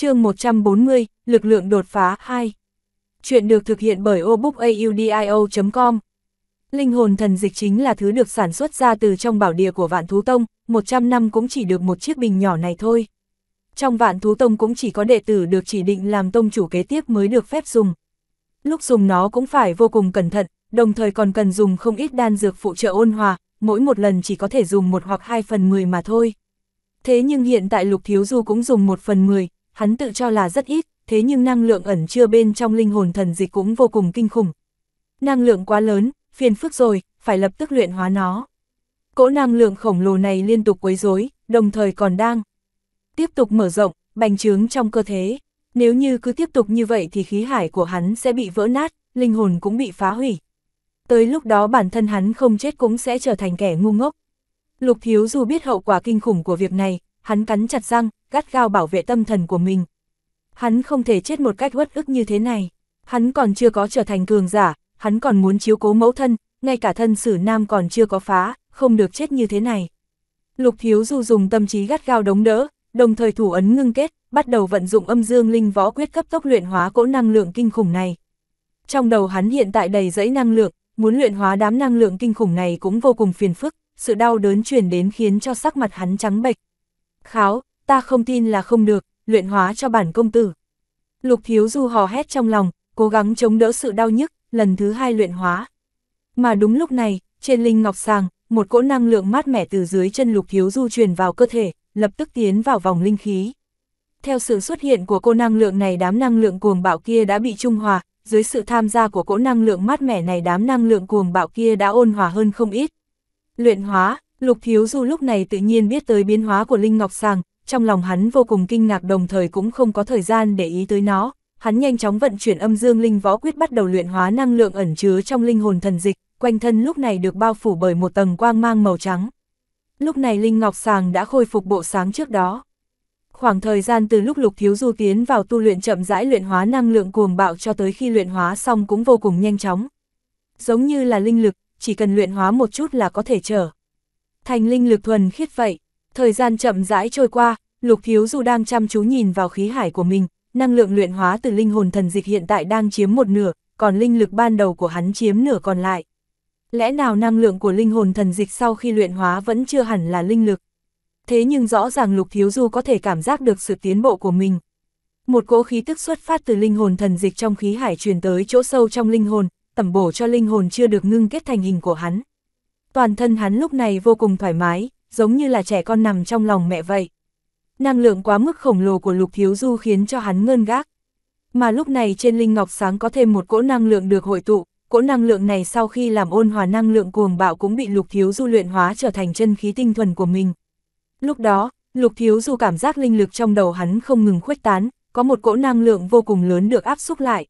chương 140, lực lượng đột phá 2. Chuyện được thực hiện bởi obookaudio.com. Linh hồn thần dịch chính là thứ được sản xuất ra từ trong bảo địa của Vạn Thú Tông, 100 năm cũng chỉ được một chiếc bình nhỏ này thôi. Trong Vạn Thú Tông cũng chỉ có đệ tử được chỉ định làm tông chủ kế tiếp mới được phép dùng. Lúc dùng nó cũng phải vô cùng cẩn thận, đồng thời còn cần dùng không ít đan dược phụ trợ ôn hòa, mỗi một lần chỉ có thể dùng một hoặc 2 phần 10 mà thôi. Thế nhưng hiện tại Lục Thiếu Du cũng dùng 1 phần 10, hắn tự cho là rất ít, thế nhưng năng lượng ẩn chứa bên trong linh hồn thần dịch cũng vô cùng kinh khủng. Năng lượng quá lớn, phiền phức rồi, phải lập tức luyện hóa nó. Cỗ năng lượng khổng lồ này liên tục quấy rối, đồng thời còn đang tiếp tục mở rộng, bành trướng trong cơ thể. Nếu như cứ tiếp tục như vậy thì khí hải của hắn sẽ bị vỡ nát, linh hồn cũng bị phá hủy. Tới lúc đó bản thân hắn không chết cũng sẽ trở thành kẻ ngu ngốc. Lục Thiếu dù biết hậu quả kinh khủng của việc này, hắn cắn chặt răng, gắt gao bảo vệ tâm thần của mình. Hắn không thể chết một cách uất ức như thế này. Hắn còn chưa có trở thành cường giả, hắn còn muốn chiếu cố mẫu thân, ngay cả thân sử nam còn chưa có phá, không được chết như thế này. Lục Thiếu Du dùng tâm trí gắt gao đống đỡ, đồng thời thủ ấn ngưng kết, bắt đầu vận dụng âm dương linh võ quyết cấp tốc luyện hóa cỗ năng lượng kinh khủng này. Trong đầu hắn hiện tại đầy dẫy năng lượng, muốn luyện hóa đám năng lượng kinh khủng này cũng vô cùng phiền phức, sự đau đớn truyền đến khiến cho sắc mặt hắn trắng bệch. Kháo, ta không tin là không được, luyện hóa cho bản công tử. Lục Thiếu Du hò hét trong lòng, cố gắng chống đỡ sự đau nhức, lần thứ hai luyện hóa. Mà đúng lúc này, trên linh ngọc sàng, một cỗ năng lượng mát mẻ từ dưới chân Lục Thiếu Du truyền vào cơ thể, lập tức tiến vào vòng linh khí. Theo sự xuất hiện của cô năng lượng này đám năng lượng cuồng bạo kia đã bị trung hòa, dưới sự tham gia của cỗ năng lượng mát mẻ này đám năng lượng cuồng bạo kia đã ôn hòa hơn không ít. Luyện hóa, Lục Thiếu Du lúc này tự nhiên biết tới biến hóa của Linh Ngọc Sàng, trong lòng hắn vô cùng kinh ngạc đồng thời cũng không có thời gian để ý tới nó, hắn nhanh chóng vận chuyển âm dương linh võ quyết bắt đầu luyện hóa năng lượng ẩn chứa trong linh hồn thần dịch, quanh thân lúc này được bao phủ bởi một tầng quang mang màu trắng. Lúc này Linh Ngọc Sàng đã khôi phục bộ sáng trước đó. Khoảng thời gian từ lúc Lục Thiếu Du tiến vào tu luyện chậm rãi luyện hóa năng lượng cuồng bạo cho tới khi luyện hóa xong cũng vô cùng nhanh chóng. Giống như là linh lực, chỉ cần luyện hóa một chút là có thể trở thành linh lực thuần khiết vậy. Thời gian chậm rãi trôi qua, Lục Thiếu Du đang chăm chú nhìn vào khí hải của mình, năng lượng luyện hóa từ linh hồn thần dịch hiện tại đang chiếm một nửa, còn linh lực ban đầu của hắn chiếm nửa còn lại. Lẽ nào năng lượng của linh hồn thần dịch sau khi luyện hóa vẫn chưa hẳn là linh lực? Thế nhưng rõ ràng Lục Thiếu Du có thể cảm giác được sự tiến bộ của mình. Một cỗ khí tức xuất phát từ linh hồn thần dịch trong khí hải truyền tới chỗ sâu trong linh hồn, tẩm bổ cho linh hồn chưa được ngưng kết thành hình của hắn toàn thân hắn lúc này vô cùng thoải mái, giống như là trẻ con nằm trong lòng mẹ vậy. Năng lượng quá mức khổng lồ của Lục Thiếu Du khiến cho hắn ngơn gác. Mà lúc này trên Linh Ngọc Sáng có thêm một cỗ năng lượng được hội tụ, cỗ năng lượng này sau khi làm ôn hòa năng lượng cuồng bạo cũng bị Lục Thiếu Du luyện hóa trở thành chân khí tinh thuần của mình. Lúc đó, Lục Thiếu Du cảm giác linh lực trong đầu hắn không ngừng khuếch tán, có một cỗ năng lượng vô cùng lớn được áp xúc lại.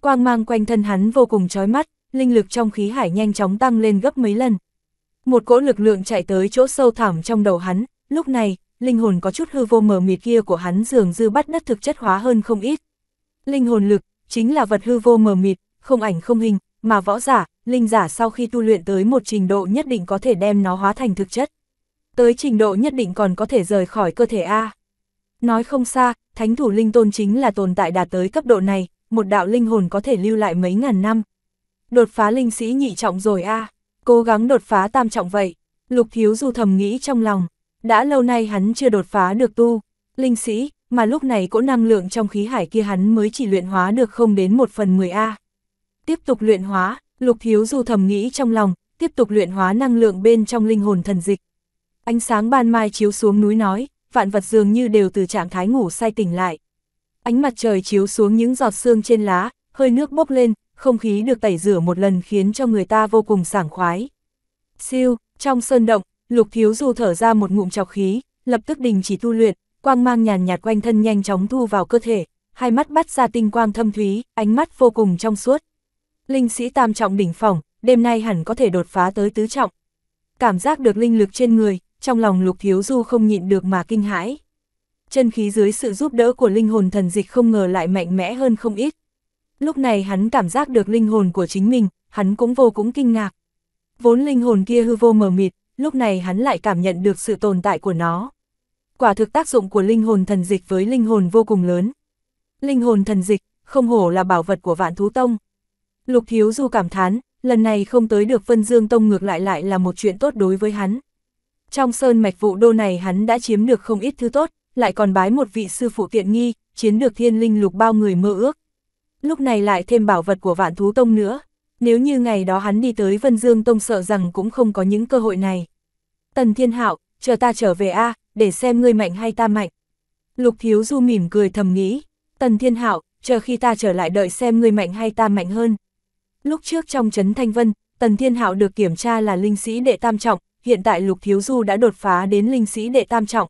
Quang mang quanh thân hắn vô cùng chói mắt, linh lực trong khí hải nhanh chóng tăng lên gấp mấy lần. Một cỗ lực lượng chạy tới chỗ sâu thẳm trong đầu hắn, lúc này, linh hồn có chút hư vô mờ mịt kia của hắn dường dư bắt nất thực chất hóa hơn không ít. Linh hồn lực, chính là vật hư vô mờ mịt, không ảnh không hình, mà võ giả, linh giả sau khi tu luyện tới một trình độ nhất định có thể đem nó hóa thành thực chất. Tới trình độ nhất định còn có thể rời khỏi cơ thể A. Nói không xa, thánh thủ linh tôn chính là tồn tại đạt tới cấp độ này, một đạo linh hồn có thể lưu lại mấy ngàn năm. Đột phá linh sĩ nhị trọng rồi A. Cố gắng đột phá tam trọng vậy, Lục Thiếu Du thầm nghĩ trong lòng, đã lâu nay hắn chưa đột phá được tu, linh sĩ, mà lúc này cỗ năng lượng trong khí hải kia hắn mới chỉ luyện hóa được không đến một phần 10A. Tiếp tục luyện hóa, Lục Thiếu Du thầm nghĩ trong lòng, tiếp tục luyện hóa năng lượng bên trong linh hồn thần dịch. Ánh sáng ban mai chiếu xuống núi nói, vạn vật dường như đều từ trạng thái ngủ say tỉnh lại. Ánh mặt trời chiếu xuống những giọt sương trên lá, hơi nước bốc lên, không khí được tẩy rửa một lần khiến cho người ta vô cùng sảng khoái. Siêu, trong sơn động, lục thiếu du thở ra một ngụm chọc khí, lập tức đình chỉ tu luyện, quang mang nhàn nhạt quanh thân nhanh chóng thu vào cơ thể, hai mắt bắt ra tinh quang thâm thúy, ánh mắt vô cùng trong suốt. Linh sĩ tam trọng đỉnh phòng, đêm nay hẳn có thể đột phá tới tứ trọng. Cảm giác được linh lực trên người, trong lòng lục thiếu du không nhịn được mà kinh hãi. Chân khí dưới sự giúp đỡ của linh hồn thần dịch không ngờ lại mạnh mẽ hơn không ít. Lúc này hắn cảm giác được linh hồn của chính mình, hắn cũng vô cũng kinh ngạc. Vốn linh hồn kia hư vô mờ mịt, lúc này hắn lại cảm nhận được sự tồn tại của nó. Quả thực tác dụng của linh hồn thần dịch với linh hồn vô cùng lớn. Linh hồn thần dịch, không hổ là bảo vật của vạn thú tông. Lục Thiếu Du cảm thán, lần này không tới được Vân Dương Tông ngược lại lại là một chuyện tốt đối với hắn. Trong sơn mạch vụ đô này hắn đã chiếm được không ít thứ tốt, lại còn bái một vị sư phụ tiện nghi, chiến được thiên linh lục bao người mơ ước lúc này lại thêm bảo vật của vạn thú tông nữa. Nếu như ngày đó hắn đi tới Vân Dương Tông sợ rằng cũng không có những cơ hội này. Tần Thiên Hạo, chờ ta trở về a, để xem ngươi mạnh hay ta mạnh. Lục Thiếu Du mỉm cười thầm nghĩ, Tần Thiên Hạo, chờ khi ta trở lại đợi xem ngươi mạnh hay ta mạnh hơn. Lúc trước trong trấn Thanh Vân, Tần Thiên Hạo được kiểm tra là linh sĩ đệ tam trọng, hiện tại Lục Thiếu Du đã đột phá đến linh sĩ đệ tam trọng.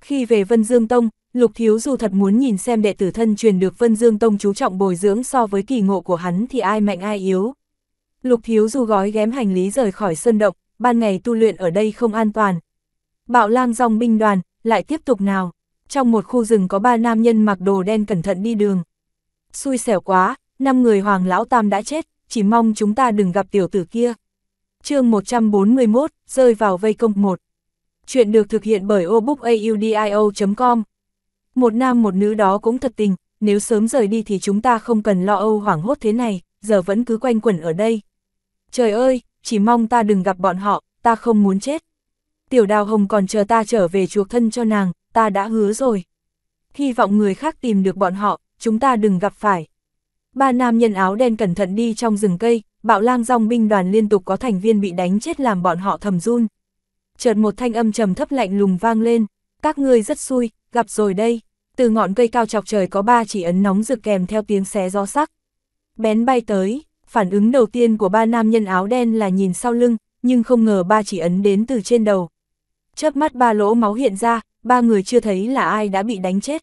Khi về Vân Dương Tông, Lục Thiếu dù thật muốn nhìn xem đệ tử thân truyền được Vân Dương Tông chú trọng bồi dưỡng so với kỳ ngộ của hắn thì ai mạnh ai yếu. Lục Thiếu dù gói ghém hành lý rời khỏi sơn động, ban ngày tu luyện ở đây không an toàn. Bạo lang dòng binh đoàn, lại tiếp tục nào. Trong một khu rừng có ba nam nhân mặc đồ đen cẩn thận đi đường. Xui xẻo quá, năm người Hoàng Lão Tam đã chết, chỉ mong chúng ta đừng gặp tiểu tử kia. chương 141, rơi vào vây công 1. Chuyện được thực hiện bởi obookaudio.com một nam một nữ đó cũng thật tình, nếu sớm rời đi thì chúng ta không cần lo âu hoảng hốt thế này, giờ vẫn cứ quanh quẩn ở đây. Trời ơi, chỉ mong ta đừng gặp bọn họ, ta không muốn chết. Tiểu đào hồng còn chờ ta trở về chuộc thân cho nàng, ta đã hứa rồi. Hy vọng người khác tìm được bọn họ, chúng ta đừng gặp phải. Ba nam nhân áo đen cẩn thận đi trong rừng cây, bạo lang dòng binh đoàn liên tục có thành viên bị đánh chết làm bọn họ thầm run. Chợt một thanh âm trầm thấp lạnh lùng vang lên, các ngươi rất xui, gặp rồi đây từ ngọn cây cao chọc trời có ba chỉ ấn nóng rực kèm theo tiếng xé gió sắc. Bén bay tới, phản ứng đầu tiên của ba nam nhân áo đen là nhìn sau lưng, nhưng không ngờ ba chỉ ấn đến từ trên đầu. Chớp mắt ba lỗ máu hiện ra, ba người chưa thấy là ai đã bị đánh chết.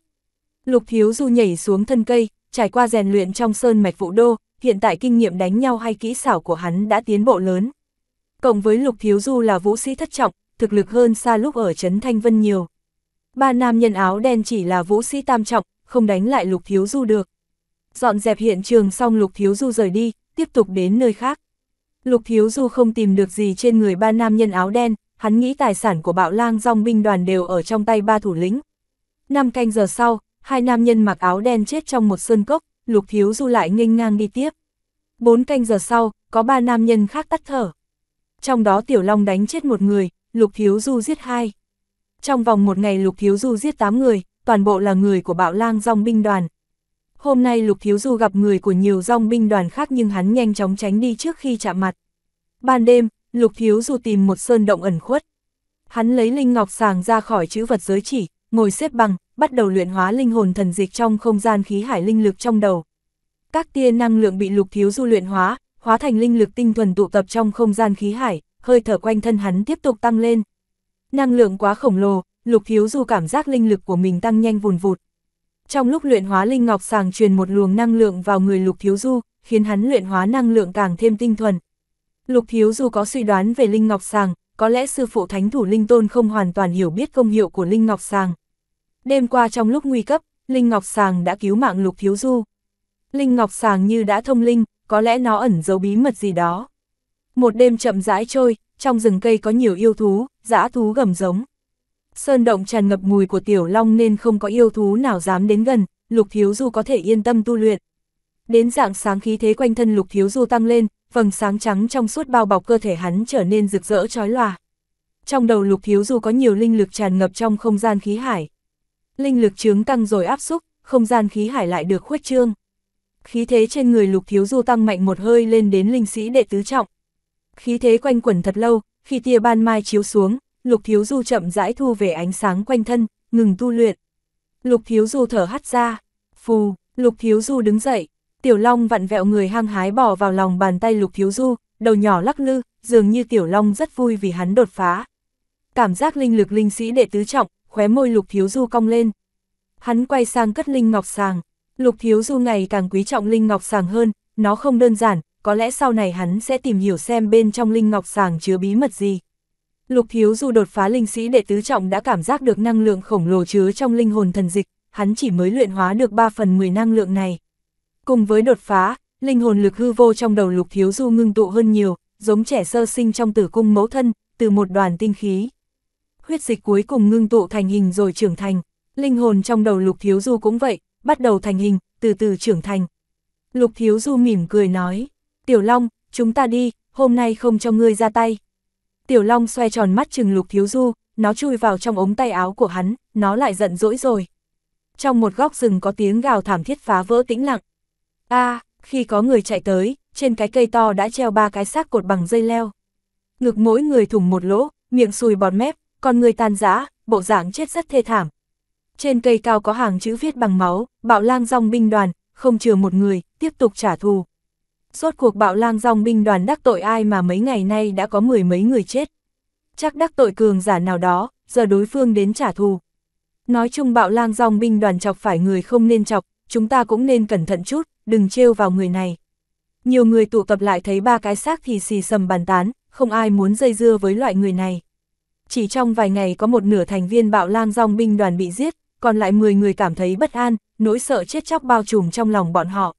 Lục Thiếu Du nhảy xuống thân cây, trải qua rèn luyện trong sơn mạch vũ đô, hiện tại kinh nghiệm đánh nhau hay kỹ xảo của hắn đã tiến bộ lớn. Cộng với Lục Thiếu Du là vũ sĩ thất trọng, thực lực hơn xa lúc ở Trấn Thanh Vân nhiều. Ba nam nhân áo đen chỉ là vũ sĩ tam trọng, không đánh lại Lục Thiếu Du được. Dọn dẹp hiện trường xong Lục Thiếu Du rời đi, tiếp tục đến nơi khác. Lục Thiếu Du không tìm được gì trên người ba nam nhân áo đen, hắn nghĩ tài sản của bạo lang dòng binh đoàn đều ở trong tay ba thủ lĩnh. Năm canh giờ sau, hai nam nhân mặc áo đen chết trong một sơn cốc, Lục Thiếu Du lại nghênh ngang đi tiếp. Bốn canh giờ sau, có ba nam nhân khác tắt thở. Trong đó Tiểu Long đánh chết một người, Lục Thiếu Du giết hai. Trong vòng một ngày Lục Thiếu Du giết 8 người, toàn bộ là người của bạo lang dòng binh đoàn. Hôm nay Lục Thiếu Du gặp người của nhiều dòng binh đoàn khác nhưng hắn nhanh chóng tránh đi trước khi chạm mặt. Ban đêm, Lục Thiếu Du tìm một sơn động ẩn khuất. Hắn lấy Linh Ngọc Sàng ra khỏi chữ vật giới chỉ, ngồi xếp bằng, bắt đầu luyện hóa linh hồn thần dịch trong không gian khí hải linh lực trong đầu. Các tia năng lượng bị Lục Thiếu Du luyện hóa, hóa thành linh lực tinh thuần tụ tập trong không gian khí hải, hơi thở quanh thân hắn tiếp tục tăng lên, Năng lượng quá khổng lồ, Lục Hiếu Du cảm giác linh lực của mình tăng nhanh vùn vụt. Trong lúc luyện hóa linh ngọc sàng truyền một luồng năng lượng vào người Lục Hiếu Du, khiến hắn luyện hóa năng lượng càng thêm tinh thuần. Lục Hiếu Du có suy đoán về linh ngọc sàng, có lẽ sư phụ thánh thủ linh tôn không hoàn toàn hiểu biết công hiệu của linh ngọc sàng. Đêm qua trong lúc nguy cấp, linh ngọc sàng đã cứu mạng Lục Hiếu Du. Linh ngọc sàng như đã thông linh, có lẽ nó ẩn giấu bí mật gì đó. Một đêm chậm rãi trôi, trong rừng cây có nhiều yêu thú, dã thú gầm giống. Sơn động tràn ngập mùi của tiểu long nên không có yêu thú nào dám đến gần, Lục Thiếu Du có thể yên tâm tu luyện. Đến dạng sáng khí thế quanh thân Lục Thiếu Du tăng lên, phần sáng trắng trong suốt bao bọc cơ thể hắn trở nên rực rỡ chói lòa. Trong đầu Lục Thiếu Du có nhiều linh lực tràn ngập trong không gian khí hải. Linh lực trướng tăng rồi áp xúc, không gian khí hải lại được khuếch trương. Khí thế trên người Lục Thiếu Du tăng mạnh một hơi lên đến linh sĩ đệ tứ trọng khí thế quanh quẩn thật lâu, khi tia ban mai chiếu xuống, Lục Thiếu Du chậm rãi thu về ánh sáng quanh thân, ngừng tu luyện. Lục Thiếu Du thở hắt ra, phù, Lục Thiếu Du đứng dậy, Tiểu Long vặn vẹo người hăng hái bỏ vào lòng bàn tay Lục Thiếu Du, đầu nhỏ lắc lư, dường như Tiểu Long rất vui vì hắn đột phá. Cảm giác linh lực linh sĩ đệ tứ trọng, khóe môi Lục Thiếu Du cong lên. Hắn quay sang cất linh ngọc sàng, Lục Thiếu Du ngày càng quý trọng linh ngọc sàng hơn, nó không đơn giản, có lẽ sau này hắn sẽ tìm hiểu xem bên trong linh ngọc sàng chứa bí mật gì. Lục Thiếu Du đột phá linh sĩ đệ tứ trọng đã cảm giác được năng lượng khổng lồ chứa trong linh hồn thần dịch, hắn chỉ mới luyện hóa được 3 phần 10 năng lượng này. Cùng với đột phá, linh hồn lực hư vô trong đầu Lục Thiếu Du ngưng tụ hơn nhiều, giống trẻ sơ sinh trong tử cung mẫu thân, từ một đoàn tinh khí. Huyết dịch cuối cùng ngưng tụ thành hình rồi trưởng thành, linh hồn trong đầu Lục Thiếu Du cũng vậy, bắt đầu thành hình, từ từ trưởng thành. Lục Thiếu Du mỉm cười nói, Tiểu Long, chúng ta đi, hôm nay không cho ngươi ra tay. Tiểu Long xoay tròn mắt chừng Lục Thiếu Du, nó chui vào trong ống tay áo của hắn, nó lại giận dỗi rồi. Trong một góc rừng có tiếng gào thảm thiết phá vỡ tĩnh lặng. a khi có người chạy tới, trên cái cây to đã treo ba cái xác cột bằng dây leo. Ngực mỗi người thủng một lỗ, miệng sùi bọt mép, con người tan rã, bộ dạng chết rất thê thảm. Trên cây cao có hàng chữ viết bằng máu, bạo lang dòng binh đoàn, không chừa một người, tiếp tục trả thù rốt cuộc bạo lang dòng binh đoàn đắc tội ai mà mấy ngày nay đã có mười mấy người chết. Chắc đắc tội cường giả nào đó, giờ đối phương đến trả thù. Nói chung bạo lang dòng binh đoàn chọc phải người không nên chọc, chúng ta cũng nên cẩn thận chút, đừng trêu vào người này. Nhiều người tụ tập lại thấy ba cái xác thì xì sầm bàn tán, không ai muốn dây dưa với loại người này. Chỉ trong vài ngày có một nửa thành viên bạo lang dòng binh đoàn bị giết, còn lại 10 người cảm thấy bất an, nỗi sợ chết chóc bao trùm trong lòng bọn họ.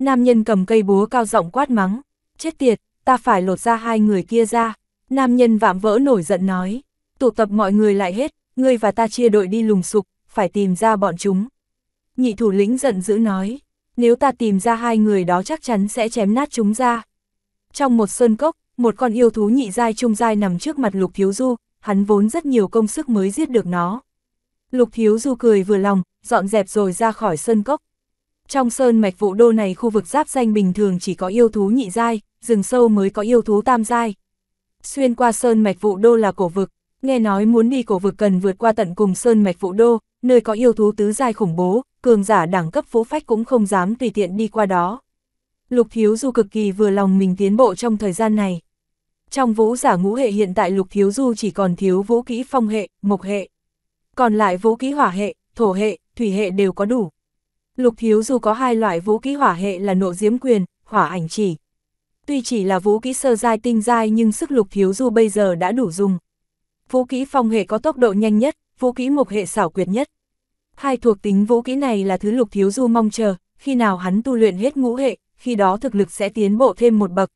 Nam nhân cầm cây búa cao rộng quát mắng, chết tiệt, ta phải lột ra hai người kia ra. Nam nhân vạm vỡ nổi giận nói, tụ tập mọi người lại hết, ngươi và ta chia đội đi lùng sục, phải tìm ra bọn chúng. Nhị thủ lĩnh giận dữ nói, nếu ta tìm ra hai người đó chắc chắn sẽ chém nát chúng ra. Trong một sơn cốc, một con yêu thú nhị giai trung giai nằm trước mặt Lục Thiếu Du, hắn vốn rất nhiều công sức mới giết được nó. Lục Thiếu Du cười vừa lòng, dọn dẹp rồi ra khỏi sơn cốc, trong sơn mạch vụ đô này khu vực giáp danh bình thường chỉ có yêu thú nhị giai, rừng sâu mới có yêu thú tam giai. Xuyên qua sơn mạch vụ đô là cổ vực, nghe nói muốn đi cổ vực cần vượt qua tận cùng sơn mạch vụ đô, nơi có yêu thú tứ giai khủng bố, cường giả đẳng cấp phú phách cũng không dám tùy tiện đi qua đó. Lục Thiếu Du cực kỳ vừa lòng mình tiến bộ trong thời gian này. Trong vũ giả ngũ hệ hiện tại Lục Thiếu Du chỉ còn thiếu vũ kỹ phong hệ, mộc hệ. Còn lại vũ kỹ hỏa hệ, thổ hệ, thủy hệ đều có đủ. Lục Thiếu du có hai loại vũ khí hỏa hệ là nộ diễm quyền, hỏa ảnh chỉ. Tuy chỉ là vũ khí sơ giai tinh giai nhưng sức Lục Thiếu Du bây giờ đã đủ dùng. Vũ khí phong hệ có tốc độ nhanh nhất, vũ khí mục hệ xảo quyệt nhất. Hai thuộc tính vũ khí này là thứ Lục Thiếu Du mong chờ, khi nào hắn tu luyện hết ngũ hệ, khi đó thực lực sẽ tiến bộ thêm một bậc.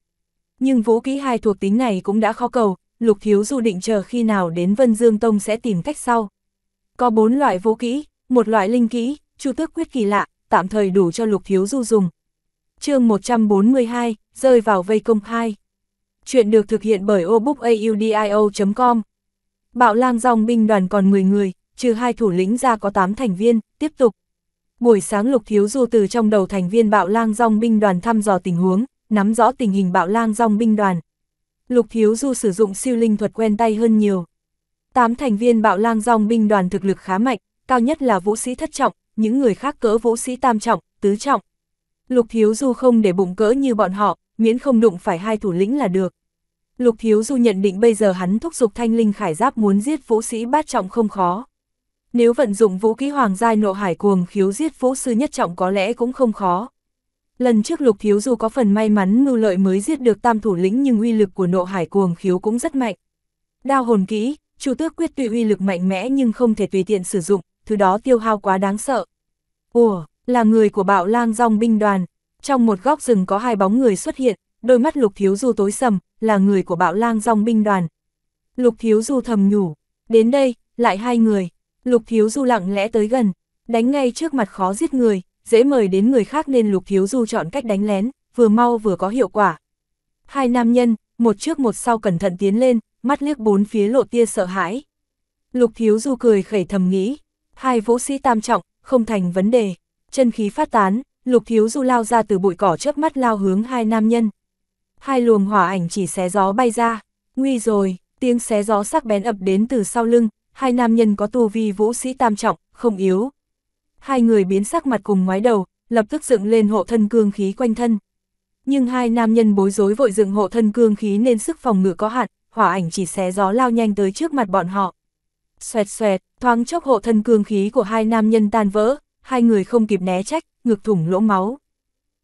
Nhưng vũ khí hai thuộc tính này cũng đã khó cầu, Lục Thiếu Du định chờ khi nào đến Vân Dương Tông sẽ tìm cách sau. Có bốn loại vũ khí, một loại linh kỹ, chu tước quyết kỳ lạ, tạm thời đủ cho lục thiếu du dùng. chương 142, rơi vào vây công 2. Chuyện được thực hiện bởi obookaudio.com. Bạo lang dòng binh đoàn còn 10 người, trừ hai thủ lĩnh ra có 8 thành viên, tiếp tục. Buổi sáng Lục Thiếu Du từ trong đầu thành viên bạo lang dòng binh đoàn thăm dò tình huống, nắm rõ tình hình bạo lang dòng binh đoàn. Lục Thiếu Du sử dụng siêu linh thuật quen tay hơn nhiều. Tám thành viên bạo lang dòng binh đoàn thực lực khá mạnh, cao nhất là vũ sĩ thất trọng, những người khác cỡ vũ sĩ tam trọng, tứ trọng. Lục Thiếu Du không để bụng cỡ như bọn họ, miễn không đụng phải hai thủ lĩnh là được. Lục Thiếu Du nhận định bây giờ hắn thúc giục thanh linh khải giáp muốn giết vũ sĩ bát trọng không khó. Nếu vận dụng vũ kỹ hoàng giai nộ hải cuồng khiếu giết vũ sư nhất trọng có lẽ cũng không khó. Lần trước Lục Thiếu Du có phần may mắn mưu lợi mới giết được tam thủ lĩnh nhưng uy lực của nộ hải cuồng khiếu cũng rất mạnh. Đao hồn kỹ, chủ tước quyết tùy uy lực mạnh mẽ nhưng không thể tùy tiện sử dụng, thứ đó tiêu hao quá đáng sợ. Ủa, là người của bạo lang dòng binh đoàn. Trong một góc rừng có hai bóng người xuất hiện, đôi mắt Lục Thiếu Du tối sầm, là người của bạo lang dòng binh đoàn. Lục Thiếu Du thầm nhủ, đến đây, lại hai người. Lục Thiếu Du lặng lẽ tới gần, đánh ngay trước mặt khó giết người, dễ mời đến người khác nên Lục Thiếu Du chọn cách đánh lén, vừa mau vừa có hiệu quả. Hai nam nhân, một trước một sau cẩn thận tiến lên, mắt liếc bốn phía lộ tia sợ hãi. Lục Thiếu Du cười khẩy thầm nghĩ, hai vũ sĩ tam trọng, không thành vấn đề. Chân khí phát tán, lục thiếu du lao ra từ bụi cỏ trước mắt lao hướng hai nam nhân. Hai luồng hỏa ảnh chỉ xé gió bay ra, nguy rồi, tiếng xé gió sắc bén ập đến từ sau lưng, hai nam nhân có tu vi vũ sĩ tam trọng, không yếu. Hai người biến sắc mặt cùng ngoái đầu, lập tức dựng lên hộ thân cương khí quanh thân. Nhưng hai nam nhân bối rối vội dựng hộ thân cương khí nên sức phòng ngự có hạn, hỏa ảnh chỉ xé gió lao nhanh tới trước mặt bọn họ xoẹt xoẹt, thoáng chốc hộ thân cương khí của hai nam nhân tan vỡ, hai người không kịp né trách, ngực thủng lỗ máu.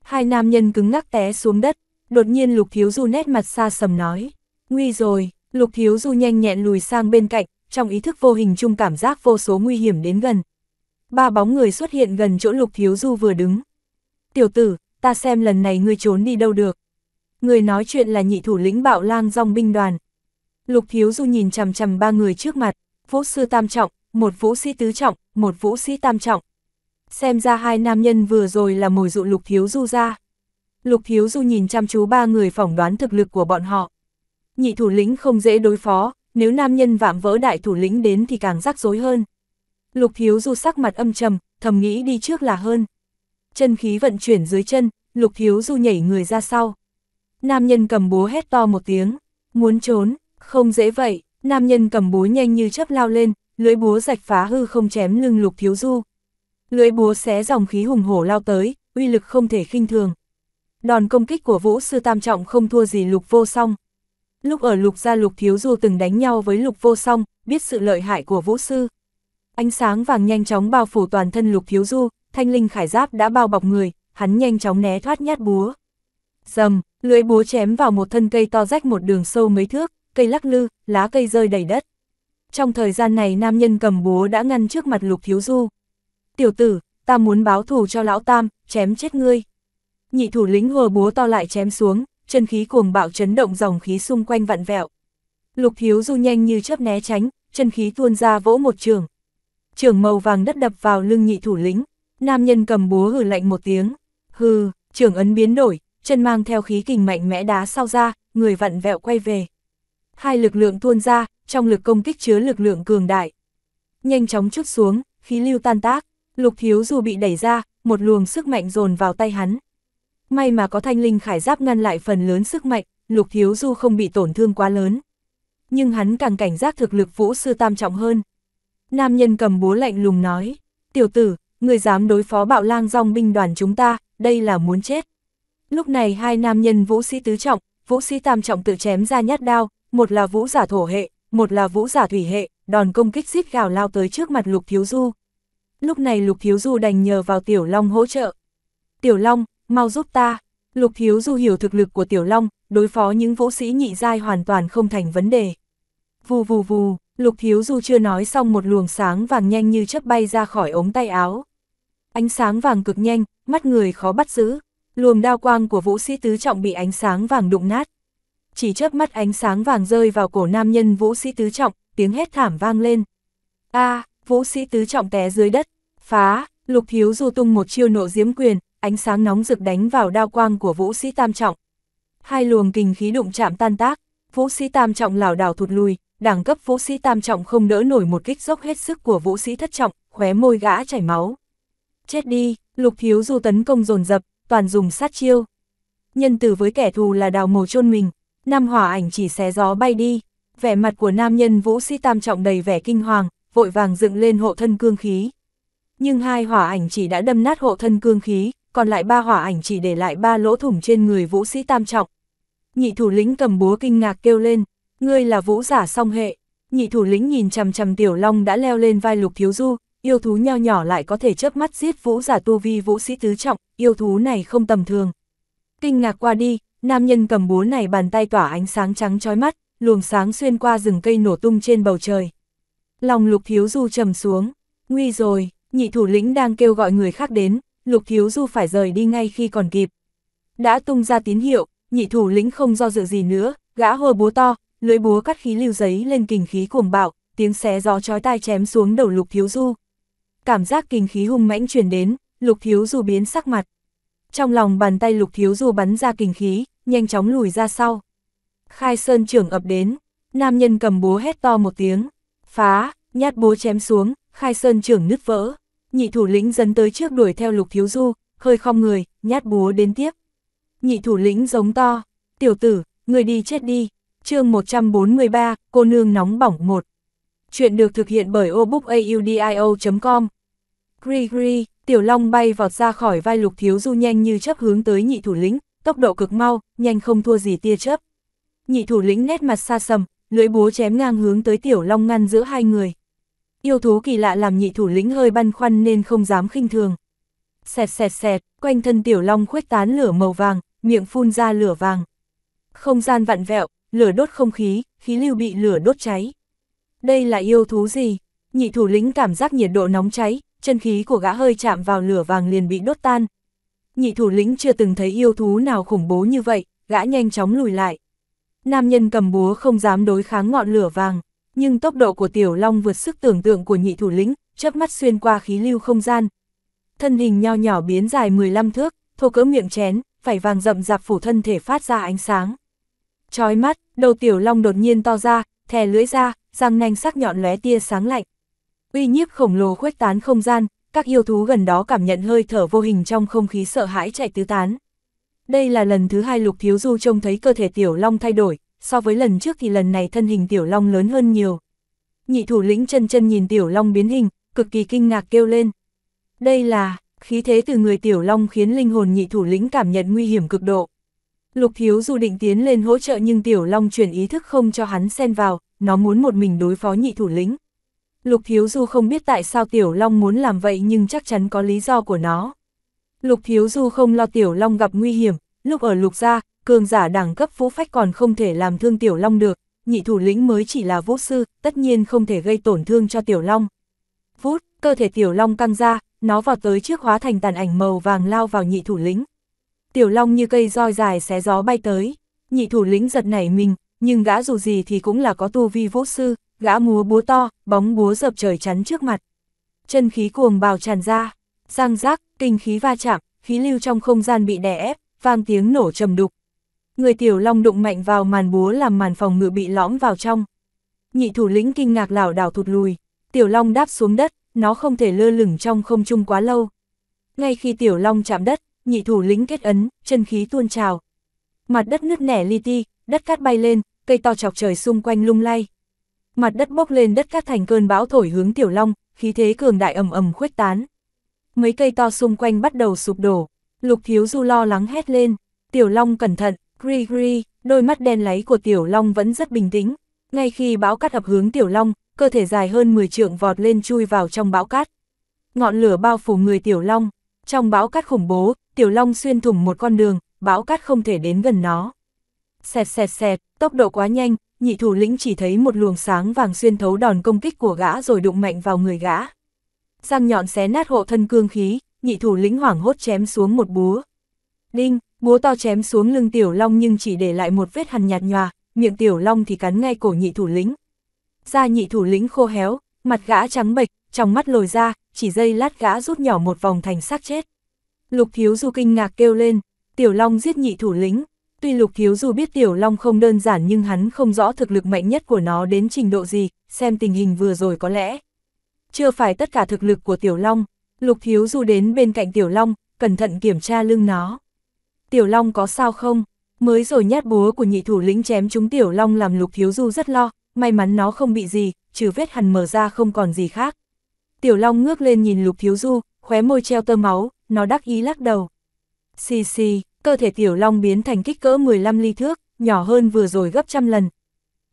Hai nam nhân cứng ngắc té xuống đất, đột nhiên Lục Thiếu Du nét mặt xa sầm nói, nguy rồi, Lục Thiếu Du nhanh nhẹn lùi sang bên cạnh, trong ý thức vô hình chung cảm giác vô số nguy hiểm đến gần. Ba bóng người xuất hiện gần chỗ Lục Thiếu Du vừa đứng. Tiểu tử, ta xem lần này ngươi trốn đi đâu được. Người nói chuyện là nhị thủ lĩnh bạo lang dòng binh đoàn. Lục Thiếu Du nhìn chằm chằm ba người trước mặt vũ sư tam trọng, một vũ sĩ tứ trọng, một vũ sĩ tam trọng. Xem ra hai nam nhân vừa rồi là mồi dụ lục thiếu du ra. Lục thiếu du nhìn chăm chú ba người phỏng đoán thực lực của bọn họ. Nhị thủ lĩnh không dễ đối phó, nếu nam nhân vạm vỡ đại thủ lĩnh đến thì càng rắc rối hơn. Lục thiếu du sắc mặt âm trầm, thầm nghĩ đi trước là hơn. Chân khí vận chuyển dưới chân, lục thiếu du nhảy người ra sau. Nam nhân cầm búa hét to một tiếng, muốn trốn, không dễ vậy, Nam nhân cầm búa nhanh như chớp lao lên, lưới búa rạch phá hư không chém lưng lục thiếu du. Lưới búa xé dòng khí hùng hổ lao tới, uy lực không thể khinh thường. Đòn công kích của vũ sư tam trọng không thua gì lục vô song. Lúc ở lục gia lục thiếu du từng đánh nhau với lục vô song, biết sự lợi hại của vũ sư. Ánh sáng vàng nhanh chóng bao phủ toàn thân lục thiếu du, thanh linh khải giáp đã bao bọc người, hắn nhanh chóng né thoát nhát búa. Dầm, lưới búa chém vào một thân cây to rách một đường sâu mấy thước, cây lắc lư, lá cây rơi đầy đất. Trong thời gian này nam nhân cầm búa đã ngăn trước mặt lục thiếu du. Tiểu tử, ta muốn báo thù cho lão tam, chém chết ngươi. Nhị thủ lĩnh hờ búa to lại chém xuống, chân khí cuồng bạo chấn động dòng khí xung quanh vặn vẹo. Lục thiếu du nhanh như chớp né tránh, chân khí tuôn ra vỗ một trường. Trường màu vàng đất đập vào lưng nhị thủ lĩnh, nam nhân cầm búa hừ lạnh một tiếng. Hừ, trường ấn biến đổi, chân mang theo khí kình mạnh mẽ đá sau ra, người vặn vẹo quay về hai lực lượng tuôn ra, trong lực công kích chứa lực lượng cường đại. Nhanh chóng chút xuống, khí lưu tan tác, lục thiếu dù bị đẩy ra, một luồng sức mạnh dồn vào tay hắn. May mà có thanh linh khải giáp ngăn lại phần lớn sức mạnh, lục thiếu du không bị tổn thương quá lớn. Nhưng hắn càng cảnh giác thực lực vũ sư tam trọng hơn. Nam nhân cầm búa lạnh lùng nói, tiểu tử, người dám đối phó bạo lang dòng binh đoàn chúng ta, đây là muốn chết. Lúc này hai nam nhân vũ sĩ tứ trọng, vũ sĩ tam trọng tự chém ra nhát đao, một là vũ giả thổ hệ, một là vũ giả thủy hệ, đòn công kích xít gào lao tới trước mặt Lục Thiếu Du. Lúc này Lục Thiếu Du đành nhờ vào Tiểu Long hỗ trợ. Tiểu Long, mau giúp ta. Lục Thiếu Du hiểu thực lực của Tiểu Long, đối phó những vũ sĩ nhị giai hoàn toàn không thành vấn đề. Vù vù vù, Lục Thiếu Du chưa nói xong một luồng sáng vàng nhanh như chớp bay ra khỏi ống tay áo. Ánh sáng vàng cực nhanh, mắt người khó bắt giữ. Luồng đao quang của vũ sĩ tứ trọng bị ánh sáng vàng đụng nát, chỉ chớp mắt ánh sáng vàng rơi vào cổ nam nhân vũ sĩ tứ trọng, tiếng hét thảm vang lên. a vũ sĩ tứ trọng té dưới đất, phá, lục thiếu du tung một chiêu nộ diếm quyền, ánh sáng nóng rực đánh vào đao quang của vũ sĩ tam trọng. Hai luồng kinh khí đụng chạm tan tác, vũ sĩ tam trọng lảo đảo thụt lùi, đẳng cấp vũ sĩ tam trọng không đỡ nổi một kích dốc hết sức của vũ sĩ thất trọng, khóe môi gã chảy máu. Chết đi, lục thiếu du tấn công dồn dập toàn dùng sát chiêu. Nhân tử với kẻ thù là đào mồ chôn mình, nam hỏa ảnh chỉ xé gió bay đi, vẻ mặt của nam nhân vũ sĩ tam trọng đầy vẻ kinh hoàng, vội vàng dựng lên hộ thân cương khí. Nhưng hai hỏa ảnh chỉ đã đâm nát hộ thân cương khí, còn lại ba hỏa ảnh chỉ để lại ba lỗ thủng trên người vũ sĩ tam trọng. Nhị thủ lĩnh cầm búa kinh ngạc kêu lên, ngươi là vũ giả song hệ. Nhị thủ lĩnh nhìn chằm chằm tiểu long đã leo lên vai lục thiếu du, yêu thú nho nhỏ lại có thể chớp mắt giết vũ giả tu vi vũ sĩ tứ trọng, yêu thú này không tầm thường. Kinh ngạc qua đi, nam nhân cầm búa này bàn tay tỏa ánh sáng trắng chói mắt, luồng sáng xuyên qua rừng cây nổ tung trên bầu trời. Lòng lục thiếu du trầm xuống, nguy rồi, nhị thủ lĩnh đang kêu gọi người khác đến, lục thiếu du phải rời đi ngay khi còn kịp. Đã tung ra tín hiệu, nhị thủ lĩnh không do dự gì nữa, gã hồi búa to, lưỡi búa cắt khí lưu giấy lên kình khí cuồng bạo, tiếng xé gió chói tai chém xuống đầu lục thiếu du. Cảm giác kinh khí hung mãnh truyền đến, lục thiếu du biến sắc mặt trong lòng bàn tay lục thiếu du bắn ra kinh khí, nhanh chóng lùi ra sau. Khai sơn trưởng ập đến, nam nhân cầm búa hét to một tiếng, phá, nhát búa chém xuống, khai sơn trưởng nứt vỡ, nhị thủ lĩnh dấn tới trước đuổi theo lục thiếu du, hơi khom người, nhát búa đến tiếp. Nhị thủ lĩnh giống to, tiểu tử, người đi chết đi, chương 143, cô nương nóng bỏng một. Chuyện được thực hiện bởi obookaudio.com. Gri gri. Tiểu Long bay vọt ra khỏi vai Lục Thiếu Du nhanh như chấp hướng tới nhị thủ lĩnh, tốc độ cực mau, nhanh không thua gì tia chớp. Nhị thủ lĩnh nét mặt xa sầm, lưỡi búa chém ngang hướng tới Tiểu Long ngăn giữa hai người. Yêu thú kỳ lạ làm nhị thủ lĩnh hơi băn khoăn nên không dám khinh thường. Xẹt xẹt xẹt, quanh thân Tiểu Long khuếch tán lửa màu vàng, miệng phun ra lửa vàng. Không gian vặn vẹo, lửa đốt không khí, khí lưu bị lửa đốt cháy. Đây là yêu thú gì? Nhị thủ lĩnh cảm giác nhiệt độ nóng cháy, chân khí của gã hơi chạm vào lửa vàng liền bị đốt tan. Nhị thủ lĩnh chưa từng thấy yêu thú nào khủng bố như vậy, gã nhanh chóng lùi lại. Nam nhân cầm búa không dám đối kháng ngọn lửa vàng, nhưng tốc độ của tiểu long vượt sức tưởng tượng của nhị thủ lĩnh, chớp mắt xuyên qua khí lưu không gian. Thân hình nho nhỏ biến dài 15 thước, thô cỡ miệng chén, phải vàng rậm rạp phủ thân thể phát ra ánh sáng. Chói mắt, đầu tiểu long đột nhiên to ra, thè lưỡi ra, răng nanh sắc nhọn lóe tia sáng lạnh uy nhiếp khổng lồ khuếch tán không gian, các yêu thú gần đó cảm nhận hơi thở vô hình trong không khí sợ hãi chạy tứ tán. Đây là lần thứ hai Lục Thiếu Du trông thấy cơ thể Tiểu Long thay đổi, so với lần trước thì lần này thân hình Tiểu Long lớn hơn nhiều. Nhị thủ lĩnh chân chân nhìn Tiểu Long biến hình, cực kỳ kinh ngạc kêu lên. Đây là, khí thế từ người Tiểu Long khiến linh hồn nhị thủ lĩnh cảm nhận nguy hiểm cực độ. Lục Thiếu Du định tiến lên hỗ trợ nhưng Tiểu Long chuyển ý thức không cho hắn xen vào, nó muốn một mình đối phó nhị thủ lĩnh. Lục Thiếu Du không biết tại sao Tiểu Long muốn làm vậy nhưng chắc chắn có lý do của nó. Lục Thiếu Du không lo Tiểu Long gặp nguy hiểm, lúc ở Lục Gia, cường giả đẳng cấp vũ phách còn không thể làm thương Tiểu Long được, nhị thủ lĩnh mới chỉ là vũ sư, tất nhiên không thể gây tổn thương cho Tiểu Long. Vút, cơ thể Tiểu Long căng ra, nó vọt tới trước hóa thành tàn ảnh màu vàng lao vào nhị thủ lĩnh. Tiểu Long như cây roi dài xé gió bay tới, nhị thủ lĩnh giật nảy mình, nhưng gã dù gì thì cũng là có tu vi vũ sư, gã múa búa to, bóng búa dập trời chắn trước mặt. Chân khí cuồng bào tràn ra, sang rác, kinh khí va chạm, khí lưu trong không gian bị đè ép, vang tiếng nổ trầm đục. Người tiểu long đụng mạnh vào màn búa làm màn phòng ngự bị lõm vào trong. Nhị thủ lĩnh kinh ngạc lảo đảo thụt lùi, tiểu long đáp xuống đất, nó không thể lơ lửng trong không trung quá lâu. Ngay khi tiểu long chạm đất, nhị thủ lĩnh kết ấn, chân khí tuôn trào. Mặt đất nứt nẻ li ti, đất cát bay lên, cây to chọc trời xung quanh lung lay mặt đất bốc lên đất cát thành cơn bão thổi hướng Tiểu Long, khí thế cường đại ầm ầm khuếch tán. Mấy cây to xung quanh bắt đầu sụp đổ, Lục Thiếu Du lo lắng hét lên, Tiểu Long cẩn thận, gri gri, đôi mắt đen láy của Tiểu Long vẫn rất bình tĩnh. Ngay khi bão cát ập hướng Tiểu Long, cơ thể dài hơn 10 trượng vọt lên chui vào trong bão cát. Ngọn lửa bao phủ người Tiểu Long, trong bão cát khủng bố, Tiểu Long xuyên thủng một con đường, bão cát không thể đến gần nó. Xẹt xẹt xẹt, tốc độ quá nhanh, nhị thủ lĩnh chỉ thấy một luồng sáng vàng xuyên thấu đòn công kích của gã rồi đụng mạnh vào người gã. Răng nhọn xé nát hộ thân cương khí, nhị thủ lĩnh hoảng hốt chém xuống một búa. Đinh, búa to chém xuống lưng tiểu long nhưng chỉ để lại một vết hằn nhạt nhòa, miệng tiểu long thì cắn ngay cổ nhị thủ lĩnh. Da nhị thủ lĩnh khô héo, mặt gã trắng bệch, trong mắt lồi ra, chỉ dây lát gã rút nhỏ một vòng thành xác chết. Lục thiếu du kinh ngạc kêu lên, tiểu long giết nhị thủ lĩnh, Tuy Lục Thiếu dù biết Tiểu Long không đơn giản nhưng hắn không rõ thực lực mạnh nhất của nó đến trình độ gì, xem tình hình vừa rồi có lẽ. Chưa phải tất cả thực lực của Tiểu Long, Lục Thiếu Du đến bên cạnh Tiểu Long, cẩn thận kiểm tra lưng nó. Tiểu Long có sao không? Mới rồi nhát búa của nhị thủ lĩnh chém chúng Tiểu Long làm Lục Thiếu Du rất lo, may mắn nó không bị gì, trừ vết hằn mở ra không còn gì khác. Tiểu Long ngước lên nhìn Lục Thiếu Du, khóe môi treo tơ máu, nó đắc ý lắc đầu. Xì xì, cơ thể tiểu long biến thành kích cỡ 15 ly thước, nhỏ hơn vừa rồi gấp trăm lần.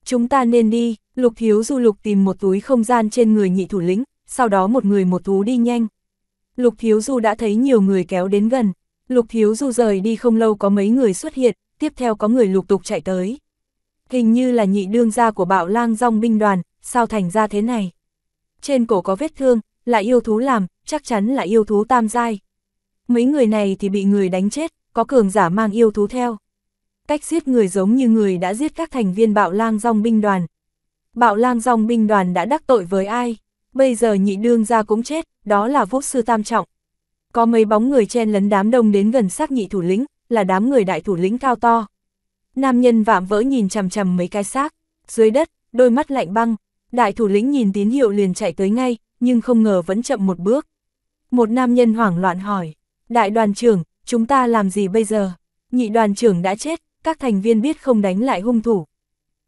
Chúng ta nên đi, lục thiếu du lục tìm một túi không gian trên người nhị thủ lĩnh, sau đó một người một thú đi nhanh. Lục thiếu du đã thấy nhiều người kéo đến gần, lục thiếu du rời đi không lâu có mấy người xuất hiện, tiếp theo có người lục tục chạy tới. Hình như là nhị đương gia của bạo lang rong binh đoàn, sao thành ra thế này. Trên cổ có vết thương, là yêu thú làm, chắc chắn là yêu thú tam giai. Mấy người này thì bị người đánh chết, có cường giả mang yêu thú theo. Cách giết người giống như người đã giết các thành viên bạo lang dòng binh đoàn. Bạo lang dòng binh đoàn đã đắc tội với ai? Bây giờ nhị đương ra cũng chết, đó là vũ sư tam trọng. Có mấy bóng người chen lấn đám đông đến gần xác nhị thủ lĩnh, là đám người đại thủ lĩnh cao to. Nam nhân vạm vỡ nhìn chằm chằm mấy cái xác, dưới đất, đôi mắt lạnh băng, đại thủ lĩnh nhìn tín hiệu liền chạy tới ngay, nhưng không ngờ vẫn chậm một bước. Một nam nhân hoảng loạn hỏi, đại đoàn trưởng, chúng ta làm gì bây giờ? Nhị đoàn trưởng đã chết, các thành viên biết không đánh lại hung thủ.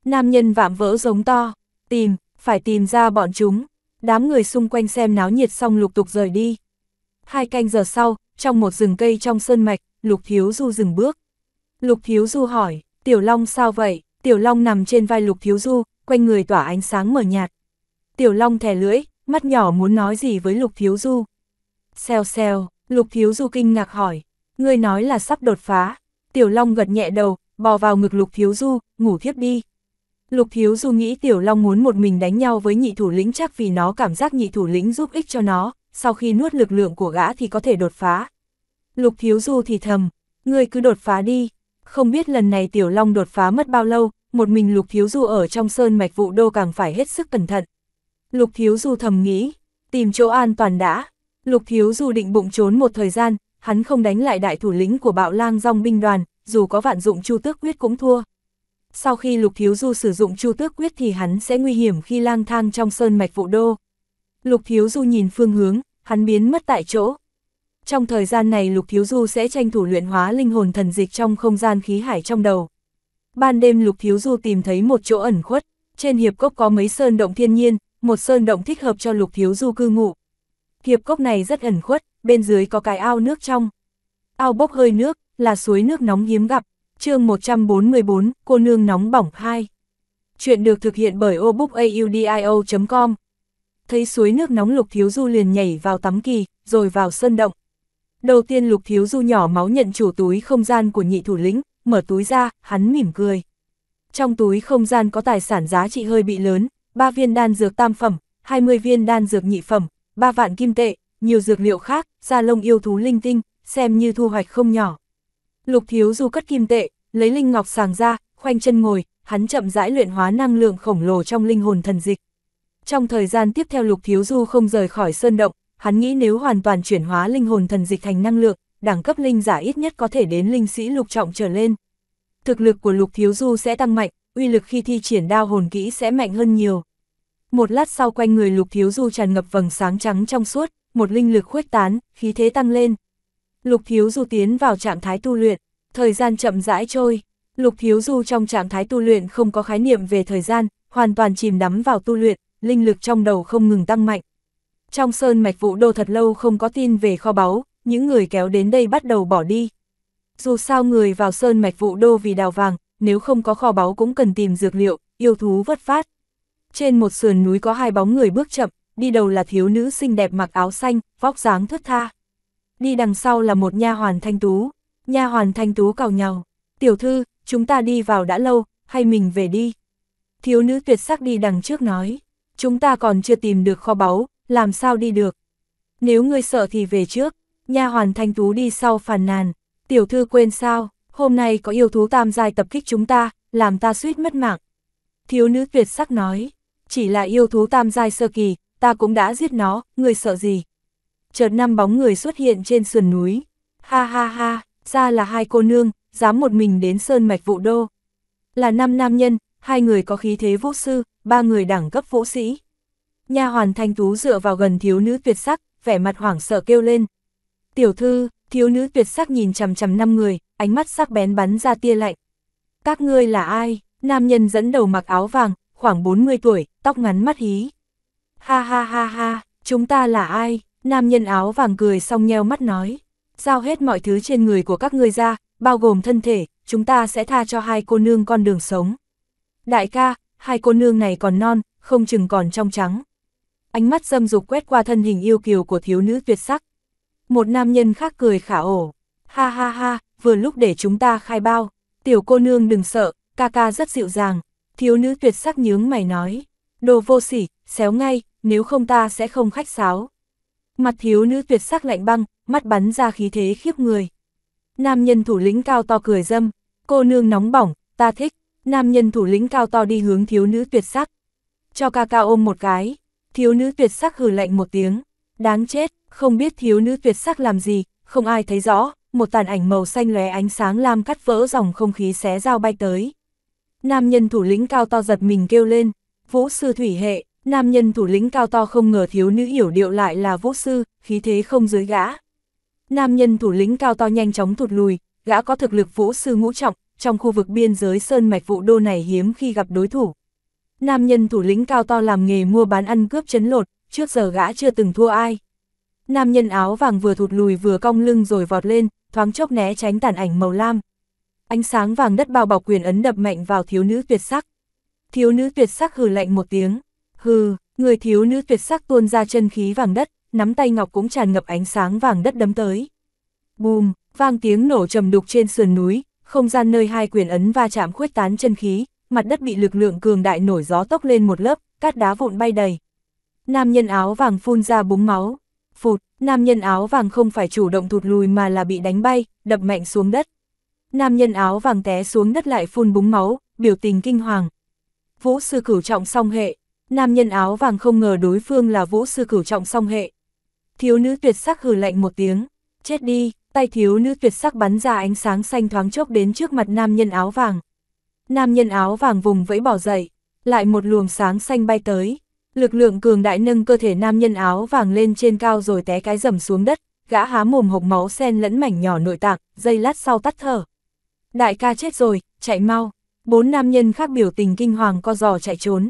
Nam nhân vạm vỡ giống to, tìm, phải tìm ra bọn chúng. Đám người xung quanh xem náo nhiệt xong lục tục rời đi. Hai canh giờ sau, trong một rừng cây trong sơn mạch, Lục Thiếu Du dừng bước. Lục Thiếu Du hỏi, Tiểu Long sao vậy? Tiểu Long nằm trên vai Lục Thiếu Du, quanh người tỏa ánh sáng mờ nhạt. Tiểu Long thè lưỡi, mắt nhỏ muốn nói gì với Lục Thiếu Du. Xèo xèo, Lục Thiếu Du kinh ngạc hỏi, Ngươi nói là sắp đột phá. Tiểu Long gật nhẹ đầu, bò vào ngực Lục Thiếu Du, ngủ thiếp đi. Lục Thiếu Du nghĩ Tiểu Long muốn một mình đánh nhau với nhị thủ lĩnh chắc vì nó cảm giác nhị thủ lĩnh giúp ích cho nó, sau khi nuốt lực lượng của gã thì có thể đột phá. Lục Thiếu Du thì thầm, ngươi cứ đột phá đi. Không biết lần này Tiểu Long đột phá mất bao lâu, một mình Lục Thiếu Du ở trong sơn mạch vụ đô càng phải hết sức cẩn thận. Lục Thiếu Du thầm nghĩ, tìm chỗ an toàn đã. Lục Thiếu Du định bụng trốn một thời gian, hắn không đánh lại đại thủ lĩnh của bạo lang dòng binh đoàn, dù có vạn dụng chu tước quyết cũng thua. Sau khi Lục Thiếu Du sử dụng chu tước quyết thì hắn sẽ nguy hiểm khi lang thang trong sơn mạch vụ đô. Lục Thiếu Du nhìn phương hướng, hắn biến mất tại chỗ. Trong thời gian này Lục Thiếu Du sẽ tranh thủ luyện hóa linh hồn thần dịch trong không gian khí hải trong đầu. Ban đêm Lục Thiếu Du tìm thấy một chỗ ẩn khuất, trên hiệp cốc có mấy sơn động thiên nhiên, một sơn động thích hợp cho Lục Thiếu Du cư ngụ, Hiệp cốc này rất ẩn khuất, bên dưới có cái ao nước trong. Ao bốc hơi nước, là suối nước nóng hiếm gặp. chương 144, cô nương nóng bỏng 2. Chuyện được thực hiện bởi obookaudio.com Thấy suối nước nóng Lục Thiếu Du liền nhảy vào tắm kỳ, rồi vào sơn động. Đầu tiên Lục Thiếu Du nhỏ máu nhận chủ túi không gian của nhị thủ lĩnh, mở túi ra, hắn mỉm cười. Trong túi không gian có tài sản giá trị hơi bị lớn, 3 viên đan dược tam phẩm, 20 viên đan dược nhị phẩm, ba vạn kim tệ, nhiều dược liệu khác, da lông yêu thú linh tinh, xem như thu hoạch không nhỏ. Lục thiếu du cất kim tệ, lấy linh ngọc sàng ra, khoanh chân ngồi, hắn chậm rãi luyện hóa năng lượng khổng lồ trong linh hồn thần dịch. Trong thời gian tiếp theo Lục Thiếu Du không rời khỏi sơn động, hắn nghĩ nếu hoàn toàn chuyển hóa linh hồn thần dịch thành năng lượng, đẳng cấp linh giả ít nhất có thể đến linh sĩ lục trọng trở lên. Thực lực của Lục Thiếu Du sẽ tăng mạnh, uy lực khi thi triển đao hồn kỹ sẽ mạnh hơn nhiều. Một lát sau quanh người lục thiếu du tràn ngập vầng sáng trắng trong suốt, một linh lực khuếch tán, khí thế tăng lên. Lục thiếu du tiến vào trạng thái tu luyện, thời gian chậm rãi trôi. Lục thiếu du trong trạng thái tu luyện không có khái niệm về thời gian, hoàn toàn chìm đắm vào tu luyện, linh lực trong đầu không ngừng tăng mạnh. Trong sơn mạch vụ đô thật lâu không có tin về kho báu, những người kéo đến đây bắt đầu bỏ đi. Dù sao người vào sơn mạch vụ đô vì đào vàng, nếu không có kho báu cũng cần tìm dược liệu, yêu thú vất phát. Trên một sườn núi có hai bóng người bước chậm, đi đầu là thiếu nữ xinh đẹp mặc áo xanh, vóc dáng thướt tha. Đi đằng sau là một nha hoàn thanh tú, nha hoàn thanh tú cào nhau "Tiểu thư, chúng ta đi vào đã lâu, hay mình về đi?" Thiếu nữ tuyệt sắc đi đằng trước nói, "Chúng ta còn chưa tìm được kho báu, làm sao đi được? Nếu ngươi sợ thì về trước." Nha hoàn thanh tú đi sau phàn nàn, "Tiểu thư quên sao, hôm nay có yêu thú tam giai tập kích chúng ta, làm ta suýt mất mạng." Thiếu nữ tuyệt sắc nói, chỉ là yêu thú tam giai sơ kỳ, ta cũng đã giết nó, người sợ gì? Chợt năm bóng người xuất hiện trên sườn núi. Ha ha ha, ra là hai cô nương, dám một mình đến sơn mạch vụ đô. Là năm nam nhân, hai người có khí thế vũ sư, ba người đẳng cấp vũ sĩ. Nha hoàn thanh tú dựa vào gần thiếu nữ tuyệt sắc, vẻ mặt hoảng sợ kêu lên. Tiểu thư, thiếu nữ tuyệt sắc nhìn chằm chằm năm người, ánh mắt sắc bén bắn ra tia lạnh. Các ngươi là ai? Nam nhân dẫn đầu mặc áo vàng, khoảng 40 tuổi, tóc ngắn mắt hí. Ha ha ha ha, chúng ta là ai? Nam nhân áo vàng cười xong nheo mắt nói. Giao hết mọi thứ trên người của các ngươi ra, bao gồm thân thể, chúng ta sẽ tha cho hai cô nương con đường sống. Đại ca, hai cô nương này còn non, không chừng còn trong trắng. Ánh mắt dâm dục quét qua thân hình yêu kiều của thiếu nữ tuyệt sắc. Một nam nhân khác cười khả ổ. Ha ha ha, vừa lúc để chúng ta khai bao. Tiểu cô nương đừng sợ, ca ca rất dịu dàng, thiếu nữ tuyệt sắc nhướng mày nói, đồ vô sỉ, xéo ngay, nếu không ta sẽ không khách sáo. Mặt thiếu nữ tuyệt sắc lạnh băng, mắt bắn ra khí thế khiếp người. Nam nhân thủ lĩnh cao to cười dâm, cô nương nóng bỏng, ta thích, nam nhân thủ lĩnh cao to đi hướng thiếu nữ tuyệt sắc. Cho ca ca ôm một cái, thiếu nữ tuyệt sắc hừ lạnh một tiếng, đáng chết, không biết thiếu nữ tuyệt sắc làm gì, không ai thấy rõ, một tàn ảnh màu xanh lóe ánh sáng lam cắt vỡ dòng không khí xé dao bay tới. Nam nhân thủ lĩnh cao to giật mình kêu lên, vũ sư thủy hệ, nam nhân thủ lĩnh cao to không ngờ thiếu nữ hiểu điệu lại là vũ sư, khí thế không dưới gã. Nam nhân thủ lĩnh cao to nhanh chóng thụt lùi, gã có thực lực vũ sư ngũ trọng, trong khu vực biên giới sơn mạch vụ đô này hiếm khi gặp đối thủ. Nam nhân thủ lĩnh cao to làm nghề mua bán ăn cướp chấn lột, trước giờ gã chưa từng thua ai. Nam nhân áo vàng vừa thụt lùi vừa cong lưng rồi vọt lên, thoáng chốc né tránh tàn ảnh màu lam, Ánh sáng vàng đất bao bọc quyền ấn đập mạnh vào thiếu nữ tuyệt sắc. Thiếu nữ tuyệt sắc hừ lạnh một tiếng. Hừ, người thiếu nữ tuyệt sắc tuôn ra chân khí vàng đất, nắm tay ngọc cũng tràn ngập ánh sáng vàng đất đấm tới. Bùm, vang tiếng nổ trầm đục trên sườn núi, không gian nơi hai quyền ấn va chạm khuếch tán chân khí, mặt đất bị lực lượng cường đại nổi gió tốc lên một lớp, cát đá vụn bay đầy. Nam nhân áo vàng phun ra búng máu. Phụt, nam nhân áo vàng không phải chủ động thụt lùi mà là bị đánh bay, đập mạnh xuống đất. Nam nhân áo vàng té xuống đất lại phun búng máu, biểu tình kinh hoàng. Vũ sư cửu trọng song hệ, nam nhân áo vàng không ngờ đối phương là vũ sư cửu trọng song hệ. Thiếu nữ tuyệt sắc hừ lạnh một tiếng, chết đi, tay thiếu nữ tuyệt sắc bắn ra ánh sáng xanh thoáng chốc đến trước mặt nam nhân áo vàng. Nam nhân áo vàng vùng vẫy bỏ dậy, lại một luồng sáng xanh bay tới. Lực lượng cường đại nâng cơ thể nam nhân áo vàng lên trên cao rồi té cái rầm xuống đất, gã há mồm hộc máu sen lẫn mảnh nhỏ nội tạng, dây lát sau tắt thở. Đại ca chết rồi, chạy mau. Bốn nam nhân khác biểu tình kinh hoàng co giò chạy trốn.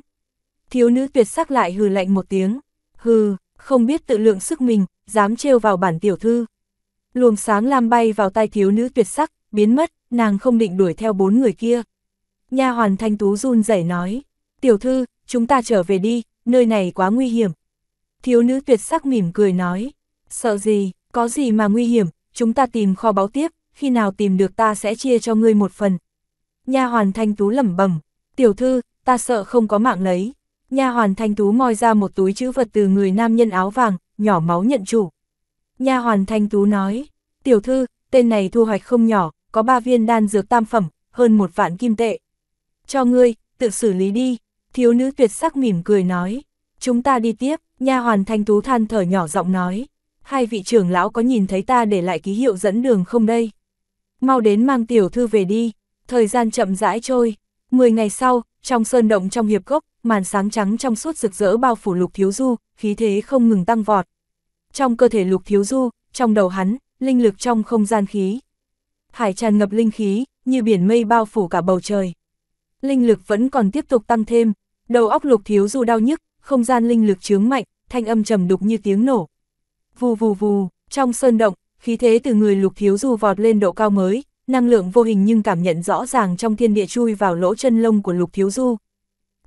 Thiếu nữ tuyệt sắc lại hừ lạnh một tiếng. Hừ, không biết tự lượng sức mình, dám trêu vào bản tiểu thư. Luồng sáng lam bay vào tay thiếu nữ tuyệt sắc, biến mất, nàng không định đuổi theo bốn người kia. Nha hoàn thanh tú run rẩy nói, tiểu thư, chúng ta trở về đi, nơi này quá nguy hiểm. Thiếu nữ tuyệt sắc mỉm cười nói, sợ gì, có gì mà nguy hiểm, chúng ta tìm kho báo tiếp, khi nào tìm được ta sẽ chia cho ngươi một phần. Nha hoàn thanh tú lẩm bẩm, tiểu thư, ta sợ không có mạng lấy. Nha hoàn thanh tú moi ra một túi chữ vật từ người nam nhân áo vàng, nhỏ máu nhận chủ. Nha hoàn thanh tú nói, tiểu thư, tên này thu hoạch không nhỏ, có ba viên đan dược tam phẩm, hơn một vạn kim tệ. Cho ngươi, tự xử lý đi, thiếu nữ tuyệt sắc mỉm cười nói. Chúng ta đi tiếp, nha hoàn thanh tú than thở nhỏ giọng nói. Hai vị trưởng lão có nhìn thấy ta để lại ký hiệu dẫn đường không đây? mau đến mang tiểu thư về đi, thời gian chậm rãi trôi. Mười ngày sau, trong sơn động trong hiệp cốc, màn sáng trắng trong suốt rực rỡ bao phủ lục thiếu du, khí thế không ngừng tăng vọt. Trong cơ thể lục thiếu du, trong đầu hắn, linh lực trong không gian khí. Hải tràn ngập linh khí, như biển mây bao phủ cả bầu trời. Linh lực vẫn còn tiếp tục tăng thêm, đầu óc lục thiếu du đau nhức, không gian linh lực chướng mạnh, thanh âm trầm đục như tiếng nổ. Vù vù vù, trong sơn động, khí thế từ người lục thiếu du vọt lên độ cao mới, năng lượng vô hình nhưng cảm nhận rõ ràng trong thiên địa chui vào lỗ chân lông của lục thiếu du.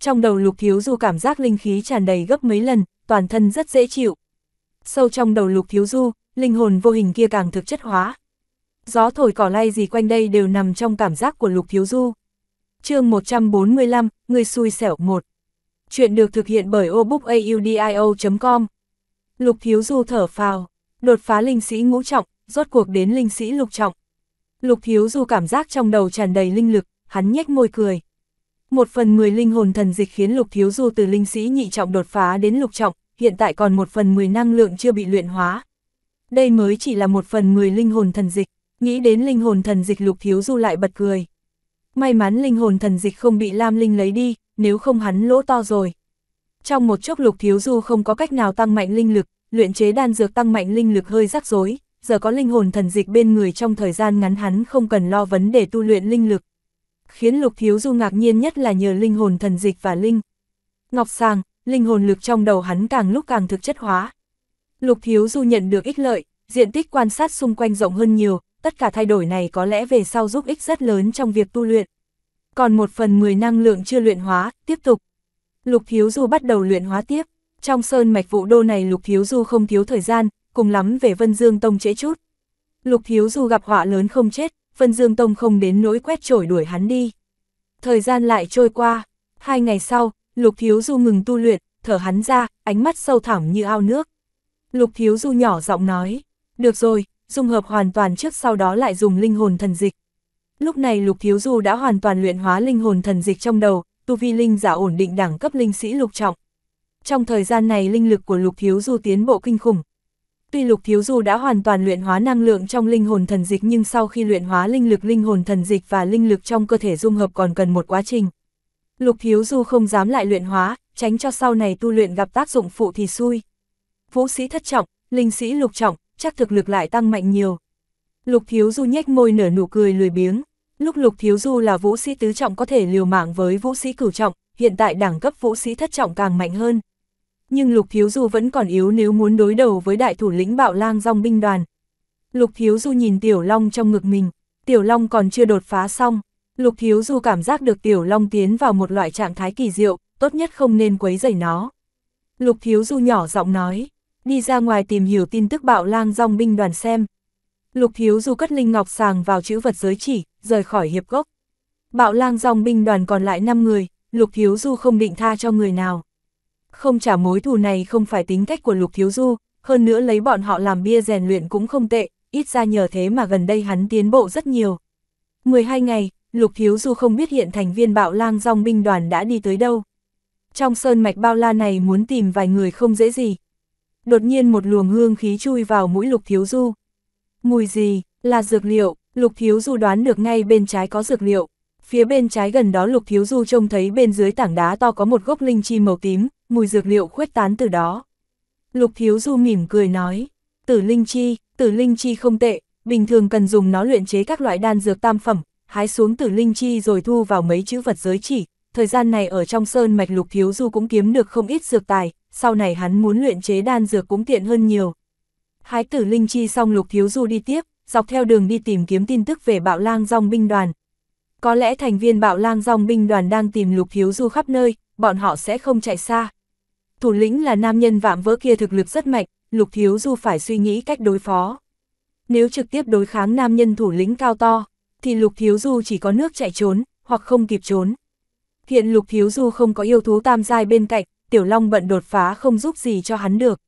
Trong đầu lục thiếu du cảm giác linh khí tràn đầy gấp mấy lần, toàn thân rất dễ chịu. Sâu trong đầu lục thiếu du, linh hồn vô hình kia càng thực chất hóa. Gió thổi cỏ lay gì quanh đây đều nằm trong cảm giác của lục thiếu du. chương 145, người xui xẻo 1. Chuyện được thực hiện bởi obookaudio.com Lục thiếu du thở phào đột phá linh sĩ ngũ trọng, rốt cuộc đến linh sĩ lục trọng. Lục Thiếu Du cảm giác trong đầu tràn đầy linh lực, hắn nhếch môi cười. Một phần mười linh hồn thần dịch khiến Lục Thiếu Du từ linh sĩ nhị trọng đột phá đến lục trọng, hiện tại còn một phần mười năng lượng chưa bị luyện hóa. Đây mới chỉ là một phần mười linh hồn thần dịch, nghĩ đến linh hồn thần dịch Lục Thiếu Du lại bật cười. May mắn linh hồn thần dịch không bị Lam Linh lấy đi, nếu không hắn lỗ to rồi. Trong một chốc Lục Thiếu Du không có cách nào tăng mạnh linh lực, luyện chế đan dược tăng mạnh linh lực hơi rắc rối, giờ có linh hồn thần dịch bên người trong thời gian ngắn hắn không cần lo vấn đề tu luyện linh lực. Khiến Lục Thiếu Du ngạc nhiên nhất là nhờ linh hồn thần dịch và linh. Ngọc Sàng, linh hồn lực trong đầu hắn càng lúc càng thực chất hóa. Lục Thiếu Du nhận được ích lợi, diện tích quan sát xung quanh rộng hơn nhiều, tất cả thay đổi này có lẽ về sau giúp ích rất lớn trong việc tu luyện. Còn một phần 10 năng lượng chưa luyện hóa, tiếp tục. Lục Thiếu Du bắt đầu luyện hóa tiếp. Trong sơn mạch vụ đô này Lục Thiếu Du không thiếu thời gian, cùng lắm về Vân Dương Tông trễ chút. Lục Thiếu Du gặp họa lớn không chết, Vân Dương Tông không đến nỗi quét trổi đuổi hắn đi. Thời gian lại trôi qua, hai ngày sau, Lục Thiếu Du ngừng tu luyện, thở hắn ra, ánh mắt sâu thẳm như ao nước. Lục Thiếu Du nhỏ giọng nói, được rồi, dung hợp hoàn toàn trước sau đó lại dùng linh hồn thần dịch. Lúc này Lục Thiếu Du đã hoàn toàn luyện hóa linh hồn thần dịch trong đầu, tu vi linh giả ổn định đẳng cấp linh sĩ lục trọng. Trong thời gian này linh lực của Lục Thiếu Du tiến bộ kinh khủng. Tuy Lục Thiếu Du đã hoàn toàn luyện hóa năng lượng trong linh hồn thần dịch nhưng sau khi luyện hóa linh lực linh hồn thần dịch và linh lực trong cơ thể dung hợp còn cần một quá trình. Lục Thiếu Du không dám lại luyện hóa, tránh cho sau này tu luyện gặp tác dụng phụ thì xui. Vũ sĩ thất trọng, linh sĩ lục trọng, chắc thực lực lại tăng mạnh nhiều. Lục Thiếu Du nhếch môi nở nụ cười lười biếng. Lúc Lục Thiếu Du là vũ sĩ tứ trọng có thể liều mạng với vũ sĩ cửu trọng, hiện tại đẳng cấp vũ sĩ thất trọng càng mạnh hơn nhưng Lục Thiếu Du vẫn còn yếu nếu muốn đối đầu với đại thủ lĩnh bạo lang dòng binh đoàn. Lục Thiếu Du nhìn Tiểu Long trong ngực mình, Tiểu Long còn chưa đột phá xong, Lục Thiếu Du cảm giác được Tiểu Long tiến vào một loại trạng thái kỳ diệu, tốt nhất không nên quấy rầy nó. Lục Thiếu Du nhỏ giọng nói, đi ra ngoài tìm hiểu tin tức bạo lang dòng binh đoàn xem. Lục Thiếu Du cất Linh Ngọc Sàng vào chữ vật giới chỉ, rời khỏi hiệp gốc. Bạo lang dòng binh đoàn còn lại 5 người, Lục Thiếu Du không định tha cho người nào không trả mối thù này không phải tính cách của Lục Thiếu Du, hơn nữa lấy bọn họ làm bia rèn luyện cũng không tệ, ít ra nhờ thế mà gần đây hắn tiến bộ rất nhiều. 12 ngày, Lục Thiếu Du không biết hiện thành viên bạo lang dòng binh đoàn đã đi tới đâu. Trong sơn mạch bao la này muốn tìm vài người không dễ gì. Đột nhiên một luồng hương khí chui vào mũi Lục Thiếu Du. Mùi gì, là dược liệu, Lục Thiếu Du đoán được ngay bên trái có dược liệu. Phía bên trái gần đó Lục Thiếu Du trông thấy bên dưới tảng đá to có một gốc linh chi màu tím, mùi dược liệu khuếch tán từ đó. Lục Thiếu Du mỉm cười nói, tử linh chi, tử linh chi không tệ, bình thường cần dùng nó luyện chế các loại đan dược tam phẩm, hái xuống tử linh chi rồi thu vào mấy chữ vật giới chỉ. Thời gian này ở trong sơn mạch Lục Thiếu Du cũng kiếm được không ít dược tài, sau này hắn muốn luyện chế đan dược cũng tiện hơn nhiều. Hái tử linh chi xong Lục Thiếu Du đi tiếp, dọc theo đường đi tìm kiếm tin tức về bạo lang dòng binh đoàn, có lẽ thành viên bạo lang dòng binh đoàn đang tìm lục thiếu du khắp nơi, bọn họ sẽ không chạy xa. Thủ lĩnh là nam nhân vạm vỡ kia thực lực rất mạnh, lục thiếu du phải suy nghĩ cách đối phó. Nếu trực tiếp đối kháng nam nhân thủ lĩnh cao to, thì lục thiếu du chỉ có nước chạy trốn, hoặc không kịp trốn. Hiện lục thiếu du không có yêu thú tam giai bên cạnh, tiểu long bận đột phá không giúp gì cho hắn được.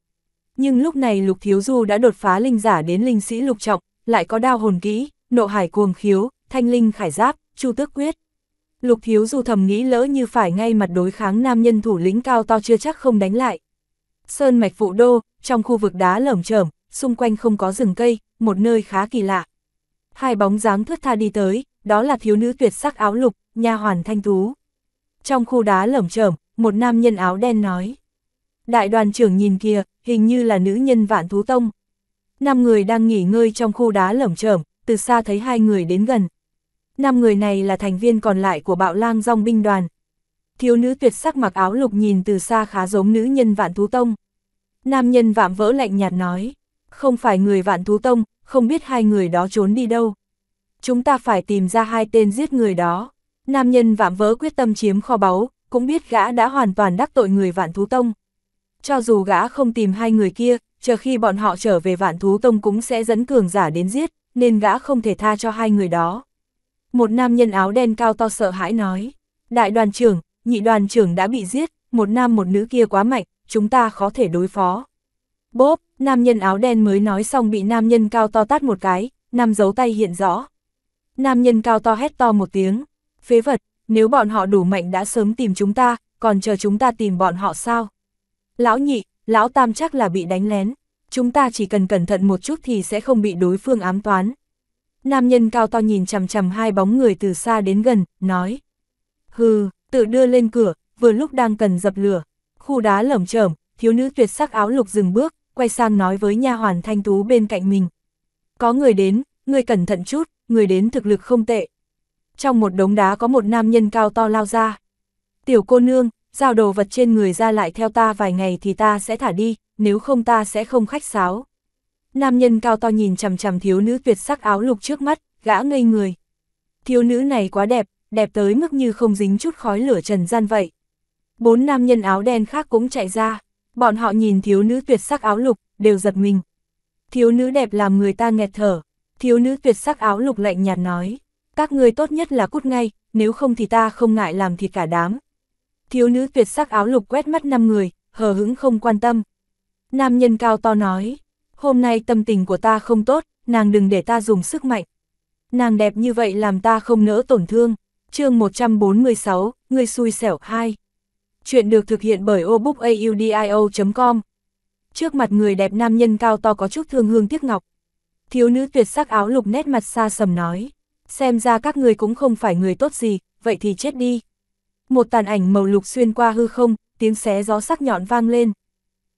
Nhưng lúc này lục thiếu du đã đột phá linh giả đến linh sĩ lục trọng, lại có đao hồn kỹ, nộ hải cuồng khiếu, thanh linh khải giáp. Chu Tước Quyết. Lục Thiếu dù thầm nghĩ lỡ như phải ngay mặt đối kháng nam nhân thủ lĩnh cao to chưa chắc không đánh lại. Sơn mạch vụ đô, trong khu vực đá lởm chởm, xung quanh không có rừng cây, một nơi khá kỳ lạ. Hai bóng dáng thướt tha đi tới, đó là thiếu nữ tuyệt sắc áo lục, nha hoàn thanh tú. Trong khu đá lởm chởm, một nam nhân áo đen nói. Đại đoàn trưởng nhìn kìa, hình như là nữ nhân vạn thú tông. Năm người đang nghỉ ngơi trong khu đá lởm chởm, từ xa thấy hai người đến gần, năm người này là thành viên còn lại của bạo lang dòng binh đoàn. Thiếu nữ tuyệt sắc mặc áo lục nhìn từ xa khá giống nữ nhân vạn thú tông. Nam nhân vạm vỡ lạnh nhạt nói, không phải người vạn thú tông, không biết hai người đó trốn đi đâu. Chúng ta phải tìm ra hai tên giết người đó. Nam nhân vạm vỡ quyết tâm chiếm kho báu, cũng biết gã đã hoàn toàn đắc tội người vạn thú tông. Cho dù gã không tìm hai người kia, chờ khi bọn họ trở về vạn thú tông cũng sẽ dẫn cường giả đến giết, nên gã không thể tha cho hai người đó. Một nam nhân áo đen cao to sợ hãi nói, đại đoàn trưởng, nhị đoàn trưởng đã bị giết, một nam một nữ kia quá mạnh, chúng ta khó thể đối phó. Bốp, nam nhân áo đen mới nói xong bị nam nhân cao to tát một cái, nam dấu tay hiện rõ. Nam nhân cao to hét to một tiếng, phế vật, nếu bọn họ đủ mạnh đã sớm tìm chúng ta, còn chờ chúng ta tìm bọn họ sao? Lão nhị, lão tam chắc là bị đánh lén, chúng ta chỉ cần cẩn thận một chút thì sẽ không bị đối phương ám toán. Nam nhân cao to nhìn chằm chằm hai bóng người từ xa đến gần, nói. Hừ, tự đưa lên cửa, vừa lúc đang cần dập lửa. Khu đá lởm chởm, thiếu nữ tuyệt sắc áo lục dừng bước, quay sang nói với nha hoàn thanh tú bên cạnh mình. Có người đến, người cẩn thận chút, người đến thực lực không tệ. Trong một đống đá có một nam nhân cao to lao ra. Tiểu cô nương, giao đồ vật trên người ra lại theo ta vài ngày thì ta sẽ thả đi, nếu không ta sẽ không khách sáo. Nam nhân cao to nhìn chằm chằm thiếu nữ tuyệt sắc áo lục trước mắt, gã ngây người. Thiếu nữ này quá đẹp, đẹp tới mức như không dính chút khói lửa trần gian vậy. Bốn nam nhân áo đen khác cũng chạy ra, bọn họ nhìn thiếu nữ tuyệt sắc áo lục, đều giật mình. Thiếu nữ đẹp làm người ta nghẹt thở, thiếu nữ tuyệt sắc áo lục lạnh nhạt nói, các người tốt nhất là cút ngay, nếu không thì ta không ngại làm thịt cả đám. Thiếu nữ tuyệt sắc áo lục quét mắt năm người, hờ hững không quan tâm. Nam nhân cao to nói, hôm nay tâm tình của ta không tốt, nàng đừng để ta dùng sức mạnh. Nàng đẹp như vậy làm ta không nỡ tổn thương. chương 146, người xui xẻo 2. Chuyện được thực hiện bởi obookaudio.com Trước mặt người đẹp nam nhân cao to có chút thương hương tiếc ngọc. Thiếu nữ tuyệt sắc áo lục nét mặt xa sầm nói. Xem ra các người cũng không phải người tốt gì, vậy thì chết đi. Một tàn ảnh màu lục xuyên qua hư không, tiếng xé gió sắc nhọn vang lên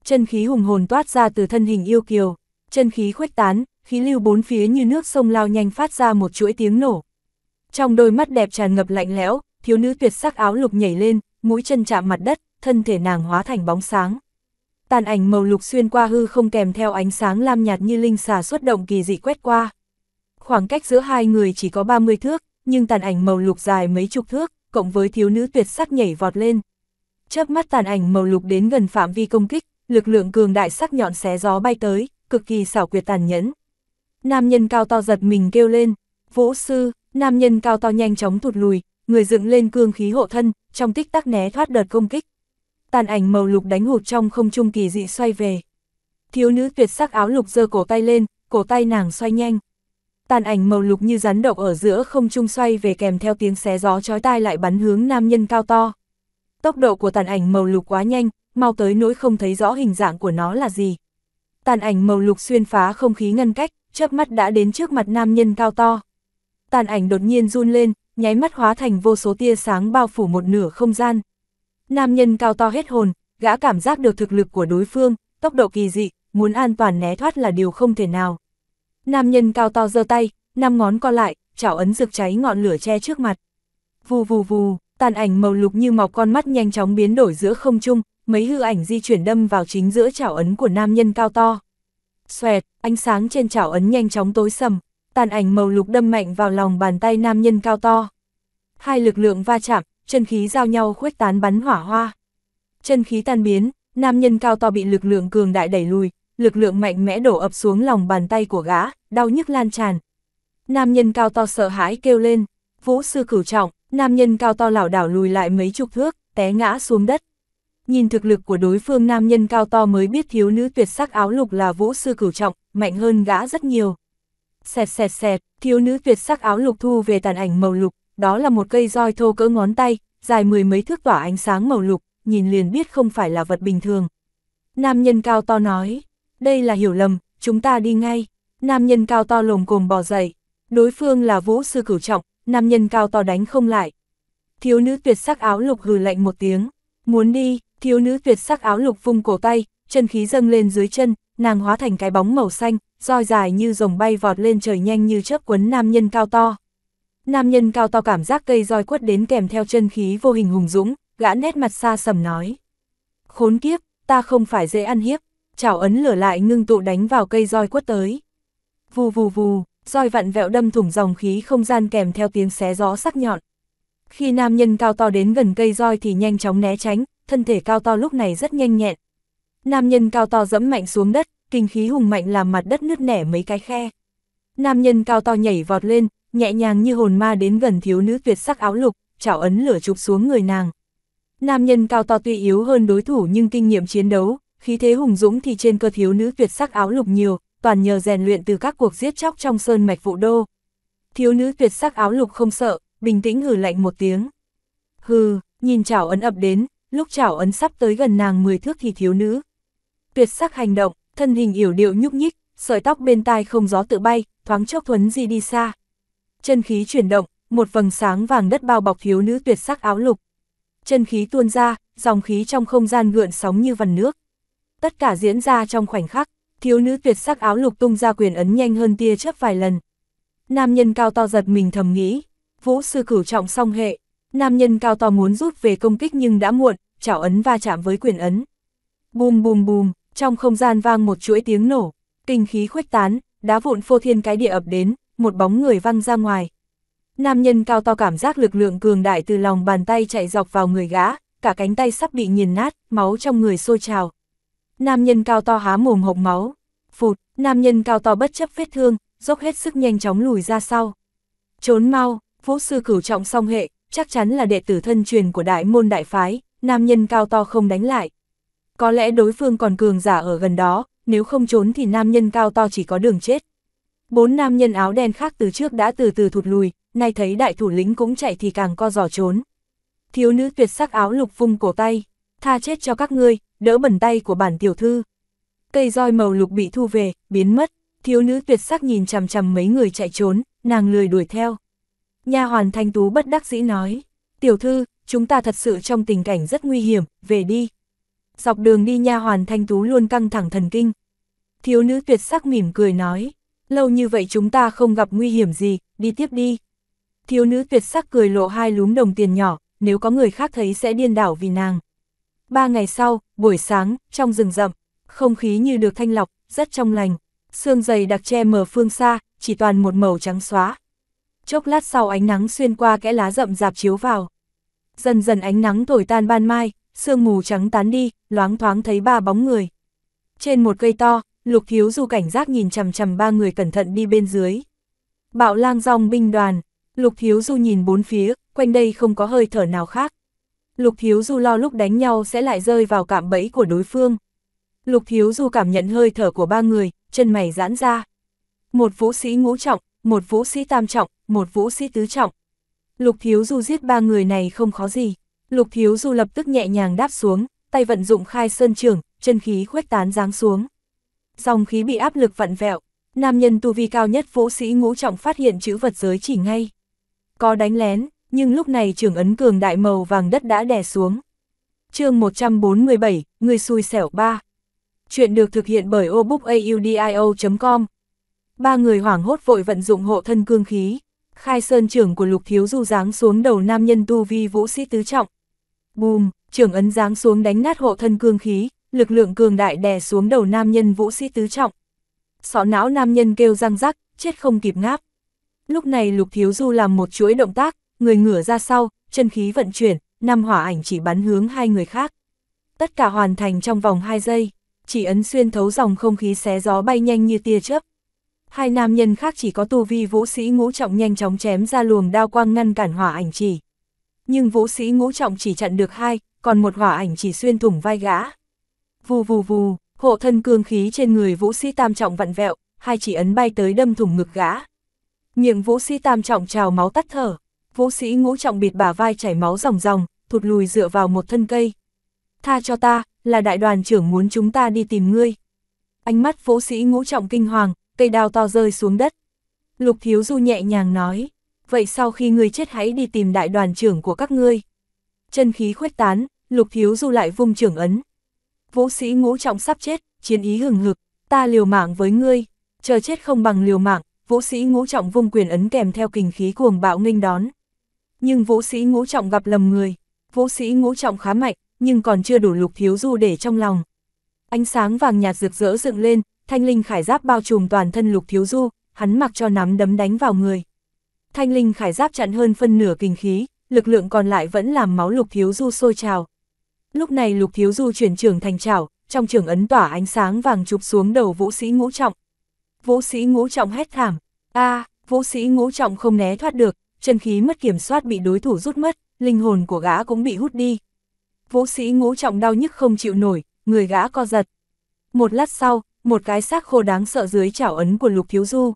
chân khí hùng hồn toát ra từ thân hình yêu kiều, chân khí khuếch tán, khí lưu bốn phía như nước sông lao nhanh phát ra một chuỗi tiếng nổ. Trong đôi mắt đẹp tràn ngập lạnh lẽo, thiếu nữ tuyệt sắc áo lục nhảy lên, mũi chân chạm mặt đất, thân thể nàng hóa thành bóng sáng. Tàn ảnh màu lục xuyên qua hư không kèm theo ánh sáng lam nhạt như linh xà xuất động kỳ dị quét qua. Khoảng cách giữa hai người chỉ có 30 thước, nhưng tàn ảnh màu lục dài mấy chục thước, cộng với thiếu nữ tuyệt sắc nhảy vọt lên. Chớp mắt tàn ảnh màu lục đến gần phạm vi công kích, lực lượng cường đại sắc nhọn xé gió bay tới, cực kỳ xảo quyệt tàn nhẫn. Nam nhân cao to giật mình kêu lên, vũ sư, nam nhân cao to nhanh chóng thụt lùi, người dựng lên cương khí hộ thân, trong tích tắc né thoát đợt công kích. Tàn ảnh màu lục đánh hụt trong không trung kỳ dị xoay về. Thiếu nữ tuyệt sắc áo lục giơ cổ tay lên, cổ tay nàng xoay nhanh. Tàn ảnh màu lục như rắn độc ở giữa không trung xoay về kèm theo tiếng xé gió chói tai lại bắn hướng nam nhân cao to. Tốc độ của tàn ảnh màu lục quá nhanh, mau tới nỗi không thấy rõ hình dạng của nó là gì. Tàn ảnh màu lục xuyên phá không khí ngăn cách, chớp mắt đã đến trước mặt nam nhân cao to. Tàn ảnh đột nhiên run lên, nháy mắt hóa thành vô số tia sáng bao phủ một nửa không gian. Nam nhân cao to hết hồn, gã cảm giác được thực lực của đối phương, tốc độ kỳ dị, muốn an toàn né thoát là điều không thể nào. Nam nhân cao to giơ tay, năm ngón co lại, chảo ấn rực cháy ngọn lửa che trước mặt. Vù vù vù, tàn ảnh màu lục như mọc con mắt nhanh chóng biến đổi giữa không trung, mấy hư ảnh di chuyển đâm vào chính giữa chảo ấn của nam nhân cao to. Xoẹt, ánh sáng trên chảo ấn nhanh chóng tối sầm, tàn ảnh màu lục đâm mạnh vào lòng bàn tay nam nhân cao to. Hai lực lượng va chạm, chân khí giao nhau khuếch tán bắn hỏa hoa. Chân khí tan biến, nam nhân cao to bị lực lượng cường đại đẩy lùi, lực lượng mạnh mẽ đổ ập xuống lòng bàn tay của gã, đau nhức lan tràn. Nam nhân cao to sợ hãi kêu lên, vũ sư cửu trọng, nam nhân cao to lảo đảo lùi lại mấy chục thước, té ngã xuống đất nhìn thực lực của đối phương nam nhân cao to mới biết thiếu nữ tuyệt sắc áo lục là vũ sư cửu trọng, mạnh hơn gã rất nhiều. Xẹt xẹt xẹt, thiếu nữ tuyệt sắc áo lục thu về tàn ảnh màu lục, đó là một cây roi thô cỡ ngón tay, dài mười mấy thước tỏa ánh sáng màu lục, nhìn liền biết không phải là vật bình thường. Nam nhân cao to nói, đây là hiểu lầm, chúng ta đi ngay. Nam nhân cao to lồm cồm bò dậy, đối phương là vũ sư cửu trọng, nam nhân cao to đánh không lại. Thiếu nữ tuyệt sắc áo lục hừ lạnh một tiếng, muốn đi, thiếu nữ tuyệt sắc áo lục vung cổ tay, chân khí dâng lên dưới chân, nàng hóa thành cái bóng màu xanh, roi dài như rồng bay vọt lên trời nhanh như chớp quấn nam nhân cao to. Nam nhân cao to cảm giác cây roi quất đến kèm theo chân khí vô hình hùng dũng, gã nét mặt xa sầm nói. Khốn kiếp, ta không phải dễ ăn hiếp, chảo ấn lửa lại ngưng tụ đánh vào cây roi quất tới. Vù vù vù, roi vặn vẹo đâm thủng dòng khí không gian kèm theo tiếng xé gió sắc nhọn. Khi nam nhân cao to đến gần cây roi thì nhanh chóng né tránh, thân thể cao to lúc này rất nhanh nhẹn. Nam nhân cao to dẫm mạnh xuống đất, kinh khí hùng mạnh làm mặt đất nứt nẻ mấy cái khe. Nam nhân cao to nhảy vọt lên, nhẹ nhàng như hồn ma đến gần thiếu nữ tuyệt sắc áo lục, chảo ấn lửa chụp xuống người nàng. Nam nhân cao to tuy yếu hơn đối thủ nhưng kinh nghiệm chiến đấu, khí thế hùng dũng thì trên cơ thiếu nữ tuyệt sắc áo lục nhiều, toàn nhờ rèn luyện từ các cuộc giết chóc trong sơn mạch vụ đô. Thiếu nữ tuyệt sắc áo lục không sợ, bình tĩnh hừ lạnh một tiếng. Hừ, nhìn chảo ấn ập đến, lúc chảo ấn sắp tới gần nàng 10 thước thì thiếu nữ. Tuyệt sắc hành động, thân hình yểu điệu nhúc nhích, sợi tóc bên tai không gió tự bay, thoáng chốc thuấn di đi xa. Chân khí chuyển động, một vầng sáng vàng đất bao bọc thiếu nữ tuyệt sắc áo lục. Chân khí tuôn ra, dòng khí trong không gian gợn sóng như vần nước. Tất cả diễn ra trong khoảnh khắc, thiếu nữ tuyệt sắc áo lục tung ra quyền ấn nhanh hơn tia chớp vài lần. Nam nhân cao to giật mình thầm nghĩ, vũ sư cửu trọng song hệ, Nam nhân cao to muốn rút về công kích nhưng đã muộn, chảo ấn va chạm với quyền ấn. Bùm bùm bùm, trong không gian vang một chuỗi tiếng nổ, kinh khí khuếch tán, đá vụn phô thiên cái địa ập đến, một bóng người văng ra ngoài. Nam nhân cao to cảm giác lực lượng cường đại từ lòng bàn tay chạy dọc vào người gã, cả cánh tay sắp bị nghiền nát, máu trong người sôi trào. Nam nhân cao to há mồm hộc máu, phụt, nam nhân cao to bất chấp vết thương, dốc hết sức nhanh chóng lùi ra sau. Trốn mau, vũ sư cửu trọng song hệ, chắc chắn là đệ tử thân truyền của đại môn đại phái, nam nhân cao to không đánh lại. Có lẽ đối phương còn cường giả ở gần đó, nếu không trốn thì nam nhân cao to chỉ có đường chết. Bốn nam nhân áo đen khác từ trước đã từ từ thụt lùi, nay thấy đại thủ lĩnh cũng chạy thì càng co giò trốn. Thiếu nữ tuyệt sắc áo lục vung cổ tay, tha chết cho các ngươi, đỡ bẩn tay của bản tiểu thư. Cây roi màu lục bị thu về, biến mất, thiếu nữ tuyệt sắc nhìn chằm chằm mấy người chạy trốn, nàng lười đuổi theo. Nha hoàn thanh tú bất đắc dĩ nói, tiểu thư, chúng ta thật sự trong tình cảnh rất nguy hiểm, về đi. Dọc đường đi nha hoàn thanh tú luôn căng thẳng thần kinh. Thiếu nữ tuyệt sắc mỉm cười nói, lâu như vậy chúng ta không gặp nguy hiểm gì, đi tiếp đi. Thiếu nữ tuyệt sắc cười lộ hai lúm đồng tiền nhỏ, nếu có người khác thấy sẽ điên đảo vì nàng. Ba ngày sau, buổi sáng, trong rừng rậm, không khí như được thanh lọc, rất trong lành. Sương dày đặc che mờ phương xa, chỉ toàn một màu trắng xóa, chốc lát sau ánh nắng xuyên qua kẽ lá rậm rạp chiếu vào. Dần dần ánh nắng thổi tan ban mai, sương mù trắng tán đi, loáng thoáng thấy ba bóng người. Trên một cây to, Lục thiếu Du cảnh giác nhìn chằm chằm ba người cẩn thận đi bên dưới. Bạo lang dòng binh đoàn, Lục thiếu Du nhìn bốn phía, quanh đây không có hơi thở nào khác. Lục thiếu Du lo lúc đánh nhau sẽ lại rơi vào cạm bẫy của đối phương. Lục thiếu Du cảm nhận hơi thở của ba người, chân mày giãn ra. Một vũ sĩ ngũ trọng, một vũ sĩ tam trọng, một vũ sĩ tứ trọng. Lục Thiếu Du giết ba người này không khó gì. Lục Thiếu Du lập tức nhẹ nhàng đáp xuống, tay vận dụng khai sơn trường, chân khí khuếch tán giáng xuống. Dòng khí bị áp lực vặn vẹo, nam nhân tu vi cao nhất vũ sĩ ngũ trọng phát hiện chữ vật giới chỉ ngay. Có đánh lén, nhưng lúc này trưởng ấn cường đại màu vàng đất đã đè xuống. chương 147, người xui xẻo 3. Chuyện được thực hiện bởi obookaudio.com Ba người hoảng hốt vội vận dụng hộ thân cương khí. Khai sơn trưởng của lục thiếu du giáng xuống đầu nam nhân tu vi vũ sĩ tứ trọng. Bùm, trưởng ấn giáng xuống đánh nát hộ thân cương khí, lực lượng cường đại đè xuống đầu nam nhân vũ sĩ tứ trọng. Sọ não nam nhân kêu răng rắc, chết không kịp ngáp. Lúc này lục thiếu du làm một chuỗi động tác, người ngửa ra sau, chân khí vận chuyển, năm hỏa ảnh chỉ bắn hướng hai người khác. Tất cả hoàn thành trong vòng 2 giây, chỉ ấn xuyên thấu dòng không khí xé gió bay nhanh như tia chớp hai nam nhân khác chỉ có tu vi vũ sĩ ngũ trọng nhanh chóng chém ra luồng đao quang ngăn cản hỏa ảnh chỉ. Nhưng vũ sĩ ngũ trọng chỉ chặn được hai, còn một hỏa ảnh chỉ xuyên thủng vai gã. Vù vù vù, hộ thân cương khí trên người vũ sĩ tam trọng vặn vẹo, hai chỉ ấn bay tới đâm thủng ngực gã. Miệng vũ sĩ tam trọng trào máu tắt thở, vũ sĩ ngũ trọng bịt bả vai chảy máu ròng ròng, thụt lùi dựa vào một thân cây. Tha cho ta, là đại đoàn trưởng muốn chúng ta đi tìm ngươi. Ánh mắt vũ sĩ ngũ trọng kinh hoàng, cây đao to rơi xuống đất. Lục Thiếu Du nhẹ nhàng nói, vậy sau khi ngươi chết hãy đi tìm đại đoàn trưởng của các ngươi. Chân khí khuếch tán, Lục Thiếu Du lại vung trưởng ấn. Vũ sĩ ngũ trọng sắp chết, chiến ý hừng hực, ta liều mạng với ngươi, chờ chết không bằng liều mạng, vũ sĩ ngũ trọng vung quyền ấn kèm theo kình khí cuồng bạo nghênh đón. Nhưng vũ sĩ ngũ trọng gặp lầm người, vũ sĩ ngũ trọng khá mạnh, nhưng còn chưa đủ Lục Thiếu Du để trong lòng. Ánh sáng vàng nhạt rực rỡ dựng lên, thanh linh khải giáp bao trùm toàn thân lục thiếu du, hắn mặc cho nắm đấm đánh vào người. Thanh linh khải giáp chặn hơn phân nửa kinh khí, lực lượng còn lại vẫn làm máu lục thiếu du sôi trào. Lúc này lục thiếu du chuyển trường thành trảo, trong trường ấn tỏa ánh sáng vàng chụp xuống đầu vũ sĩ ngũ trọng. Vũ sĩ ngũ trọng hét thảm, a vũ sĩ ngũ trọng không né thoát được, chân khí mất kiểm soát bị đối thủ rút mất, linh hồn của gã cũng bị hút đi. Vũ sĩ ngũ trọng đau nhức không chịu nổi, người gã co giật. Một lát sau, một cái xác khô đáng sợ dưới chảo ấn của Lục Thiếu Du.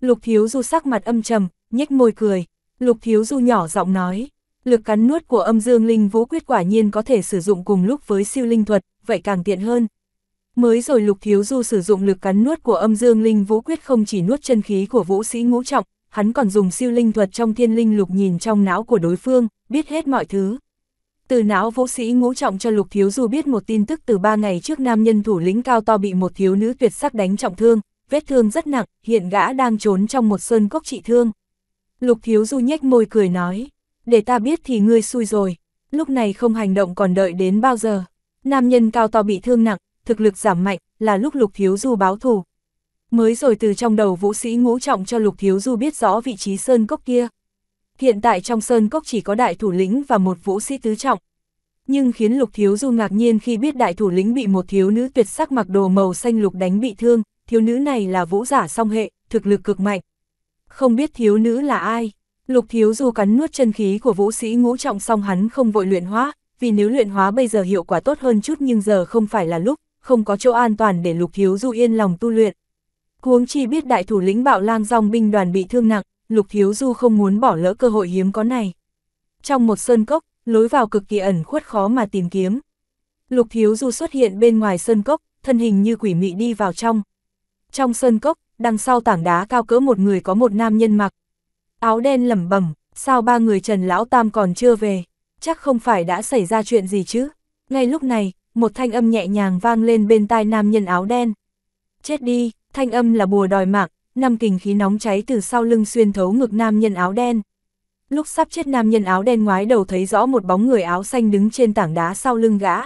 Lục Thiếu Du sắc mặt âm trầm, nhếch môi cười, Lục Thiếu Du nhỏ giọng nói, lực cắn nuốt của âm dương linh vũ quyết quả nhiên có thể sử dụng cùng lúc với siêu linh thuật, vậy càng tiện hơn. Mới rồi Lục Thiếu Du sử dụng lực cắn nuốt của âm dương linh vũ quyết không chỉ nuốt chân khí của vũ sĩ ngũ trọng, hắn còn dùng siêu linh thuật trong thiên linh lục nhìn trong não của đối phương, biết hết mọi thứ. Từ não vũ sĩ ngũ trọng cho Lục Thiếu Du biết một tin tức từ ba ngày trước nam nhân thủ lĩnh cao to bị một thiếu nữ tuyệt sắc đánh trọng thương, vết thương rất nặng, hiện gã đang trốn trong một sơn cốc trị thương. Lục Thiếu Du nhếch môi cười nói, để ta biết thì ngươi xui rồi, lúc này không hành động còn đợi đến bao giờ. Nam nhân cao to bị thương nặng, thực lực giảm mạnh, là lúc Lục Thiếu Du báo thù. Mới rồi từ trong đầu vũ sĩ ngũ trọng cho Lục Thiếu Du biết rõ vị trí sơn cốc kia. Hiện tại trong sơn cốc chỉ có đại thủ lĩnh và một vũ sĩ tứ trọng. Nhưng khiến lục thiếu du ngạc nhiên khi biết đại thủ lĩnh bị một thiếu nữ tuyệt sắc mặc đồ màu xanh lục đánh bị thương, thiếu nữ này là vũ giả song hệ, thực lực cực mạnh. Không biết thiếu nữ là ai, lục thiếu du cắn nuốt chân khí của vũ sĩ ngũ trọng song hắn không vội luyện hóa, vì nếu luyện hóa bây giờ hiệu quả tốt hơn chút nhưng giờ không phải là lúc, không có chỗ an toàn để lục thiếu du yên lòng tu luyện. Cuống chi biết đại thủ lĩnh bạo lang dòng binh đoàn bị thương nặng, Lục Thiếu Du không muốn bỏ lỡ cơ hội hiếm có này. Trong một sơn cốc, lối vào cực kỳ ẩn khuất khó mà tìm kiếm. Lục Thiếu Du xuất hiện bên ngoài sơn cốc, thân hình như quỷ mị đi vào trong. Trong sơn cốc, đằng sau tảng đá cao cỡ một người có một nam nhân mặc. Áo đen lẩm bẩm, sao ba người Trần Lão Tam còn chưa về, chắc không phải đã xảy ra chuyện gì chứ. Ngay lúc này, một thanh âm nhẹ nhàng vang lên bên tai nam nhân áo đen. Chết đi, thanh âm là bùa đòi mạng, năm kình khí nóng cháy từ sau lưng xuyên thấu ngực nam nhân áo đen. Lúc sắp chết nam nhân áo đen ngoái đầu thấy rõ một bóng người áo xanh đứng trên tảng đá sau lưng gã.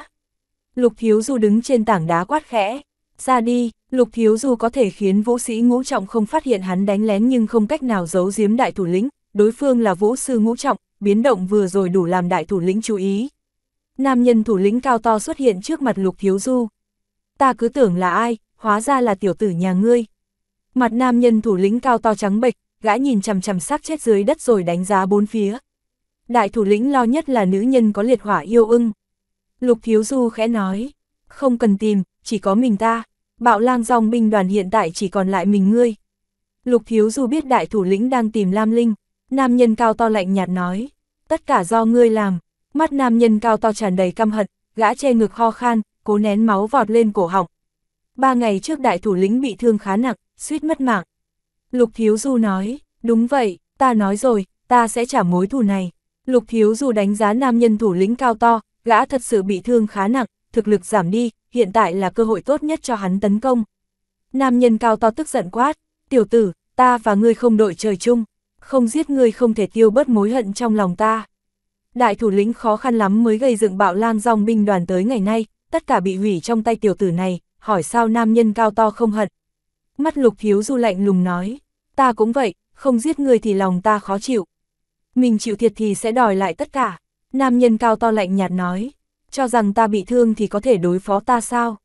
Lục Thiếu Du đứng trên tảng đá quát khẽ, ra đi, Lục Thiếu Du có thể khiến vũ sĩ ngũ trọng không phát hiện hắn đánh lén nhưng không cách nào giấu giếm đại thủ lĩnh, đối phương là vũ sư ngũ trọng, biến động vừa rồi đủ làm đại thủ lĩnh chú ý. Nam nhân thủ lĩnh cao to xuất hiện trước mặt Lục Thiếu Du. Ta cứ tưởng là ai, hóa ra là tiểu tử nhà ngươi. Mặt nam nhân thủ lĩnh cao to trắng bệch, gã nhìn chằm chằm xác chết dưới đất rồi đánh giá bốn phía. Đại thủ lĩnh lo nhất là nữ nhân có liệt hỏa yêu ưng. Lục Thiếu Du khẽ nói, không cần tìm, chỉ có mình ta, bạo lang dòng binh đoàn hiện tại chỉ còn lại mình ngươi. Lục Thiếu Du biết đại thủ lĩnh đang tìm Lam Linh, nam nhân cao to lạnh nhạt nói, tất cả do ngươi làm, mắt nam nhân cao to tràn đầy căm hận, gã che ngực ho khan, cố nén máu vọt lên cổ họng. Ba ngày trước đại thủ lĩnh bị thương khá nặng, suýt mất mạng. Lục Thiếu Du nói, đúng vậy, ta nói rồi, ta sẽ trả mối thù này. Lục Thiếu Du đánh giá nam nhân thủ lĩnh cao to, gã thật sự bị thương khá nặng, thực lực giảm đi, hiện tại là cơ hội tốt nhất cho hắn tấn công. Nam nhân cao to tức giận quát, tiểu tử, ta và ngươi không đội trời chung, không giết ngươi không thể tiêu bớt mối hận trong lòng ta. Đại thủ lĩnh khó khăn lắm mới gây dựng bạo lang dòng binh đoàn tới ngày nay, tất cả bị hủy trong tay tiểu tử này, hỏi sao nam nhân cao to không hận, Mắt lục hiếu du lạnh lùng nói, ta cũng vậy, không giết người thì lòng ta khó chịu. Mình chịu thiệt thì sẽ đòi lại tất cả. Nam nhân cao to lạnh nhạt nói, cho rằng ta bị thương thì có thể đối phó ta sao?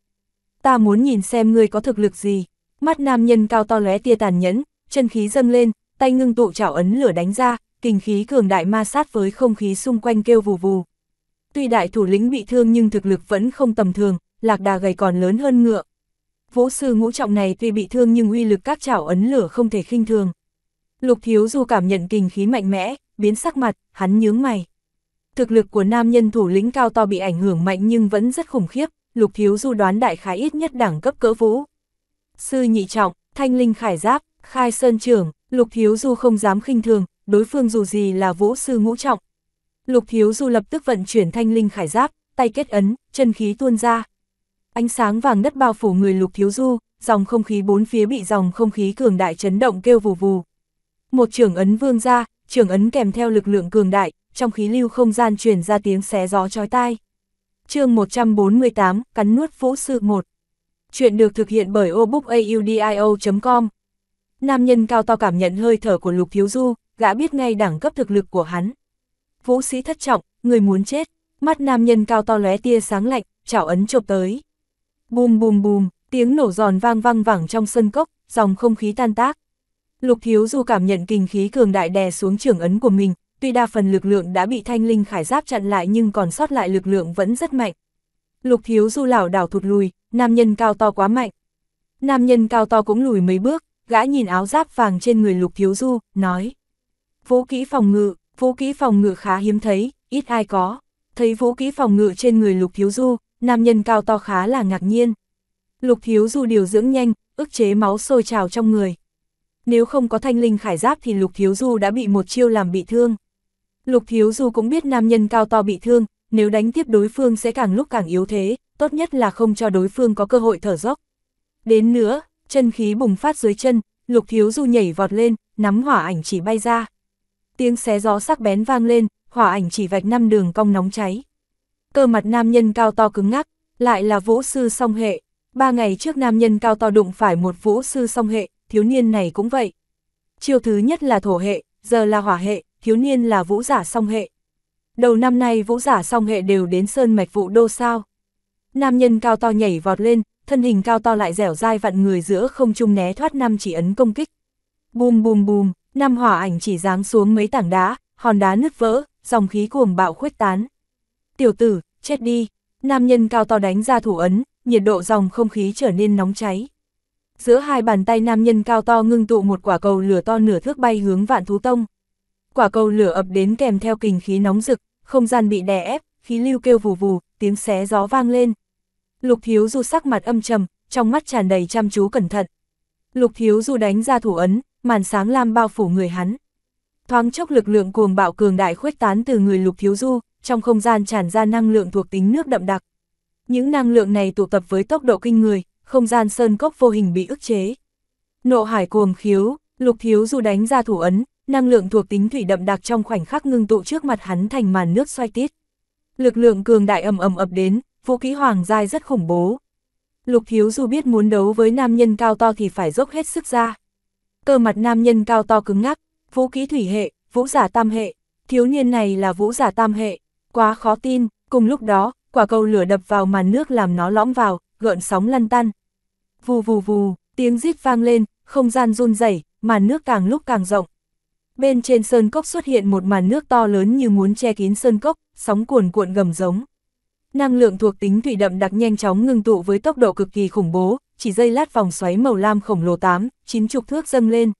Ta muốn nhìn xem ngươi có thực lực gì. Mắt nam nhân cao to lóe tia tàn nhẫn, chân khí dâng lên, tay ngưng tụ chảo ấn lửa đánh ra, kinh khí cường đại ma sát với không khí xung quanh kêu vù vù. Tuy đại thủ lĩnh bị thương nhưng thực lực vẫn không tầm thường, lạc đà gầy còn lớn hơn ngựa, Vũ sư ngũ trọng này tuy bị thương nhưng uy lực các chảo ấn lửa không thể khinh thường. Lục Thiếu Du cảm nhận kinh khí mạnh mẽ, biến sắc mặt, hắn nhướng mày. Thực lực của nam nhân thủ lĩnh cao to bị ảnh hưởng mạnh nhưng vẫn rất khủng khiếp, Lục Thiếu Du đoán đại khái ít nhất đẳng cấp cỡ vũ. Sư nhị trọng, thanh linh khải giáp, khai sơn trưởng, Lục Thiếu Du không dám khinh thường, đối phương dù gì là vũ sư ngũ trọng. Lục Thiếu Du lập tức vận chuyển thanh linh khải giáp, tay kết ấn, chân khí tuôn ra. Ánh sáng vàng đất bao phủ người lục thiếu du, dòng không khí bốn phía bị dòng không khí cường đại chấn động kêu vù vù. Một trưởng ấn vương ra, trưởng ấn kèm theo lực lượng cường đại, trong khí lưu không gian truyền ra tiếng xé gió chói tai. chương 148, cắn nuốt vũ sư 1. Chuyện được thực hiện bởi obookaudio.com Nam nhân cao to cảm nhận hơi thở của lục thiếu du, gã biết ngay đẳng cấp thực lực của hắn. Vũ sĩ thất trọng, người muốn chết, mắt nam nhân cao to lóe tia sáng lạnh, chảo ấn chộp tới. Bùm bùm bùm, tiếng nổ giòn vang vang vẳng trong sân cốc, dòng không khí tan tác. Lục Thiếu Du cảm nhận kinh khí cường đại đè xuống trưởng ấn của mình, tuy đa phần lực lượng đã bị thanh linh khải giáp chặn lại nhưng còn sót lại lực lượng vẫn rất mạnh. Lục Thiếu Du lảo đảo thụt lùi, nam nhân cao to quá mạnh. Nam nhân cao to cũng lùi mấy bước, gã nhìn áo giáp vàng trên người Lục Thiếu Du, nói. Vũ kỹ phòng ngự, vũ kỹ phòng ngự khá hiếm thấy, ít ai có. Thấy vũ kỹ phòng ngự trên người Lục Thiếu Du, nam nhân cao to khá là ngạc nhiên. Lục thiếu du điều dưỡng nhanh, ức chế máu sôi trào trong người. Nếu không có thanh linh khải giáp thì lục thiếu du đã bị một chiêu làm bị thương. Lục thiếu du cũng biết nam nhân cao to bị thương, nếu đánh tiếp đối phương sẽ càng lúc càng yếu thế, tốt nhất là không cho đối phương có cơ hội thở dốc. Đến nữa, chân khí bùng phát dưới chân, lục thiếu du nhảy vọt lên, nắm hỏa ảnh chỉ bay ra. Tiếng xé gió sắc bén vang lên, hỏa ảnh chỉ vạch năm đường cong nóng cháy cơ mặt nam nhân cao to cứng ngắc, lại là vũ sư song hệ. Ba ngày trước nam nhân cao to đụng phải một vũ sư song hệ, thiếu niên này cũng vậy. Chiêu thứ nhất là thổ hệ, giờ là hỏa hệ, thiếu niên là vũ giả song hệ. Đầu năm nay vũ giả song hệ đều đến sơn mạch vụ đô sao. Nam nhân cao to nhảy vọt lên, thân hình cao to lại dẻo dai vặn người giữa không trung né thoát năm chỉ ấn công kích. Bùm bùm bùm, năm hỏa ảnh chỉ giáng xuống mấy tảng đá, hòn đá nứt vỡ, dòng khí cuồng bạo khuếch tán tiểu tử, chết đi. Nam nhân cao to đánh ra thủ ấn, nhiệt độ dòng không khí trở nên nóng cháy. Giữa hai bàn tay nam nhân cao to ngưng tụ một quả cầu lửa to nửa thước bay hướng vạn thú tông. Quả cầu lửa ập đến kèm theo kình khí nóng rực, không gian bị đè ép, khí lưu kêu vù vù, tiếng xé gió vang lên. Lục thiếu du sắc mặt âm trầm, trong mắt tràn đầy chăm chú cẩn thận. Lục thiếu du đánh ra thủ ấn, màn sáng lam bao phủ người hắn. Thoáng chốc lực lượng cuồng bạo cường đại khuếch tán từ người lục thiếu du, trong không gian tràn ra năng lượng thuộc tính nước đậm đặc. Những năng lượng này tụ tập với tốc độ kinh người, không gian sơn cốc vô hình bị ức chế. Nộ hải cuồng khiếu, lục thiếu dù đánh ra thủ ấn, năng lượng thuộc tính thủy đậm đặc trong khoảnh khắc ngưng tụ trước mặt hắn thành màn nước xoay tít Lực lượng cường đại ầm ầm ập đến, vũ khí hoàng giai rất khủng bố. Lục thiếu dù biết muốn đấu với nam nhân cao to thì phải dốc hết sức ra. Cơ mặt nam nhân cao to cứng ngắc, vũ khí thủy hệ, vũ giả tam hệ, thiếu niên này là vũ giả tam hệ, Quá khó tin, cùng lúc đó, quả cầu lửa đập vào màn nước làm nó lõm vào, gợn sóng lăn tăn. Vù vù vù, tiếng rít vang lên, không gian run rẩy, màn nước càng lúc càng rộng. Bên trên sơn cốc xuất hiện một màn nước to lớn như muốn che kín sơn cốc, sóng cuồn cuộn gầm giống. Năng lượng thuộc tính thủy đậm đặc nhanh chóng ngưng tụ với tốc độ cực kỳ khủng bố, chỉ dây lát vòng xoáy màu lam khổng lồ 8, 9 chục thước dâng lên.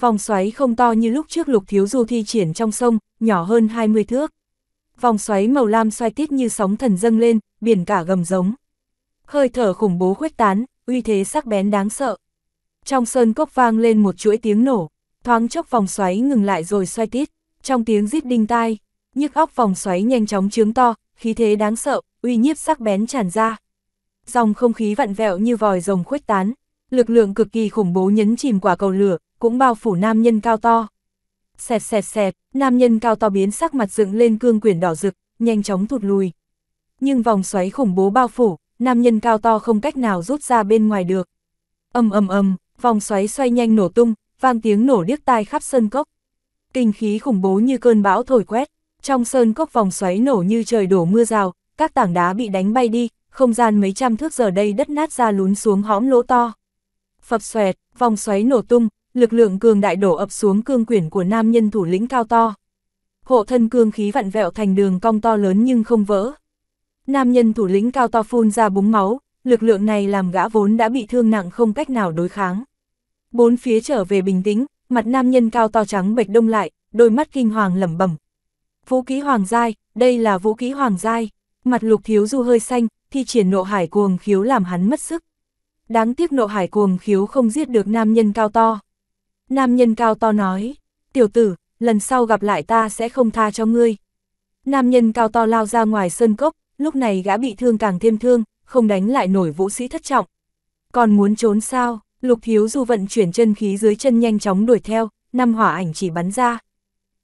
Vòng xoáy không to như lúc trước lục thiếu du thi triển trong sông, nhỏ hơn 20 thước vòng xoáy màu lam xoay tít như sóng thần dâng lên, biển cả gầm giống. Hơi thở khủng bố khuếch tán, uy thế sắc bén đáng sợ. Trong sơn cốc vang lên một chuỗi tiếng nổ, thoáng chốc vòng xoáy ngừng lại rồi xoay tít, trong tiếng rít đinh tai, nhức óc vòng xoáy nhanh chóng chướng to, khí thế đáng sợ, uy nhiếp sắc bén tràn ra. Dòng không khí vặn vẹo như vòi rồng khuếch tán, lực lượng cực kỳ khủng bố nhấn chìm quả cầu lửa, cũng bao phủ nam nhân cao to xẹt xẹt xẹt, nam nhân cao to biến sắc mặt dựng lên cương quyển đỏ rực, nhanh chóng thụt lùi. Nhưng vòng xoáy khủng bố bao phủ, nam nhân cao to không cách nào rút ra bên ngoài được. Âm âm âm, vòng xoáy xoay nhanh nổ tung, vang tiếng nổ điếc tai khắp sân cốc. Kinh khí khủng bố như cơn bão thổi quét, trong sơn cốc vòng xoáy nổ như trời đổ mưa rào, các tảng đá bị đánh bay đi, không gian mấy trăm thước giờ đây đất nát ra lún xuống hõm lỗ to. Phập xoẹt, vòng xoáy nổ tung, lực lượng cường đại đổ ập xuống cương quyển của nam nhân thủ lĩnh cao to. Hộ thân cương khí vặn vẹo thành đường cong to lớn nhưng không vỡ. Nam nhân thủ lĩnh cao to phun ra búng máu, lực lượng này làm gã vốn đã bị thương nặng không cách nào đối kháng. Bốn phía trở về bình tĩnh, mặt nam nhân cao to trắng bệch đông lại, đôi mắt kinh hoàng lẩm bẩm. Vũ khí hoàng giai, đây là vũ khí hoàng giai. Mặt lục thiếu du hơi xanh, thi triển nộ hải cuồng khiếu làm hắn mất sức. Đáng tiếc nộ hải cuồng khiếu không giết được nam nhân cao to. Nam nhân cao to nói, tiểu tử, lần sau gặp lại ta sẽ không tha cho ngươi. Nam nhân cao to lao ra ngoài sơn cốc, lúc này gã bị thương càng thêm thương, không đánh lại nổi vũ sĩ thất trọng. Còn muốn trốn sao, lục Hiếu du vận chuyển chân khí dưới chân nhanh chóng đuổi theo, năm hỏa ảnh chỉ bắn ra.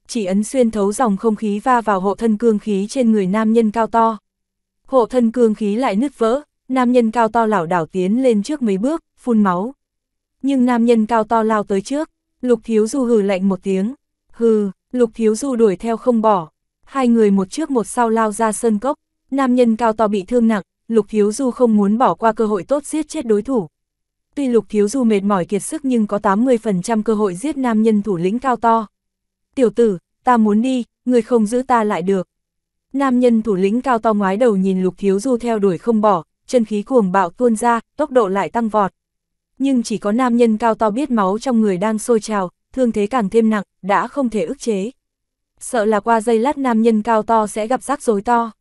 Chỉ ấn xuyên thấu dòng không khí va vào hộ thân cương khí trên người nam nhân cao to. Hộ thân cương khí lại nứt vỡ, nam nhân cao to lảo đảo tiến lên trước mấy bước, phun máu nhưng nam nhân cao to lao tới trước, lục thiếu du hừ lạnh một tiếng, hừ, lục thiếu du đuổi theo không bỏ, hai người một trước một sau lao ra sơn cốc, nam nhân cao to bị thương nặng, lục thiếu du không muốn bỏ qua cơ hội tốt giết chết đối thủ. Tuy lục thiếu du mệt mỏi kiệt sức nhưng có 80% cơ hội giết nam nhân thủ lĩnh cao to. Tiểu tử, ta muốn đi, người không giữ ta lại được. Nam nhân thủ lĩnh cao to ngoái đầu nhìn lục thiếu du theo đuổi không bỏ, chân khí cuồng bạo tuôn ra, tốc độ lại tăng vọt nhưng chỉ có nam nhân cao to biết máu trong người đang sôi trào, thương thế càng thêm nặng, đã không thể ức chế. Sợ là qua dây lát nam nhân cao to sẽ gặp rắc rối to.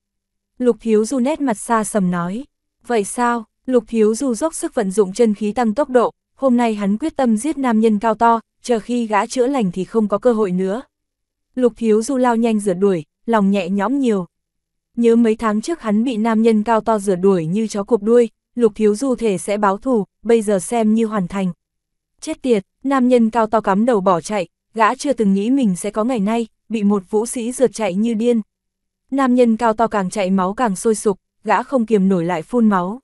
Lục Hiếu Du nét mặt xa sầm nói, vậy sao, Lục Hiếu Du dốc sức vận dụng chân khí tăng tốc độ, hôm nay hắn quyết tâm giết nam nhân cao to, chờ khi gã chữa lành thì không có cơ hội nữa. Lục Hiếu Du lao nhanh rượt đuổi, lòng nhẹ nhõm nhiều. Nhớ mấy tháng trước hắn bị nam nhân cao to rượt đuổi như chó cụp đuôi, lục thiếu du thể sẽ báo thù, bây giờ xem như hoàn thành. Chết tiệt, nam nhân cao to cắm đầu bỏ chạy, gã chưa từng nghĩ mình sẽ có ngày nay, bị một vũ sĩ rượt chạy như điên. Nam nhân cao to càng chạy máu càng sôi sục, gã không kiềm nổi lại phun máu.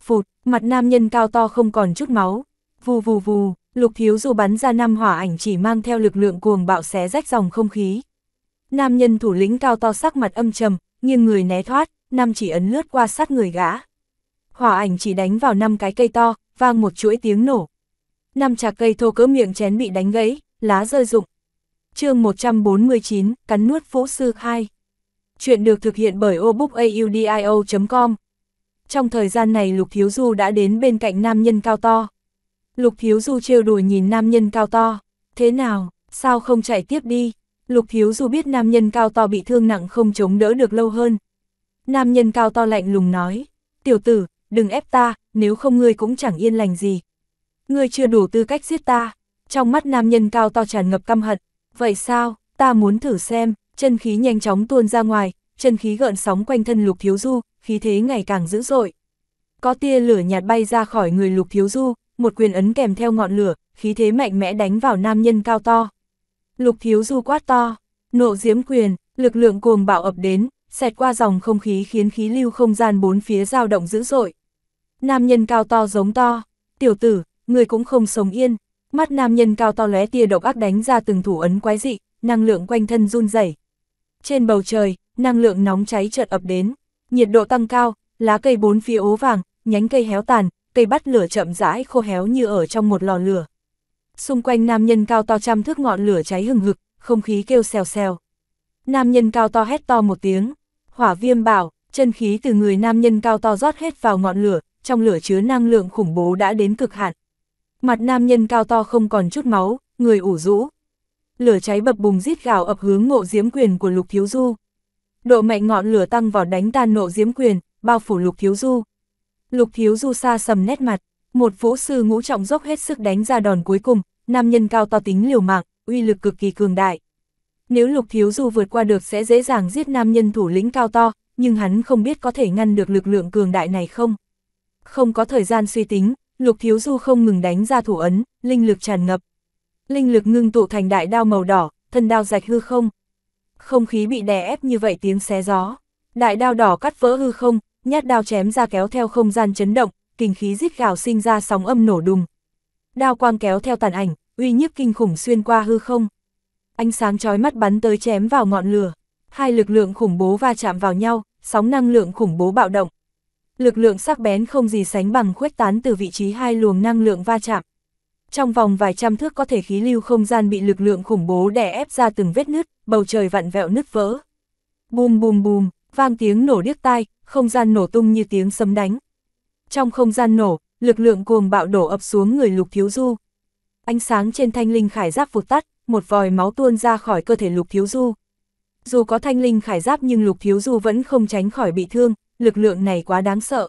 Phụt, mặt nam nhân cao to không còn chút máu. Vù vù vù, lục thiếu du bắn ra năm hỏa ảnh chỉ mang theo lực lượng cuồng bạo xé rách dòng không khí. Nam nhân thủ lĩnh cao to sắc mặt âm trầm, nghiêng người né thoát, Nam chỉ ấn lướt qua sát người gã hỏa ảnh chỉ đánh vào năm cái cây to, vang một chuỗi tiếng nổ. Năm trà cây thô cỡ miệng chén bị đánh gãy, lá rơi rụng. chương 149, cắn nuốt phũ sư 2. Chuyện được thực hiện bởi obookaudio.com. Trong thời gian này Lục Thiếu Du đã đến bên cạnh nam nhân cao to. Lục Thiếu Du trêu đùa nhìn nam nhân cao to. Thế nào, sao không chạy tiếp đi? Lục Thiếu Du biết nam nhân cao to bị thương nặng không chống đỡ được lâu hơn. Nam nhân cao to lạnh lùng nói. Tiểu tử, đừng ép ta, nếu không ngươi cũng chẳng yên lành gì. Ngươi chưa đủ tư cách giết ta. Trong mắt nam nhân cao to tràn ngập căm hận. Vậy sao, ta muốn thử xem, chân khí nhanh chóng tuôn ra ngoài, chân khí gợn sóng quanh thân lục thiếu du, khí thế ngày càng dữ dội. Có tia lửa nhạt bay ra khỏi người lục thiếu du, một quyền ấn kèm theo ngọn lửa, khí thế mạnh mẽ đánh vào nam nhân cao to. Lục thiếu du quát to, nộ diếm quyền, lực lượng cuồng bạo ập đến, xẹt qua dòng không khí khiến khí lưu không gian bốn phía dao động dữ dội. Nam nhân cao to giống to, tiểu tử, người cũng không sống yên. Mắt nam nhân cao to lóe tia độc ác đánh ra từng thủ ấn quái dị, năng lượng quanh thân run rẩy. Trên bầu trời, năng lượng nóng cháy chợt ập đến, nhiệt độ tăng cao, lá cây bốn phía ố vàng, nhánh cây héo tàn, cây bắt lửa chậm rãi khô héo như ở trong một lò lửa. Xung quanh nam nhân cao to trăm thước ngọn lửa cháy hừng hực, không khí kêu xèo xèo. Nam nhân cao to hét to một tiếng, hỏa viêm bảo, chân khí từ người nam nhân cao to rót hết vào ngọn lửa, trong lửa chứa năng lượng khủng bố đã đến cực hạn. Mặt nam nhân cao to không còn chút máu, người ủ rũ. Lửa cháy bập bùng rít gào ập hướng ngộ diễm quyền của Lục Thiếu Du. Độ mạnh ngọn lửa tăng vào đánh tan nộ diễm quyền, bao phủ Lục Thiếu Du. Lục Thiếu Du xa sầm nét mặt, một vũ sư ngũ trọng dốc hết sức đánh ra đòn cuối cùng, nam nhân cao to tính liều mạng, uy lực cực kỳ cường đại. Nếu Lục Thiếu Du vượt qua được sẽ dễ dàng giết nam nhân thủ lĩnh cao to, nhưng hắn không biết có thể ngăn được lực lượng cường đại này không. Không có thời gian suy tính, Lục Thiếu Du không ngừng đánh ra thủ ấn, linh lực tràn ngập. Linh lực ngưng tụ thành đại đao màu đỏ, thân đao rạch hư không. Không khí bị đè ép như vậy tiếng xé gió. Đại đao đỏ cắt vỡ hư không, nhát đao chém ra kéo theo không gian chấn động, kinh khí rít gào sinh ra sóng âm nổ đùng. Đao quang kéo theo tàn ảnh, uy nhiếp kinh khủng xuyên qua hư không. Ánh sáng chói mắt bắn tới chém vào ngọn lửa. Hai lực lượng khủng bố va chạm vào nhau, sóng năng lượng khủng bố bạo động lực lượng sắc bén không gì sánh bằng khuếch tán từ vị trí hai luồng năng lượng va chạm. Trong vòng vài trăm thước có thể khí lưu không gian bị lực lượng khủng bố đè ép ra từng vết nứt, bầu trời vặn vẹo nứt vỡ. Bùm bùm bùm, vang tiếng nổ điếc tai, không gian nổ tung như tiếng sấm đánh. Trong không gian nổ, lực lượng cuồng bạo đổ ập xuống người Lục Thiếu Du. Ánh sáng trên thanh linh khải giáp vụt tắt, một vòi máu tuôn ra khỏi cơ thể Lục Thiếu Du. Dù có thanh linh khải giáp nhưng Lục Thiếu Du vẫn không tránh khỏi bị thương, lực lượng này quá đáng sợ.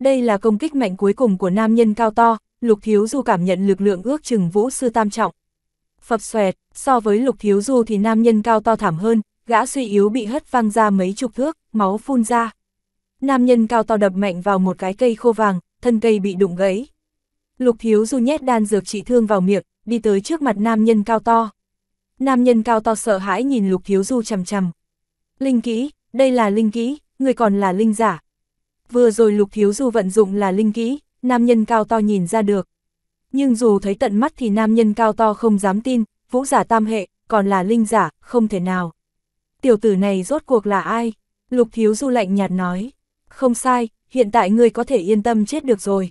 Đây là công kích mạnh cuối cùng của nam nhân cao to, Lục Thiếu Du cảm nhận lực lượng ước chừng vũ sư tam trọng. Phập xoẹt, so với Lục Thiếu Du thì nam nhân cao to thảm hơn, gã suy yếu bị hất văng ra mấy chục thước, máu phun ra. Nam nhân cao to đập mạnh vào một cái cây khô vàng, thân cây bị đụng gãy. Lục Thiếu Du nhét đan dược trị thương vào miệng, đi tới trước mặt nam nhân cao to. Nam nhân cao to sợ hãi nhìn Lục Thiếu Du chằm chằm. Linh kỹ, đây là linh kỹ, người còn là linh giả. Vừa rồi lục thiếu du vận dụng là linh kỹ, nam nhân cao to nhìn ra được. Nhưng dù thấy tận mắt thì nam nhân cao to không dám tin, vũ giả tam hệ, còn là linh giả, không thể nào. Tiểu tử này rốt cuộc là ai? Lục thiếu du lạnh nhạt nói. Không sai, hiện tại ngươi có thể yên tâm chết được rồi.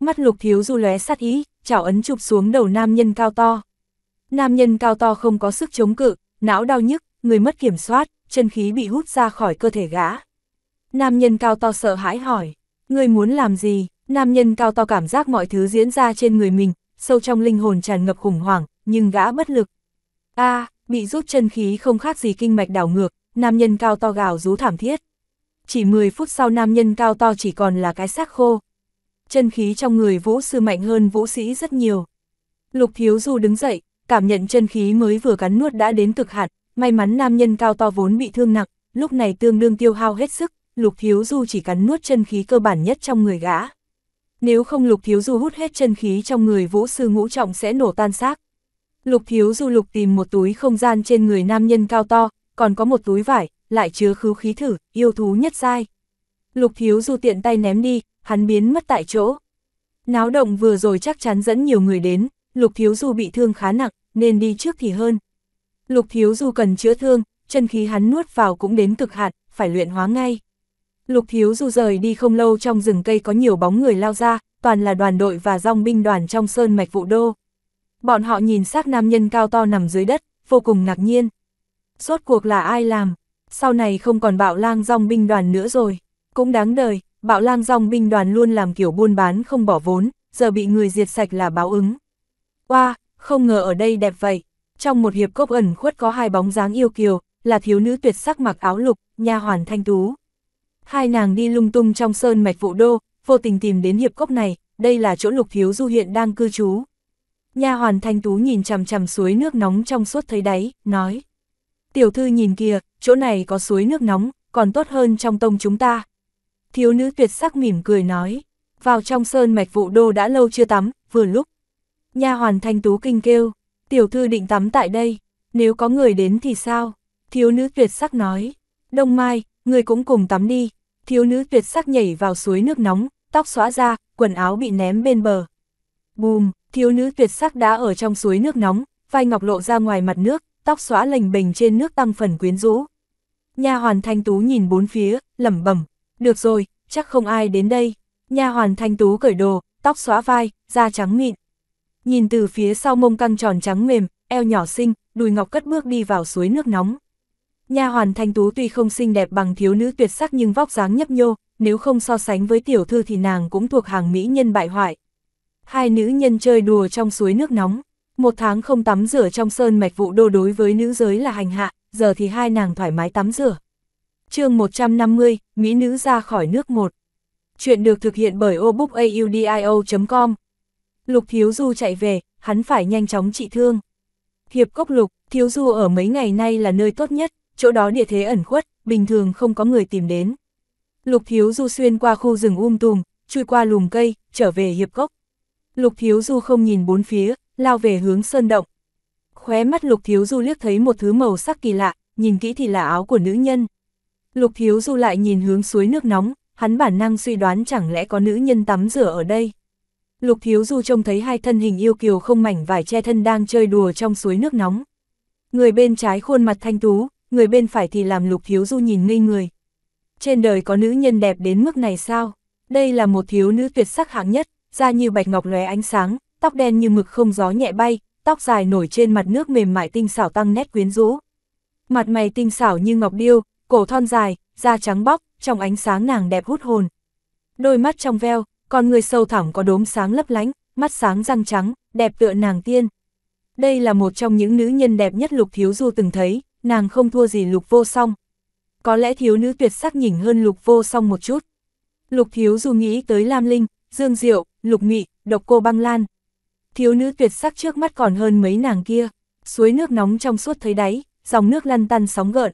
Mắt lục thiếu du lóe sát ý, chảo ấn chụp xuống đầu nam nhân cao to. Nam nhân cao to không có sức chống cự, não đau nhức, người mất kiểm soát, chân khí bị hút ra khỏi cơ thể gã. Nam nhân cao to sợ hãi hỏi, Ngươi muốn làm gì? Nam nhân cao to cảm giác mọi thứ diễn ra trên người mình, sâu trong linh hồn tràn ngập khủng hoảng, nhưng gã bất lực. a à, bị rút chân khí không khác gì kinh mạch đảo ngược, nam nhân cao to gào rú thảm thiết. Chỉ 10 phút sau nam nhân cao to chỉ còn là cái xác khô. Chân khí trong người vũ sư mạnh hơn vũ sĩ rất nhiều. Lục Thiếu Du đứng dậy, cảm nhận chân khí mới vừa cắn nuốt đã đến cực hạn, may mắn nam nhân cao to vốn bị thương nặng, lúc này tương đương tiêu hao hết sức, Lục Thiếu Du chỉ cắn nuốt chân khí cơ bản nhất trong người gã. Nếu không Lục Thiếu Du hút hết chân khí trong người vũ sư ngũ trọng sẽ nổ tan xác. Lục Thiếu Du lục tìm một túi không gian trên người nam nhân cao to, còn có một túi vải, lại chứa khứu khí thử, yêu thú nhất sai. Lục Thiếu Du tiện tay ném đi, hắn biến mất tại chỗ. Náo động vừa rồi chắc chắn dẫn nhiều người đến, Lục Thiếu Du bị thương khá nặng, nên đi trước thì hơn. Lục Thiếu Du cần chữa thương, chân khí hắn nuốt vào cũng đến cực hạn, phải luyện hóa ngay. Lục Thiếu Du rời đi không lâu trong rừng cây có nhiều bóng người lao ra, toàn là đoàn đội và dòng binh đoàn trong sơn mạch vụ đô. Bọn họ nhìn xác nam nhân cao to nằm dưới đất, vô cùng ngạc nhiên. Rốt cuộc là ai làm? Sau này không còn bạo lang dòng binh đoàn nữa rồi. Cũng đáng đời, bạo lang dòng binh đoàn luôn làm kiểu buôn bán không bỏ vốn, giờ bị người diệt sạch là báo ứng. Qua, wow, không ngờ ở đây đẹp vậy. Trong một hiệp cốc ẩn khuất có hai bóng dáng yêu kiều, là thiếu nữ tuyệt sắc mặc áo lục, nha hoàn thanh tú. Hai nàng đi lung tung trong sơn mạch vụ đô, vô tình tìm đến hiệp cốc này, đây là chỗ lục thiếu du hiện đang cư trú. Nha hoàn thanh tú nhìn chằm chằm suối nước nóng trong suốt thấy đáy, nói. Tiểu thư nhìn kìa, chỗ này có suối nước nóng, còn tốt hơn trong tông chúng ta. Thiếu nữ tuyệt sắc mỉm cười nói, vào trong sơn mạch vụ đô đã lâu chưa tắm, vừa lúc. Nha hoàn thanh tú kinh kêu, tiểu thư định tắm tại đây, nếu có người đến thì sao? Thiếu nữ tuyệt sắc nói, đông mai, người cũng cùng tắm đi, thiếu nữ tuyệt sắc nhảy vào suối nước nóng, tóc xóa ra, quần áo bị ném bên bờ. Bùm, thiếu nữ tuyệt sắc đã ở trong suối nước nóng, vai ngọc lộ ra ngoài mặt nước, tóc xóa lềnh bình trên nước tăng phần quyến rũ. Nha hoàn thanh tú nhìn bốn phía, lẩm bẩm, được rồi, chắc không ai đến đây. Nha hoàn thanh tú cởi đồ, tóc xóa vai, da trắng mịn. Nhìn từ phía sau mông căng tròn trắng mềm, eo nhỏ xinh, đùi ngọc cất bước đi vào suối nước nóng. Nha hoàn thanh tú tuy không xinh đẹp bằng thiếu nữ tuyệt sắc nhưng vóc dáng nhấp nhô, nếu không so sánh với tiểu thư thì nàng cũng thuộc hàng mỹ nhân bại hoại. Hai nữ nhân chơi đùa trong suối nước nóng, một tháng không tắm rửa trong sơn mạch vụ đô đối với nữ giới là hành hạ, giờ thì hai nàng thoải mái tắm rửa. chương 150, Mỹ nữ ra khỏi nước một. Chuyện được thực hiện bởi obookaudio.com. Lục Thiếu Du chạy về, hắn phải nhanh chóng trị thương. Hiệp Cốc Lục, Thiếu Du ở mấy ngày nay là nơi tốt nhất, chỗ đó địa thế ẩn khuất, bình thường không có người tìm đến. Lục Thiếu Du xuyên qua khu rừng um tùm, chui qua lùm cây, trở về hiệp cốc. Lục Thiếu Du không nhìn bốn phía, lao về hướng sơn động. Khóe mắt Lục Thiếu Du liếc thấy một thứ màu sắc kỳ lạ, nhìn kỹ thì là áo của nữ nhân. Lục Thiếu Du lại nhìn hướng suối nước nóng, hắn bản năng suy đoán chẳng lẽ có nữ nhân tắm rửa ở đây. Lục Thiếu Du trông thấy hai thân hình yêu kiều không mảnh vải che thân đang chơi đùa trong suối nước nóng. Người bên trái khuôn mặt thanh tú, người bên phải thì làm lục thiếu du nhìn ngây người. Trên đời có nữ nhân đẹp đến mức này sao? Đây là một thiếu nữ tuyệt sắc hạng nhất, da như bạch ngọc lóe ánh sáng, tóc đen như mực không gió nhẹ bay, tóc dài nổi trên mặt nước mềm mại tinh xảo tăng nét quyến rũ. Mặt mày tinh xảo như ngọc điêu, cổ thon dài, da trắng bóc, trong ánh sáng nàng đẹp hút hồn. Đôi mắt trong veo, con người sâu thẳm có đốm sáng lấp lánh, mắt sáng răng trắng, đẹp tựa nàng tiên. Đây là một trong những nữ nhân đẹp nhất Lục Thiếu Du từng thấy, nàng không thua gì lục vô song. Có lẽ thiếu nữ tuyệt sắc nhỉnh hơn lục vô song một chút. Lục thiếu dù nghĩ tới Lam Linh, Dương Diệu, Lục Nghị, Độc Cô Băng Lan. Thiếu nữ tuyệt sắc trước mắt còn hơn mấy nàng kia, suối nước nóng trong suốt thấy đáy, dòng nước lăn tăn sóng gợn.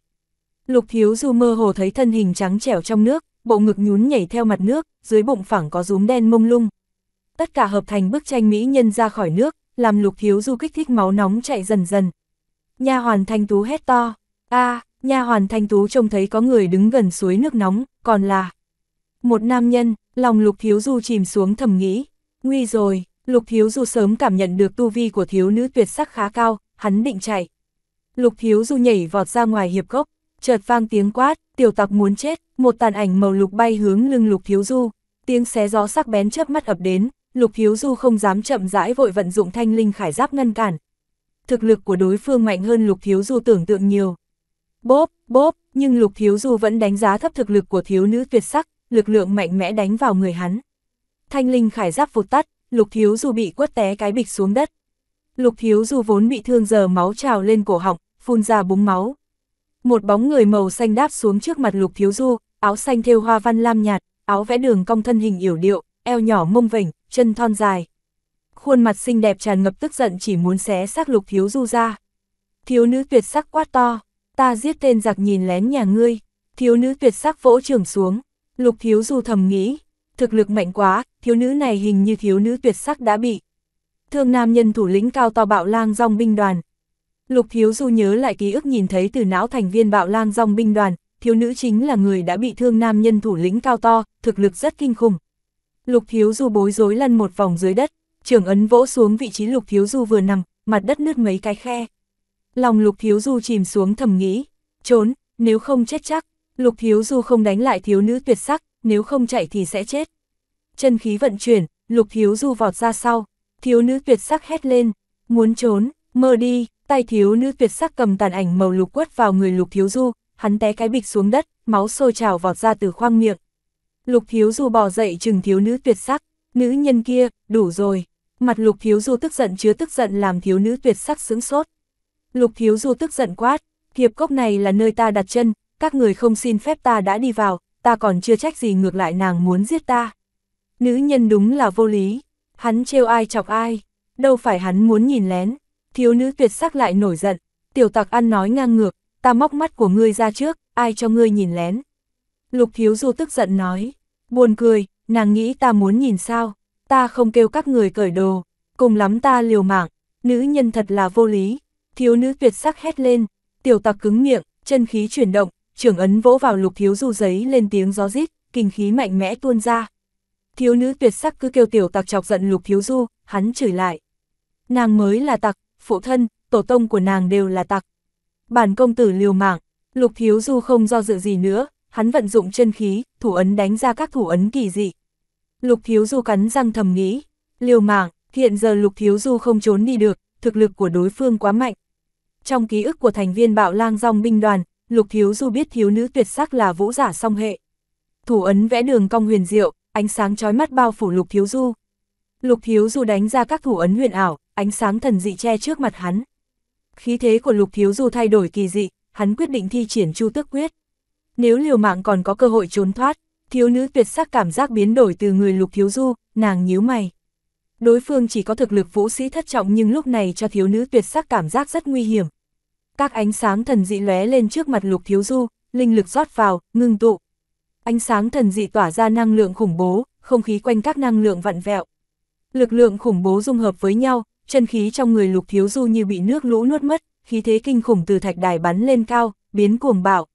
Lục thiếu dù mơ hồ thấy thân hình trắng trẻo trong nước, bộ ngực nhún nhảy theo mặt nước, dưới bụng phẳng có rúm đen mông lung. Tất cả hợp thành bức tranh mỹ nhân ra khỏi nước, làm lục thiếu du kích thích máu nóng chạy dần dần, Nha hoàn thanh tú hét to. a à, nha hoàn thanh tú trông thấy có người đứng gần suối nước nóng, còn là một nam nhân, lòng lục thiếu du chìm xuống thầm nghĩ. Nguy rồi, lục thiếu du sớm cảm nhận được tu vi của thiếu nữ tuyệt sắc khá cao, hắn định chạy. Lục thiếu du nhảy vọt ra ngoài hiệp gốc, chợt vang tiếng quát, tiểu tặc muốn chết, một tàn ảnh màu lục bay hướng lưng lục thiếu du, tiếng xé gió sắc bén chớp mắt ập đến, lục thiếu du không dám chậm rãi vội vận dụng thanh linh khải giáp ngăn cản, thực lực của đối phương mạnh hơn Lục Thiếu Du tưởng tượng nhiều. Bốp, bốp, nhưng Lục Thiếu Du vẫn đánh giá thấp thực lực của thiếu nữ tuyệt sắc, lực lượng mạnh mẽ đánh vào người hắn. Thanh linh khải giáp vụt tắt, Lục Thiếu Du bị quất té cái bịch xuống đất. Lục Thiếu Du vốn bị thương giờ máu trào lên cổ họng, phun ra búng máu. Một bóng người màu xanh đáp xuống trước mặt Lục Thiếu Du, áo xanh thêu hoa văn lam nhạt, áo vẽ đường cong thân hình yểu điệu, eo nhỏ mông vểnh, chân thon dài khuôn mặt xinh đẹp tràn ngập tức giận chỉ muốn xé xác lục thiếu du ra. Thiếu nữ tuyệt sắc quát to, ta giết tên giặc nhìn lén nhà ngươi, thiếu nữ tuyệt sắc vỗ trường xuống, lục thiếu du thầm nghĩ, thực lực mạnh quá, thiếu nữ này hình như thiếu nữ tuyệt sắc đã bị. Thương nam nhân thủ lĩnh cao to bạo lang dòng binh đoàn. Lục thiếu du nhớ lại ký ức nhìn thấy từ não thành viên bạo lang dòng binh đoàn, thiếu nữ chính là người đã bị thương nam nhân thủ lĩnh cao to, thực lực rất kinh khủng. Lục thiếu du bối rối lăn một vòng dưới đất, trường ấn vỗ xuống vị trí lục thiếu du vừa nằm, mặt đất nứt mấy cái khe. Lòng lục thiếu du chìm xuống thầm nghĩ, trốn, nếu không chết chắc, lục thiếu du không đánh lại thiếu nữ tuyệt sắc, nếu không chạy thì sẽ chết. Chân khí vận chuyển, lục thiếu du vọt ra sau, thiếu nữ tuyệt sắc hét lên, muốn trốn, mơ đi, tay thiếu nữ tuyệt sắc cầm tàn ảnh màu lục quất vào người lục thiếu du, hắn té cái bịch xuống đất, máu sôi trào vọt ra từ khoang miệng. Lục thiếu du bò dậy chừng thiếu nữ tuyệt sắc, nữ nhân kia, đủ rồi. Mặt lục thiếu du tức giận chứa tức giận làm thiếu nữ tuyệt sắc sướng sốt. Lục thiếu du tức giận quát, hiệp cốc này là nơi ta đặt chân, các người không xin phép ta đã đi vào, ta còn chưa trách gì ngược lại nàng muốn giết ta. Nữ nhân đúng là vô lý, hắn trêu ai chọc ai, đâu phải hắn muốn nhìn lén, thiếu nữ tuyệt sắc lại nổi giận, tiểu tặc ăn nói ngang ngược, ta móc mắt của ngươi ra trước, ai cho ngươi nhìn lén. Lục thiếu du tức giận nói, buồn cười, nàng nghĩ ta muốn nhìn sao, ta không kêu các người cởi đồ, cùng lắm ta liều mạng, nữ nhân thật là vô lý, thiếu nữ tuyệt sắc hét lên, tiểu tặc cứng miệng, chân khí chuyển động, trưởng ấn vỗ vào lục thiếu du giấy lên tiếng gió rít, kinh khí mạnh mẽ tuôn ra. Thiếu nữ tuyệt sắc cứ kêu tiểu tặc chọc giận lục thiếu du, hắn chửi lại. Nàng mới là tặc, phụ thân, tổ tông của nàng đều là tặc. Bản công tử liều mạng, lục thiếu du không do dự gì nữa, hắn vận dụng chân khí, thủ ấn đánh ra các thủ ấn kỳ dị. Lục Thiếu Du cắn răng thầm nghĩ, liều mạng, hiện giờ Lục Thiếu Du không trốn đi được, thực lực của đối phương quá mạnh. Trong ký ức của thành viên bạo lang dòng binh đoàn, Lục Thiếu Du biết thiếu nữ tuyệt sắc là vũ giả song hệ. Thủ ấn vẽ đường cong huyền diệu, ánh sáng chói mắt bao phủ Lục Thiếu Du. Lục Thiếu Du đánh ra các thủ ấn huyền ảo, ánh sáng thần dị che trước mặt hắn. Khí thế của Lục Thiếu Du thay đổi kỳ dị, hắn quyết định thi triển Chu Tước Quyết. Nếu liều mạng còn có cơ hội trốn thoát, thiếu nữ tuyệt sắc cảm giác biến đổi từ người lục thiếu du, nàng nhíu mày. Đối phương chỉ có thực lực vũ sĩ thất trọng nhưng lúc này cho thiếu nữ tuyệt sắc cảm giác rất nguy hiểm. Các ánh sáng thần dị lóe lên trước mặt lục thiếu du, linh lực rót vào, ngưng tụ. Ánh sáng thần dị tỏa ra năng lượng khủng bố, không khí quanh các năng lượng vặn vẹo. Lực lượng khủng bố dung hợp với nhau, chân khí trong người lục thiếu du như bị nước lũ nuốt mất, khí thế kinh khủng từ thạch đài bắn lên cao, biến cuồng bạo.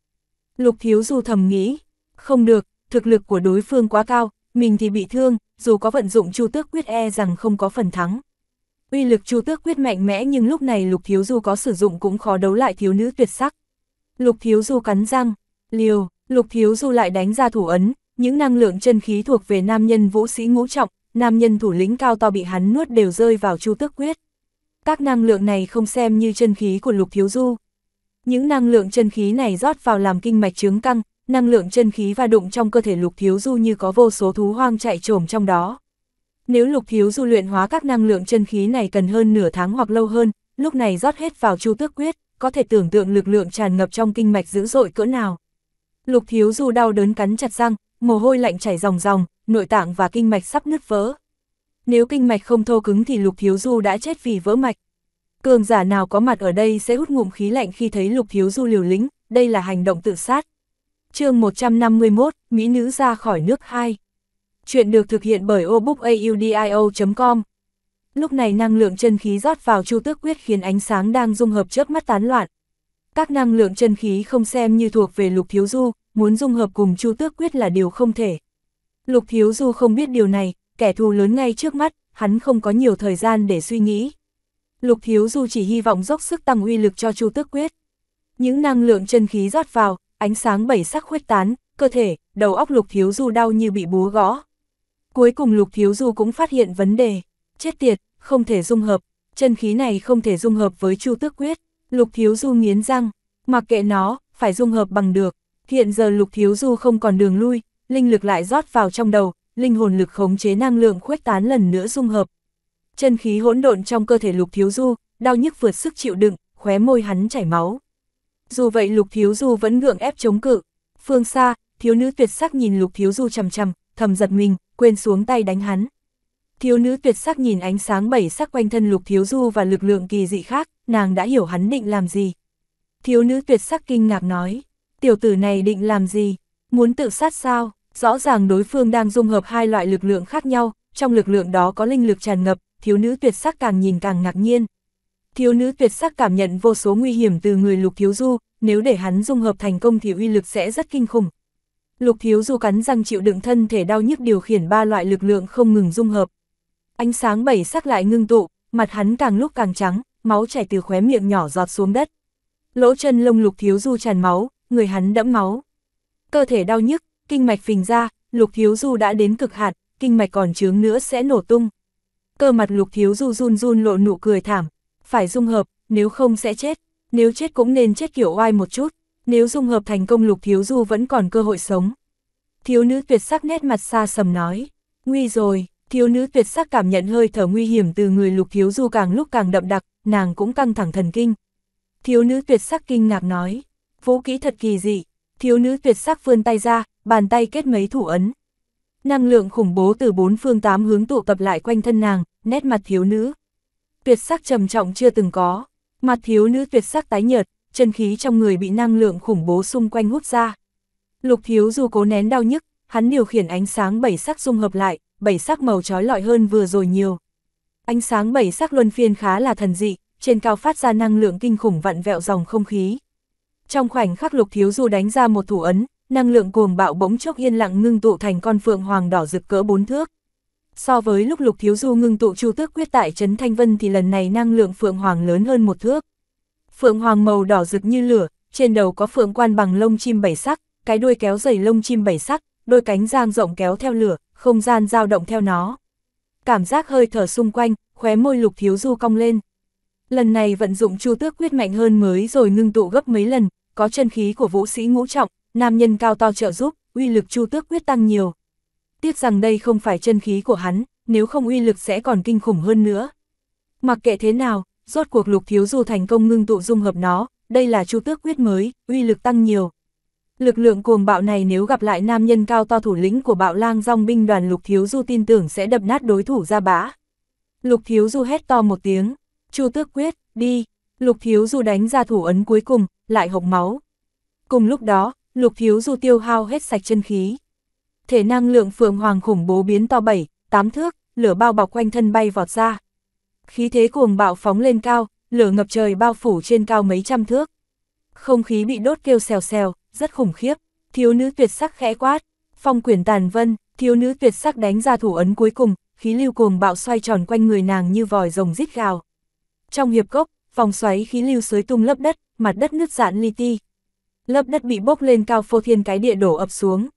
Lục thiếu du thầm nghĩ, không được, thực lực của đối phương quá cao, mình thì bị thương, dù có vận dụng chu tước quyết e rằng không có phần thắng. Uy lực chu tước quyết mạnh mẽ nhưng lúc này Lục Thiếu Du có sử dụng cũng khó đấu lại thiếu nữ tuyệt sắc. Lục Thiếu Du cắn răng, liều, Lục Thiếu Du lại đánh ra thủ ấn, những năng lượng chân khí thuộc về nam nhân vũ sĩ ngũ trọng, nam nhân thủ lĩnh cao to bị hắn nuốt đều rơi vào chu tước quyết. Các năng lượng này không xem như chân khí của Lục Thiếu Du. Những năng lượng chân khí này rót vào làm kinh mạch trướng căng, năng lượng chân khí và đụng trong cơ thể lục thiếu du như có vô số thú hoang chạy trồm trong đó. Nếu lục thiếu du luyện hóa các năng lượng chân khí này cần hơn nửa tháng hoặc lâu hơn, lúc này rót hết vào chu tước quyết, có thể tưởng tượng lực lượng tràn ngập trong kinh mạch dữ dội cỡ nào. Lục thiếu du đau đớn cắn chặt răng, mồ hôi lạnh chảy ròng ròng, nội tạng và kinh mạch sắp nứt vỡ. Nếu kinh mạch không thô cứng thì lục thiếu du đã chết vì vỡ mạch. Cường giả nào có mặt ở đây sẽ hút ngụm khí lạnh khi thấy lục thiếu du liều lĩnh, đây là hành động tự sát chương 151, Mỹ nữ ra khỏi nước 2. Chuyện được thực hiện bởi obookaudio.com. Lúc này năng lượng chân khí rót vào chu tước quyết khiến ánh sáng đang dung hợp chớp mắt tán loạn. Các năng lượng chân khí không xem như thuộc về Lục Thiếu Du, muốn dung hợp cùng chu tước quyết là điều không thể. Lục Thiếu Du không biết điều này, kẻ thù lớn ngay trước mắt, hắn không có nhiều thời gian để suy nghĩ. Lục Thiếu Du chỉ hy vọng dốc sức tăng uy lực cho chu tước quyết. Những năng lượng chân khí rót vào, ánh sáng bảy sắc khuếch tán, cơ thể, đầu óc Lục Thiếu Du đau như bị búa gõ. Cuối cùng Lục Thiếu Du cũng phát hiện vấn đề, chết tiệt, không thể dung hợp, chân khí này không thể dung hợp với Chu Tước Quyết, Lục Thiếu Du nghiến răng, mặc kệ nó, phải dung hợp bằng được. Hiện giờ Lục Thiếu Du không còn đường lui, linh lực lại rót vào trong đầu, linh hồn lực khống chế năng lượng khuếch tán lần nữa dung hợp. Chân khí hỗn độn trong cơ thể Lục Thiếu Du, đau nhức vượt sức chịu đựng, khóe môi hắn chảy máu. Dù vậy Lục Thiếu Du vẫn gượng ép chống cự. Phương xa, thiếu nữ tuyệt sắc nhìn Lục Thiếu Du chằm chằm, thầm giật mình, quên xuống tay đánh hắn. Thiếu nữ tuyệt sắc nhìn ánh sáng bảy sắc quanh thân Lục Thiếu Du và lực lượng kỳ dị khác, nàng đã hiểu hắn định làm gì. Thiếu nữ tuyệt sắc kinh ngạc nói, tiểu tử này định làm gì, muốn tự sát sao, rõ ràng đối phương đang dung hợp hai loại lực lượng khác nhau, trong lực lượng đó có linh lực tràn ngập, thiếu nữ tuyệt sắc càng nhìn càng ngạc nhiên thiếu nữ tuyệt sắc cảm nhận vô số nguy hiểm từ người Lục Thiếu Du, nếu để hắn dung hợp thành công thì uy lực sẽ rất kinh khủng. Lục Thiếu Du cắn răng chịu đựng thân thể đau nhức điều khiển ba loại lực lượng không ngừng dung hợp. Ánh sáng bảy sắc lại ngưng tụ, mặt hắn càng lúc càng trắng, máu chảy từ khóe miệng nhỏ giọt xuống đất. Lỗ chân lông Lục Thiếu Du tràn máu, người hắn đẫm máu. Cơ thể đau nhức, kinh mạch phình ra, Lục Thiếu Du đã đến cực hạn, kinh mạch còn trướng nữa sẽ nổ tung. Cơ mặt Lục Thiếu Du run run lộ nụ cười thảm, phải dung hợp, nếu không sẽ chết, nếu chết cũng nên chết kiểu oai một chút, nếu dung hợp thành công lục thiếu du vẫn còn cơ hội sống. Thiếu nữ tuyệt sắc nét mặt xa sầm nói, nguy rồi, thiếu nữ tuyệt sắc cảm nhận hơi thở nguy hiểm từ người lục thiếu du càng lúc càng đậm đặc, nàng cũng căng thẳng thần kinh. Thiếu nữ tuyệt sắc kinh ngạc nói, vũ kỹ thật kỳ dị, thiếu nữ tuyệt sắc vươn tay ra, bàn tay kết mấy thủ ấn. Năng lượng khủng bố từ bốn phương tám hướng tụ tập lại quanh thân nàng, nét mặt thiếu nữ, tuyệt sắc trầm trọng chưa từng có, mặt thiếu nữ tuyệt sắc tái nhợt, chân khí trong người bị năng lượng khủng bố xung quanh hút ra. Lục thiếu dù cố nén đau nhức, hắn điều khiển ánh sáng bảy sắc dung hợp lại, bảy sắc màu trói lọi hơn vừa rồi nhiều. Ánh sáng bảy sắc luân phiên khá là thần dị, trên cao phát ra năng lượng kinh khủng vặn vẹo dòng không khí. Trong khoảnh khắc lục thiếu dù đánh ra một thủ ấn, năng lượng cuồng bạo bỗng chốc yên lặng ngưng tụ thành con phượng hoàng đỏ rực cỡ bốn thước. So với lúc Lục Thiếu Du ngưng tụ chu tước quyết tại Trấn Thanh Vân thì lần này năng lượng Phượng Hoàng lớn hơn một thước. Phượng Hoàng màu đỏ rực như lửa, trên đầu có phượng quan bằng lông chim bảy sắc, cái đuôi kéo dày lông chim bảy sắc, đôi cánh giang rộng kéo theo lửa, không gian dao động theo nó. Cảm giác hơi thở xung quanh, khóe môi Lục Thiếu Du cong lên. Lần này vận dụng chu tước quyết mạnh hơn mới rồi ngưng tụ gấp mấy lần, có chân khí của vũ sĩ ngũ trọng, nam nhân cao to trợ giúp, uy lực chu tước quyết tăng nhiều tiếc rằng đây không phải chân khí của hắn, nếu không uy lực sẽ còn kinh khủng hơn nữa. Mặc kệ thế nào, rốt cuộc lục thiếu du thành công ngưng tụ dung hợp nó, đây là chu tước quyết mới, uy lực tăng nhiều. Lực lượng cuồng bạo này nếu gặp lại nam nhân cao to thủ lĩnh của bạo lang dòng binh đoàn lục thiếu du tin tưởng sẽ đập nát đối thủ ra bã. Lục thiếu du hét to một tiếng, chu tước quyết, đi, lục thiếu du đánh ra thủ ấn cuối cùng, lại hộc máu. Cùng lúc đó, lục thiếu du tiêu hao hết sạch chân khí thể năng lượng phượng hoàng khủng bố biến to bảy, tám thước, lửa bao bọc quanh thân bay vọt ra. Khí thế cuồng bạo phóng lên cao, lửa ngập trời bao phủ trên cao mấy trăm thước. Không khí bị đốt kêu xèo xèo, rất khủng khiếp, thiếu nữ tuyệt sắc khẽ quát, phong quyển tàn vân, thiếu nữ tuyệt sắc đánh ra thủ ấn cuối cùng, khí lưu cuồng bạo xoay tròn quanh người nàng như vòi rồng rít gào. Trong hiệp cốc, vòng xoáy khí lưu sới tung lớp đất, mặt đất nứt dạn li ti. Lớp đất bị bốc lên cao phô thiên cái địa đổ ập xuống,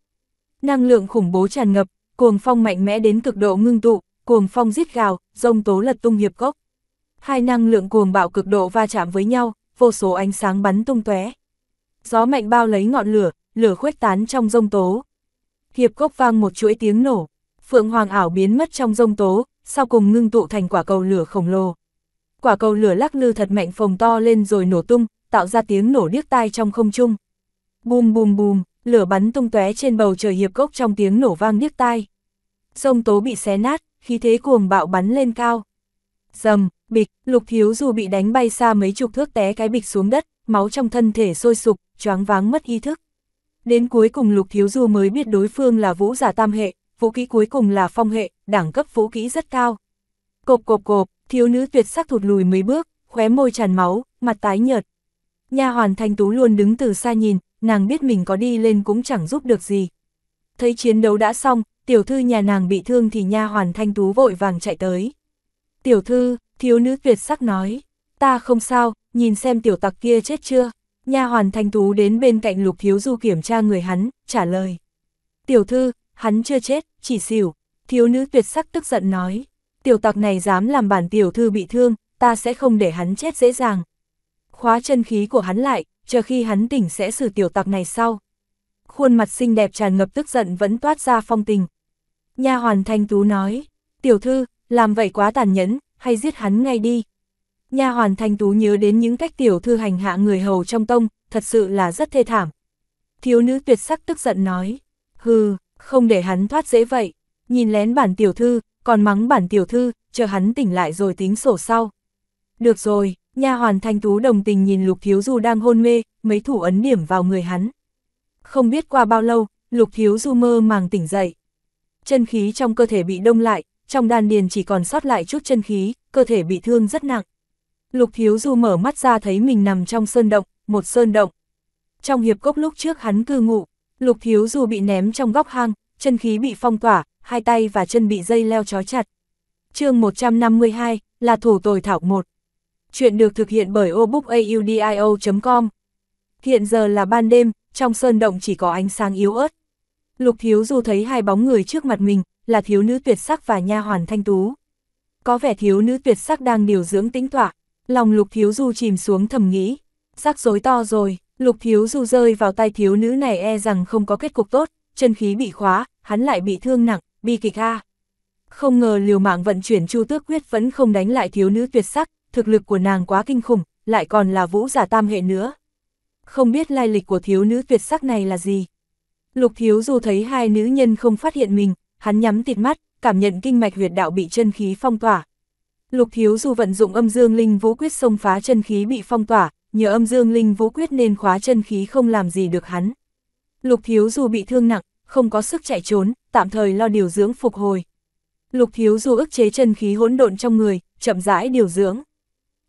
Năng lượng khủng bố tràn ngập, cuồng phong mạnh mẽ đến cực độ ngưng tụ, cuồng phong giết gào, rông tố lật tung hiệp gốc. Hai năng lượng cuồng bạo cực độ va chạm với nhau, vô số ánh sáng bắn tung tóe. Gió mạnh bao lấy ngọn lửa, lửa khuếch tán trong rông tố. Hiệp gốc vang một chuỗi tiếng nổ, phượng hoàng ảo biến mất trong rông tố, sau cùng ngưng tụ thành quả cầu lửa khổng lồ. Quả cầu lửa lắc lư thật mạnh phồng to lên rồi nổ tung, tạo ra tiếng nổ điếc tai trong không trung. Bùm bùm bùm, lửa bắn tung tóe trên bầu trời hiệp cốc trong tiếng nổ vang điếc tai. Sông tố bị xé nát, khí thế cuồng bạo bắn lên cao. Dầm, bịch, lục thiếu dù bị đánh bay xa mấy chục thước té cái bịch xuống đất, máu trong thân thể sôi sục, choáng váng mất ý thức. Đến cuối cùng lục thiếu du mới biết đối phương là vũ giả tam hệ, vũ kỹ cuối cùng là phong hệ, đẳng cấp vũ kỹ rất cao. Cộp cộp cộp, thiếu nữ tuyệt sắc thụt lùi mấy bước, khóe môi tràn máu, mặt tái nhợt. Nha hoàn thanh tú luôn đứng từ xa nhìn, nàng biết mình có đi lên cũng chẳng giúp được gì. Thấy chiến đấu đã xong, tiểu thư nhà nàng bị thương thì nha hoàn thanh tú vội vàng chạy tới. Tiểu thư, thiếu nữ tuyệt sắc nói, ta không sao, nhìn xem tiểu tặc kia chết chưa. Nha hoàn thanh tú đến bên cạnh lục thiếu du kiểm tra người hắn, trả lời. Tiểu thư, hắn chưa chết, chỉ xỉu. Thiếu nữ tuyệt sắc tức giận nói, tiểu tặc này dám làm bản tiểu thư bị thương, ta sẽ không để hắn chết dễ dàng. Khóa chân khí của hắn lại, chờ khi hắn tỉnh sẽ xử tiểu tặc này sau. Khuôn mặt xinh đẹp tràn ngập tức giận vẫn toát ra phong tình. Nha hoàn thanh tú nói, tiểu thư, làm vậy quá tàn nhẫn, hay giết hắn ngay đi. Nha hoàn thanh tú nhớ đến những cách tiểu thư hành hạ người hầu trong tông, thật sự là rất thê thảm. Thiếu nữ tuyệt sắc tức giận nói, hừ, không để hắn thoát dễ vậy, nhìn lén bản tiểu thư, còn mắng bản tiểu thư, chờ hắn tỉnh lại rồi tính sổ sau. Được rồi, Nha hoàn thanh tú đồng tình nhìn Lục Thiếu Du đang hôn mê, mấy thủ ấn điểm vào người hắn. Không biết qua bao lâu, Lục Thiếu Du mơ màng tỉnh dậy. Chân khí trong cơ thể bị đông lại, trong đan điền chỉ còn sót lại chút chân khí, cơ thể bị thương rất nặng. Lục Thiếu Du mở mắt ra thấy mình nằm trong sơn động, một sơn động. Trong hiệp cốc lúc trước hắn cư ngụ, Lục Thiếu Du bị ném trong góc hang, chân khí bị phong tỏa, hai tay và chân bị dây leo trói chặt. chương 152, là thủ tồi thảo một Chuyện được thực hiện bởi obookaudio.com. Hiện giờ là ban đêm, trong sơn động chỉ có ánh sáng yếu ớt. Lục Thiếu Du thấy hai bóng người trước mặt mình, là thiếu nữ tuyệt sắc và nha hoàn thanh tú. Có vẻ thiếu nữ tuyệt sắc đang điều dưỡng tĩnh tọa, lòng Lục Thiếu Du chìm xuống thầm nghĩ, sắc rối to rồi, Lục Thiếu Du rơi vào tay thiếu nữ này e rằng không có kết cục tốt, chân khí bị khóa, hắn lại bị thương nặng, bi kịch ha. Không ngờ liều mạng vận chuyển chu tước quyết vẫn không đánh lại thiếu nữ tuyệt sắc, thực lực của nàng quá kinh khủng, lại còn là vũ giả tam hệ nữa. Không biết lai lịch của thiếu nữ tuyệt sắc này là gì. Lục thiếu dù thấy hai nữ nhân không phát hiện mình, hắn nhắm tịt mắt, cảm nhận kinh mạch huyệt đạo bị chân khí phong tỏa. Lục thiếu dù vận dụng âm dương linh vũ quyết xông phá chân khí bị phong tỏa, nhờ âm dương linh vũ quyết nên khóa chân khí không làm gì được hắn. Lục thiếu dù bị thương nặng, không có sức chạy trốn, tạm thời lo điều dưỡng phục hồi. Lục thiếu dù ức chế chân khí hỗn độn trong người, chậm rãi điều dưỡng.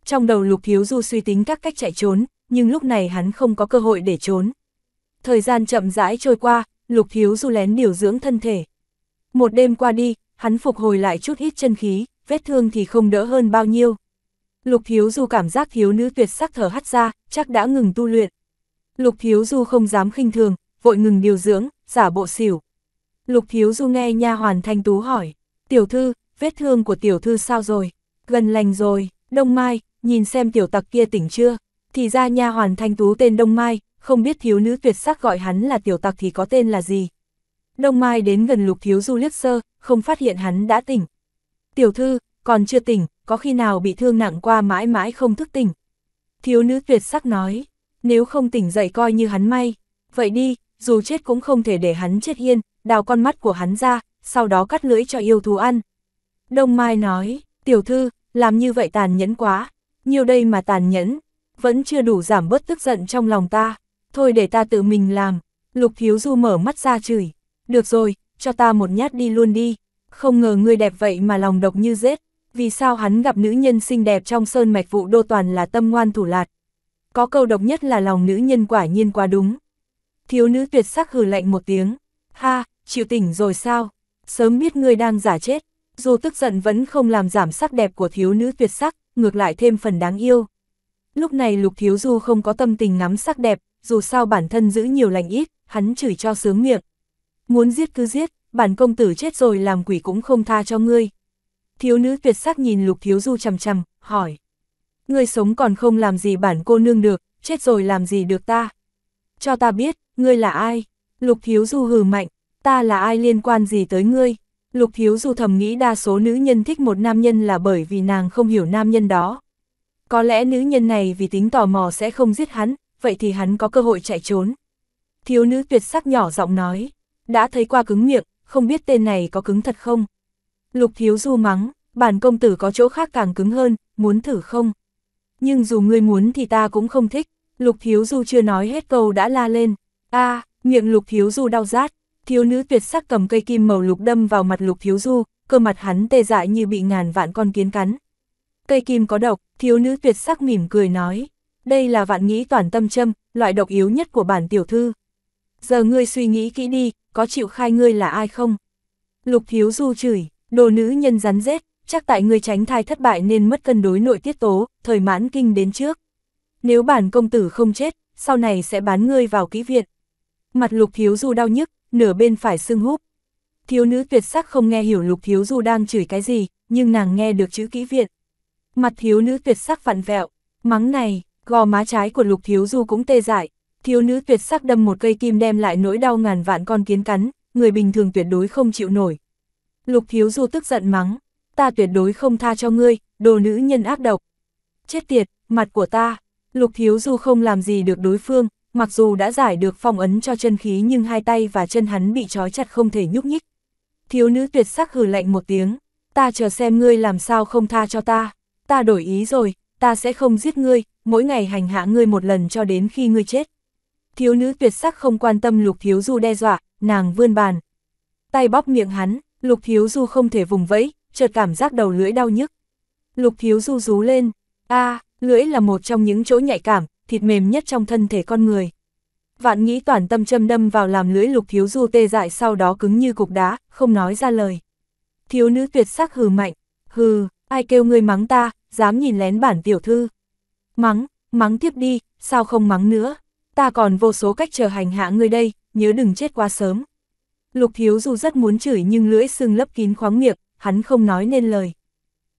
Trong đầu Lục thiếu Du suy tính các cách chạy trốn, nhưng lúc này hắn không có cơ hội để trốn. Thời gian chậm rãi trôi qua, Lục thiếu Du lén điều dưỡng thân thể. Một đêm qua đi, hắn phục hồi lại chút ít chân khí, vết thương thì không đỡ hơn bao nhiêu. Lục thiếu Du cảm giác thiếu nữ tuyệt sắc thở hắt ra, chắc đã ngừng tu luyện. Lục thiếu Du không dám khinh thường, vội ngừng điều dưỡng, giả bộ xỉu. Lục thiếu Du nghe nha hoàn thanh tú hỏi, tiểu thư, vết thương của tiểu thư sao rồi? Gần lành rồi, đông mai, nhìn xem tiểu tặc kia tỉnh chưa, thì ra nha hoàn thanh tú tên Đông Mai, không biết thiếu nữ tuyệt sắc gọi hắn là tiểu tặc thì có tên là gì. Đông Mai đến gần lục thiếu du liếc sơ, không phát hiện hắn đã tỉnh. Tiểu thư, còn chưa tỉnh, có khi nào bị thương nặng qua mãi mãi không thức tỉnh. Thiếu nữ tuyệt sắc nói, nếu không tỉnh dậy coi như hắn may, vậy đi, dù chết cũng không thể để hắn chết yên, đào con mắt của hắn ra, sau đó cắt lưỡi cho yêu thú ăn. Đông Mai nói, tiểu thư, làm như vậy tàn nhẫn quá, nhiều đây mà tàn nhẫn, vẫn chưa đủ giảm bớt tức giận trong lòng ta, thôi để ta tự mình làm, lục thiếu du mở mắt ra chửi, được rồi, cho ta một nhát đi luôn đi, không ngờ ngươi đẹp vậy mà lòng độc như rết, vì sao hắn gặp nữ nhân xinh đẹp trong sơn mạch vụ đô toàn là tâm ngoan thủ lạt. Có câu độc nhất là lòng nữ nhân quả nhiên quá đúng. Thiếu nữ tuyệt sắc hừ lạnh một tiếng, ha, chịu tỉnh rồi sao, sớm biết ngươi đang giả chết, dù tức giận vẫn không làm giảm sắc đẹp của thiếu nữ tuyệt sắc, ngược lại thêm phần đáng yêu. Lúc này Lục Thiếu Du không có tâm tình ngắm sắc đẹp, dù sao bản thân giữ nhiều lành ít, hắn chửi cho sướng miệng. Muốn giết cứ giết, bản công tử chết rồi làm quỷ cũng không tha cho ngươi. Thiếu nữ tuyệt sắc nhìn Lục Thiếu Du chằm chằm, hỏi. Ngươi sống còn không làm gì bản cô nương được, chết rồi làm gì được ta? Cho ta biết, ngươi là ai? Lục Thiếu Du hừ mạnh, ta là ai liên quan gì tới ngươi? Lục Thiếu Du thầm nghĩ đa số nữ nhân thích một nam nhân là bởi vì nàng không hiểu nam nhân đó. Có lẽ nữ nhân này vì tính tò mò sẽ không giết hắn, vậy thì hắn có cơ hội chạy trốn. Thiếu nữ tuyệt sắc nhỏ giọng nói, đã thấy qua cứng miệng, không biết tên này có cứng thật không. Lục Thiếu Du mắng, bản công tử có chỗ khác càng cứng hơn, muốn thử không? Nhưng dù ngươi muốn thì ta cũng không thích, Lục Thiếu Du chưa nói hết câu đã la lên. a miệng Lục Thiếu Du đau rát, thiếu nữ tuyệt sắc cầm cây kim màu lục đâm vào mặt lục thiếu du, cơ mặt hắn tê dại như bị ngàn vạn con kiến cắn. Cây kim có độc, thiếu nữ tuyệt sắc mỉm cười nói, đây là vạn nghĩ toàn tâm châm, loại độc yếu nhất của bản tiểu thư. Giờ ngươi suy nghĩ kỹ đi, có chịu khai ngươi là ai không? Lục thiếu du chửi, đồ nữ nhân rắn rết, chắc tại ngươi tránh thai thất bại nên mất cân đối nội tiết tố, thời mãn kinh đến trước. Nếu bản công tử không chết, sau này sẽ bán ngươi vào kỹ viện. Mặt lục thiếu du đau nhức, nửa bên phải sưng húp. Thiếu nữ tuyệt sắc không nghe hiểu lục thiếu du đang chửi cái gì, nhưng nàng nghe được chữ kỹ viện. Mặt thiếu nữ tuyệt sắc vặn vẹo, mắng này, gò má trái của lục thiếu du cũng tê dại. Thiếu nữ tuyệt sắc đâm một cây kim đem lại nỗi đau ngàn vạn con kiến cắn, người bình thường tuyệt đối không chịu nổi. Lục thiếu du tức giận mắng, ta tuyệt đối không tha cho ngươi, đồ nữ nhân ác độc. Chết tiệt, mặt của ta, lục thiếu du không làm gì được đối phương, mặc dù đã giải được phong ấn cho chân khí nhưng hai tay và chân hắn bị trói chặt không thể nhúc nhích. Thiếu nữ tuyệt sắc hừ lạnh một tiếng, ta chờ xem ngươi làm sao không tha cho ta, ta đổi ý rồi, ta sẽ không giết ngươi, mỗi ngày hành hạ ngươi một lần cho đến khi ngươi chết. Thiếu nữ tuyệt sắc không quan tâm lục thiếu du đe dọa, nàng vươn bàn. Tay bóp miệng hắn, lục thiếu du không thể vùng vẫy, chợt cảm giác đầu lưỡi đau nhức. Lục thiếu du rú lên, a lưỡi là một trong những chỗ nhạy cảm, thịt mềm nhất trong thân thể con người. Vạn nghĩ toàn tâm châm đâm vào làm lưỡi lục thiếu du tê dại sau đó cứng như cục đá, không nói ra lời. Thiếu nữ tuyệt sắc hừ mạnh, hừ, ai kêu ngươi mắng ta, dám nhìn lén bản tiểu thư. Mắng, mắng tiếp đi, sao không mắng nữa, ta còn vô số cách chờ hành hạ ngươi đây, nhớ đừng chết quá sớm. Lục thiếu du rất muốn chửi nhưng lưỡi sưng lấp kín khoáng miệng, hắn không nói nên lời.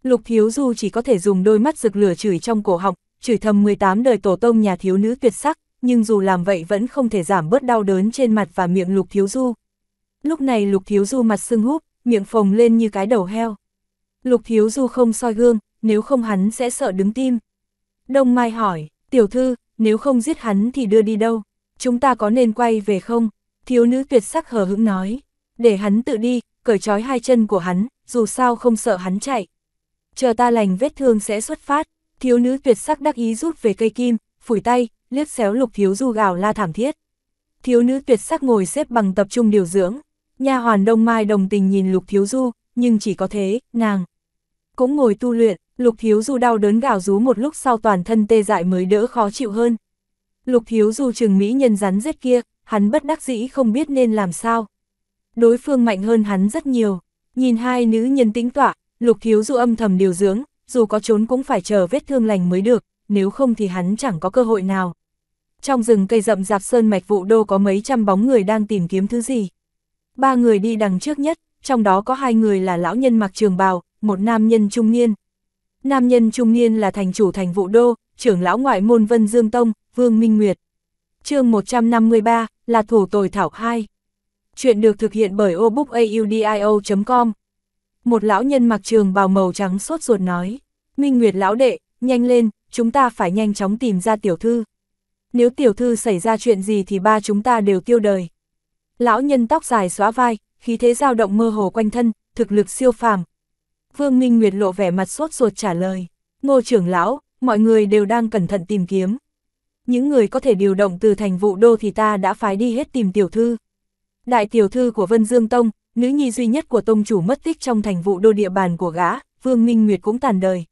Lục thiếu du chỉ có thể dùng đôi mắt rực lửa chửi trong cổ họng, chửi thầm 18 đời tổ tông nhà thiếu nữ tuyệt sắc, nhưng dù làm vậy vẫn không thể giảm bớt đau đớn trên mặt và miệng Lục Thiếu Du. Lúc này Lục Thiếu Du mặt sưng húp, miệng phồng lên như cái đầu heo. Lục Thiếu Du không soi gương, nếu không hắn sẽ sợ đứng tim. Đông Mai hỏi, tiểu thư, nếu không giết hắn thì đưa đi đâu? Chúng ta có nên quay về không? Thiếu nữ tuyệt sắc hờ hững nói, để hắn tự đi, cởi trói hai chân của hắn, dù sao không sợ hắn chạy. Chờ ta lành vết thương sẽ xuất phát, Thiếu nữ tuyệt sắc đắc ý rút về cây kim, phủi tay, liếc xéo lục thiếu du gào la thảm thiết. Thiếu nữ tuyệt sắc ngồi xếp bằng tập trung điều dưỡng, nha hoàn đông mai đồng tình nhìn lục thiếu du, nhưng chỉ có thế, nàng. Cũng ngồi tu luyện, lục thiếu du đau đớn gào rú một lúc sau toàn thân tê dại mới đỡ khó chịu hơn. Lục thiếu du trừng mỹ nhân rắn rết kia, hắn bất đắc dĩ không biết nên làm sao. Đối phương mạnh hơn hắn rất nhiều, nhìn hai nữ nhân tĩnh tọa, lục thiếu du âm thầm điều dưỡng, dù có trốn cũng phải chờ vết thương lành mới được, nếu không thì hắn chẳng có cơ hội nào. Trong rừng cây rậm rạp sơn mạch vụ đô có mấy trăm bóng người đang tìm kiếm thứ gì. Ba người đi đằng trước nhất, trong đó có hai người là lão nhân mặc trường bào, một nam nhân trung niên. Nam nhân trung niên là thành chủ thành vụ đô, trưởng lão ngoại môn Vân Dương Tông, Vương Minh Nguyệt. chương 153, là thủ tồi thảo 2. Chuyện được thực hiện bởi obookaudio.com một lão nhân mặc trường bào màu trắng sốt ruột nói, Minh Nguyệt lão đệ, nhanh lên, chúng ta phải nhanh chóng tìm ra tiểu thư. Nếu tiểu thư xảy ra chuyện gì thì ba chúng ta đều tiêu đời. Lão nhân tóc dài xóa vai, khí thế dao động mơ hồ quanh thân, thực lực siêu phàm. Vương Minh Nguyệt lộ vẻ mặt sốt ruột trả lời, ngô trưởng lão, mọi người đều đang cẩn thận tìm kiếm. Những người có thể điều động từ thành vụ đô thì ta đã phái đi hết tìm tiểu thư. Đại tiểu thư của Vân Dương Tông, nữ nhi duy nhất của tông chủ mất tích trong thành vụ đô địa bàn của gã, Vương Minh Nguyệt cũng tàn đời.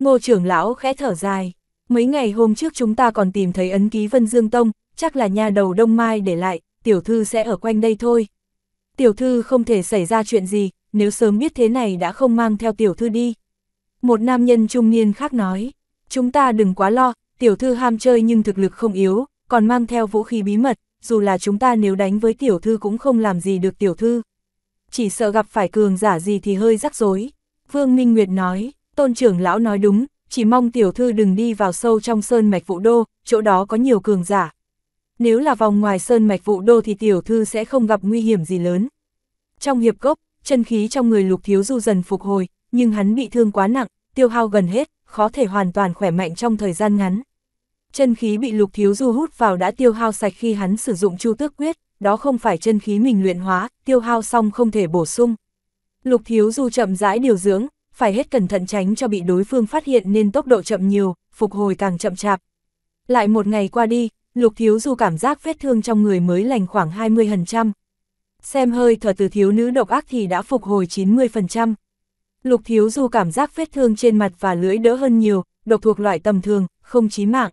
Ngô trưởng lão khẽ thở dài, mấy ngày hôm trước chúng ta còn tìm thấy ấn ký Vân Dương Tông, chắc là nhà đầu Đông Mai để lại, tiểu thư sẽ ở quanh đây thôi. Tiểu thư không thể xảy ra chuyện gì, nếu sớm biết thế này đã không mang theo tiểu thư đi. Một nam nhân trung niên khác nói, chúng ta đừng quá lo, tiểu thư ham chơi nhưng thực lực không yếu, còn mang theo vũ khí bí mật, dù là chúng ta nếu đánh với tiểu thư cũng không làm gì được tiểu thư chỉ sợ gặp phải cường giả gì thì hơi rắc rối. Vương Minh Nguyệt nói, tôn trưởng lão nói đúng, chỉ mong tiểu thư đừng đi vào sâu trong sơn mạch vụ đô, chỗ đó có nhiều cường giả. Nếu là vòng ngoài sơn mạch vụ đô thì tiểu thư sẽ không gặp nguy hiểm gì lớn. Trong hiệp cốc, chân khí trong người lục thiếu du dần phục hồi, nhưng hắn bị thương quá nặng, tiêu hao gần hết, khó thể hoàn toàn khỏe mạnh trong thời gian ngắn. Chân khí bị lục thiếu du hút vào đã tiêu hao sạch khi hắn sử dụng chu tước quyết đó không phải chân khí mình luyện hóa, tiêu hao xong không thể bổ sung. Lục Thiếu Du chậm rãi điều dưỡng, phải hết cẩn thận tránh cho bị đối phương phát hiện nên tốc độ chậm nhiều, phục hồi càng chậm chạp. Lại một ngày qua đi, Lục Thiếu Du cảm giác vết thương trong người mới lành khoảng 20%. Xem hơi thở từ thiếu nữ độc ác thì đã phục hồi 90%. Lục Thiếu Du cảm giác vết thương trên mặt và lưỡi đỡ hơn nhiều, độc thuộc loại tầm thường, không chí mạng.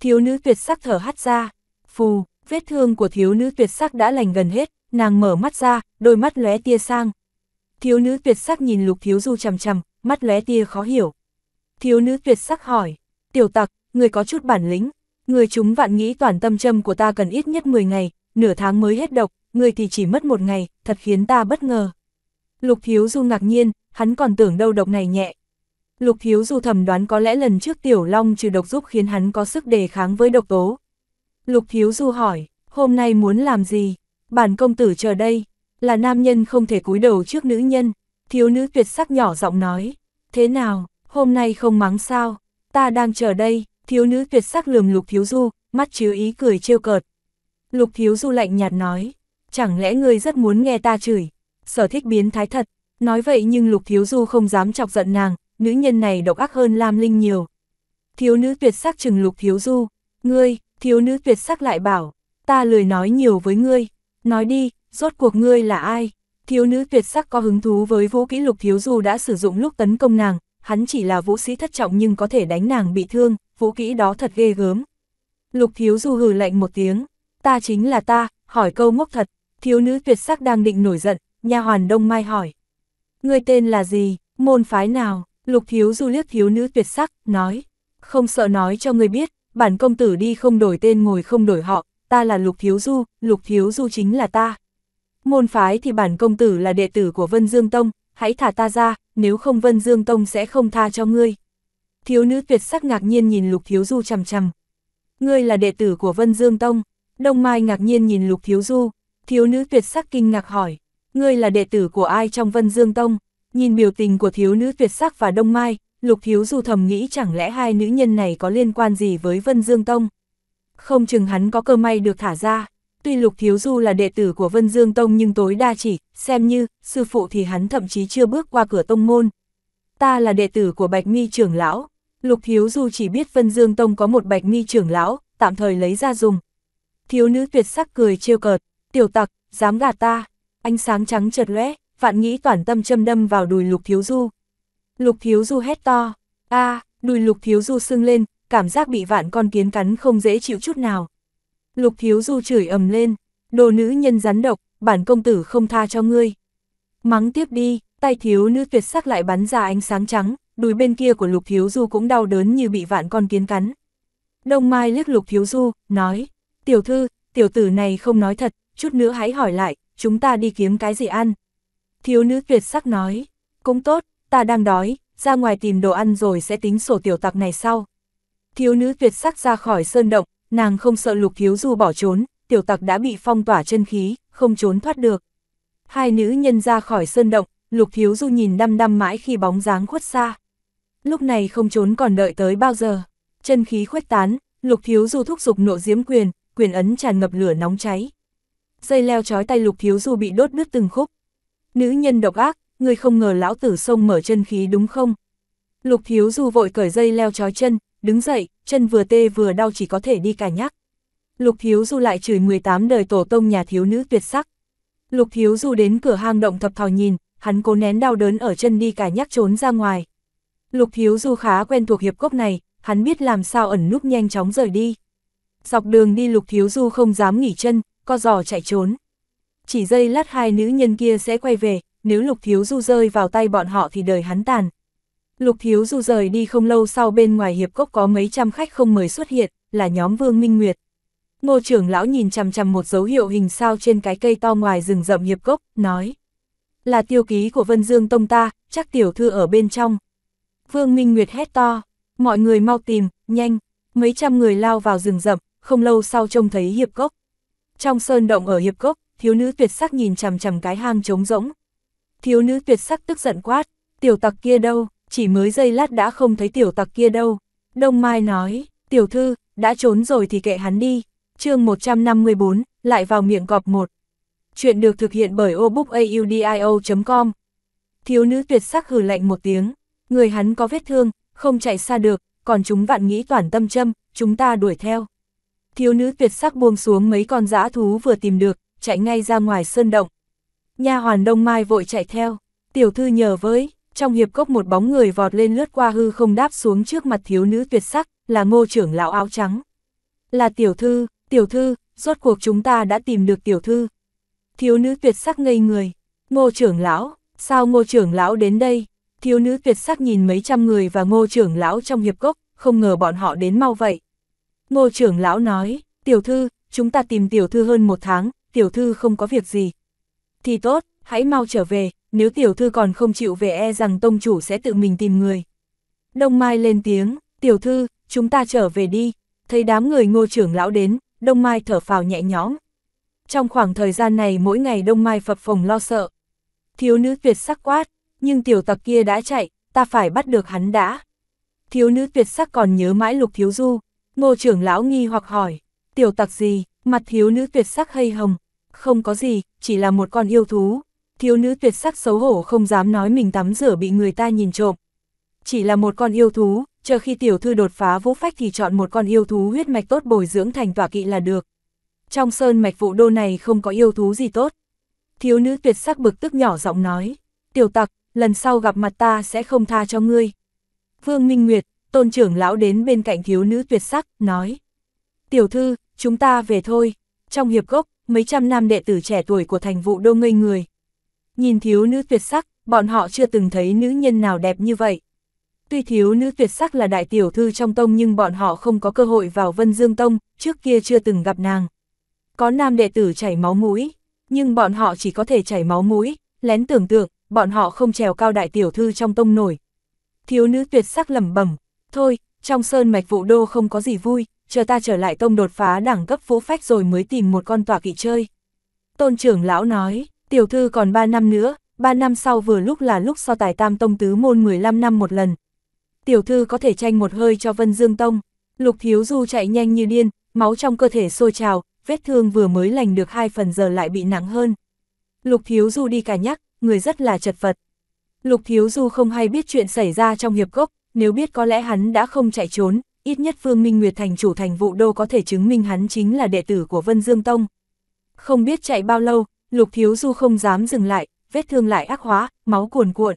Thiếu nữ tuyệt sắc thở hắt ra, phù, vết thương của thiếu nữ tuyệt sắc đã lành gần hết, nàng mở mắt ra, đôi mắt lóe tia sang. Thiếu nữ tuyệt sắc nhìn lục thiếu du chằm chằm, mắt lóe tia khó hiểu. Thiếu nữ tuyệt sắc hỏi, tiểu tặc, người có chút bản lĩnh, người chúng vạn nghĩ toàn tâm châm của ta cần ít nhất 10 ngày, nửa tháng mới hết độc, người thì chỉ mất một ngày, thật khiến ta bất ngờ. Lục thiếu du ngạc nhiên, hắn còn tưởng đâu độc này nhẹ. Lục thiếu du thầm đoán có lẽ lần trước tiểu long trừ độc giúp khiến hắn có sức đề kháng với độc tố. Lục Thiếu Du hỏi, hôm nay muốn làm gì? Bản công tử chờ đây, là nam nhân không thể cúi đầu trước nữ nhân. Thiếu nữ tuyệt sắc nhỏ giọng nói, thế nào, hôm nay không mắng sao? Ta đang chờ đây, thiếu nữ tuyệt sắc lườm Lục Thiếu Du, mắt chứa ý cười trêu cợt. Lục Thiếu Du lạnh nhạt nói, chẳng lẽ ngươi rất muốn nghe ta chửi? Sở thích biến thái thật, nói vậy nhưng Lục Thiếu Du không dám chọc giận nàng, nữ nhân này độc ác hơn Lam Linh nhiều. Thiếu nữ tuyệt sắc chừng Lục Thiếu Du, ngươi, thiếu nữ tuyệt sắc lại bảo, ta lười nói nhiều với ngươi, nói đi, rốt cuộc ngươi là ai? Thiếu nữ tuyệt sắc có hứng thú với vũ kỹ lục thiếu dù đã sử dụng lúc tấn công nàng, hắn chỉ là vũ sĩ thất trọng nhưng có thể đánh nàng bị thương, vũ kỹ đó thật ghê gớm. Lục thiếu dù hừ lạnh một tiếng, ta chính là ta, hỏi câu ngốc thật, thiếu nữ tuyệt sắc đang định nổi giận, nha hoàn đông mai hỏi. Ngươi tên là gì, môn phái nào, lục thiếu du liếc thiếu nữ tuyệt sắc, nói, không sợ nói cho ngươi biết, bản công tử đi không đổi tên ngồi không đổi họ, ta là Lục Thiếu Du, Lục Thiếu Du chính là ta. Môn phái thì bản công tử là đệ tử của Vân Dương Tông, hãy thả ta ra, nếu không Vân Dương Tông sẽ không tha cho ngươi. Thiếu nữ tuyệt sắc ngạc nhiên nhìn Lục Thiếu Du chằm chằm. Ngươi là đệ tử của Vân Dương Tông, Đông Mai ngạc nhiên nhìn Lục Thiếu Du, thiếu nữ tuyệt sắc kinh ngạc hỏi, ngươi là đệ tử của ai trong Vân Dương Tông? Nhìn biểu tình của thiếu nữ tuyệt sắc và Đông Mai, Lục thiếu Du thầm nghĩ chẳng lẽ hai nữ nhân này có liên quan gì với Vân Dương Tông. Không chừng hắn có cơ may được thả ra, tuy Lục thiếu Du là đệ tử của Vân Dương Tông nhưng tối đa chỉ, xem như, sư phụ thì hắn thậm chí chưa bước qua cửa tông môn. Ta là đệ tử của Bạch Mi trưởng lão, Lục thiếu Du chỉ biết Vân Dương Tông có một Bạch Mi trưởng lão, tạm thời lấy ra dùng. Thiếu nữ tuyệt sắc cười trêu cợt, tiểu tặc, dám gạt ta, ánh sáng trắng chợt lóe, vạn nghĩ toàn tâm châm đâm vào đùi Lục Thiếu Du. Lục thiếu du hét to, a à, đùi lục thiếu du sưng lên, cảm giác bị vạn con kiến cắn không dễ chịu chút nào. Lục thiếu du chửi ầm lên, đồ nữ nhân rắn độc, bản công tử không tha cho ngươi. Mắng tiếp đi, tay thiếu nữ tuyệt sắc lại bắn ra ánh sáng trắng, đùi bên kia của lục thiếu du cũng đau đớn như bị vạn con kiến cắn. Đông Mai liếc lục thiếu du, nói, tiểu thư, tiểu tử này không nói thật, chút nữa hãy hỏi lại, chúng ta đi kiếm cái gì ăn. Thiếu nữ tuyệt sắc nói, cũng tốt, ta đang đói, ra ngoài tìm đồ ăn rồi sẽ tính sổ tiểu tặc này sau. Thiếu nữ tuyệt sắc ra khỏi sơn động, nàng không sợ lục thiếu du bỏ trốn, tiểu tặc đã bị phong tỏa chân khí, không trốn thoát được. Hai nữ nhân ra khỏi sơn động, lục thiếu du nhìn đăm đăm mãi khi bóng dáng khuất xa. Lúc này không trốn còn đợi tới bao giờ. Chân khí khuếch tán, lục thiếu du thúc giục nộ diếm quyền, quyền ấn tràn ngập lửa nóng cháy. Dây leo chói tay lục thiếu du bị đốt đứt từng khúc. Nữ nhân độc ác, ngươi không ngờ lão tử sông mở chân khí đúng không? Lục thiếu du vội cởi dây leo trói chân, đứng dậy, chân vừa tê vừa đau chỉ có thể đi cả nhắc. Lục thiếu du lại chửi 18 đời tổ tông nhà thiếu nữ tuyệt sắc. Lục thiếu du đến cửa hang động thập thò nhìn, hắn cố nén đau đớn ở chân đi cả nhắc trốn ra ngoài. Lục thiếu du khá quen thuộc hiệp cốc này, hắn biết làm sao ẩn núp nhanh chóng rời đi. Dọc đường đi lục thiếu du không dám nghỉ chân, co giò chạy trốn. Chỉ dây lát hai nữ nhân kia sẽ quay về, nếu Lục Thiếu Du rơi vào tay bọn họ thì đời hắn tàn. Lục Thiếu Du rời đi không lâu sau bên ngoài hiệp cốc có mấy trăm khách không mời xuất hiện, là nhóm Vương Minh Nguyệt. Ngô trưởng lão nhìn chằm chằm một dấu hiệu hình sao trên cái cây to ngoài rừng rậm hiệp cốc, nói. Là tiêu ký của Vân Dương Tông ta, chắc tiểu thư ở bên trong. Vương Minh Nguyệt hét to, mọi người mau tìm, nhanh, mấy trăm người lao vào rừng rậm, không lâu sau trông thấy hiệp cốc. Trong sơn động ở hiệp cốc, thiếu nữ tuyệt sắc nhìn chằm chằm cái hang trống rỗng, Thiếu nữ tuyệt sắc tức giận quát, tiểu tặc kia đâu, chỉ mới giây lát đã không thấy tiểu tặc kia đâu. Đông Mai nói, tiểu thư, đã trốn rồi thì kệ hắn đi. chương 154, lại vào miệng cọp một. Chuyện được thực hiện bởi obookaudio.com. Thiếu nữ tuyệt sắc hừ lạnh một tiếng, người hắn có vết thương, không chạy xa được, còn chúng vạn nghĩ toàn tâm châm, chúng ta đuổi theo. Thiếu nữ tuyệt sắc buông xuống mấy con dã thú vừa tìm được, chạy ngay ra ngoài sơn động. Nha hoàn Đông Mai vội chạy theo, tiểu thư nhờ với, trong hiệp cốc một bóng người vọt lên lướt qua hư không đáp xuống trước mặt thiếu nữ tuyệt sắc, là ngô trưởng lão áo trắng. Là tiểu thư, tiểu thư, rốt cuộc chúng ta đã tìm được tiểu thư. Thiếu nữ tuyệt sắc ngây người, ngô trưởng lão, sao ngô trưởng lão đến đây? Thiếu nữ tuyệt sắc nhìn mấy trăm người và ngô trưởng lão trong hiệp cốc, không ngờ bọn họ đến mau vậy. Ngô trưởng lão nói, tiểu thư, chúng ta tìm tiểu thư hơn một tháng, tiểu thư không có việc gì, thì tốt, hãy mau trở về, nếu tiểu thư còn không chịu về e rằng tông chủ sẽ tự mình tìm người. Đông Mai lên tiếng, tiểu thư, chúng ta trở về đi, thấy đám người ngô trưởng lão đến, Đông Mai thở phào nhẹ nhõm. Trong khoảng thời gian này mỗi ngày Đông Mai phập phồng lo sợ. Thiếu nữ tuyệt sắc quát, nhưng tiểu tặc kia đã chạy, ta phải bắt được hắn đã. Thiếu nữ tuyệt sắc còn nhớ mãi lục thiếu du, ngô trưởng lão nghi hoặc hỏi, tiểu tặc gì, mặt thiếu nữ tuyệt sắc hay hồng, không có gì, chỉ là một con yêu thú. Thiếu nữ tuyệt sắc xấu hổ không dám nói mình tắm rửa bị người ta nhìn trộm. Chỉ là một con yêu thú, chờ khi tiểu thư đột phá vũ phách thì chọn một con yêu thú huyết mạch tốt bồi dưỡng thành tỏa kỵ là được. Trong sơn mạch vụ đô này không có yêu thú gì tốt. Thiếu nữ tuyệt sắc bực tức nhỏ giọng nói, tiểu tặc, lần sau gặp mặt ta sẽ không tha cho ngươi. Vương Minh Nguyệt, tôn trưởng lão đến bên cạnh thiếu nữ tuyệt sắc, nói, tiểu thư, chúng ta về thôi, trong hiệp gốc, mấy trăm nam đệ tử trẻ tuổi của thành vụ đô ngây người. Nhìn thiếu nữ tuyệt sắc, bọn họ chưa từng thấy nữ nhân nào đẹp như vậy. Tuy thiếu nữ tuyệt sắc là đại tiểu thư trong tông nhưng bọn họ không có cơ hội vào Vân Dương Tông, trước kia chưa từng gặp nàng. Có nam đệ tử chảy máu mũi, nhưng bọn họ chỉ có thể chảy máu mũi, lén tưởng tượng, bọn họ không trèo cao đại tiểu thư trong tông nổi. Thiếu nữ tuyệt sắc lẩm bẩm, thôi, trong sơn mạch vụ đô không có gì vui, chờ ta trở lại tông đột phá đẳng cấp vũ phách rồi mới tìm một con tòa kỵ chơi. Tôn trưởng lão nói, tiểu thư còn 3 năm nữa, 3 năm sau vừa lúc là lúc so tài tam tông tứ môn 15 năm một lần. Tiểu thư có thể tranh một hơi cho Vân Dương Tông. Lục Thiếu Du chạy nhanh như điên, máu trong cơ thể sôi trào, vết thương vừa mới lành được hai phần giờ lại bị nặng hơn. Lục Thiếu Du đi cả nhắc, người rất là chật vật. Lục Thiếu Du không hay biết chuyện xảy ra trong hiệp gốc, nếu biết có lẽ hắn đã không chạy trốn, ít nhất Phương Minh Nguyệt thành chủ thành vụ đô có thể chứng minh hắn chính là đệ tử của Vân Dương Tông. Không biết chạy bao lâu, Lục Thiếu Du không dám dừng lại, vết thương lại ác hóa, máu cuồn cuộn.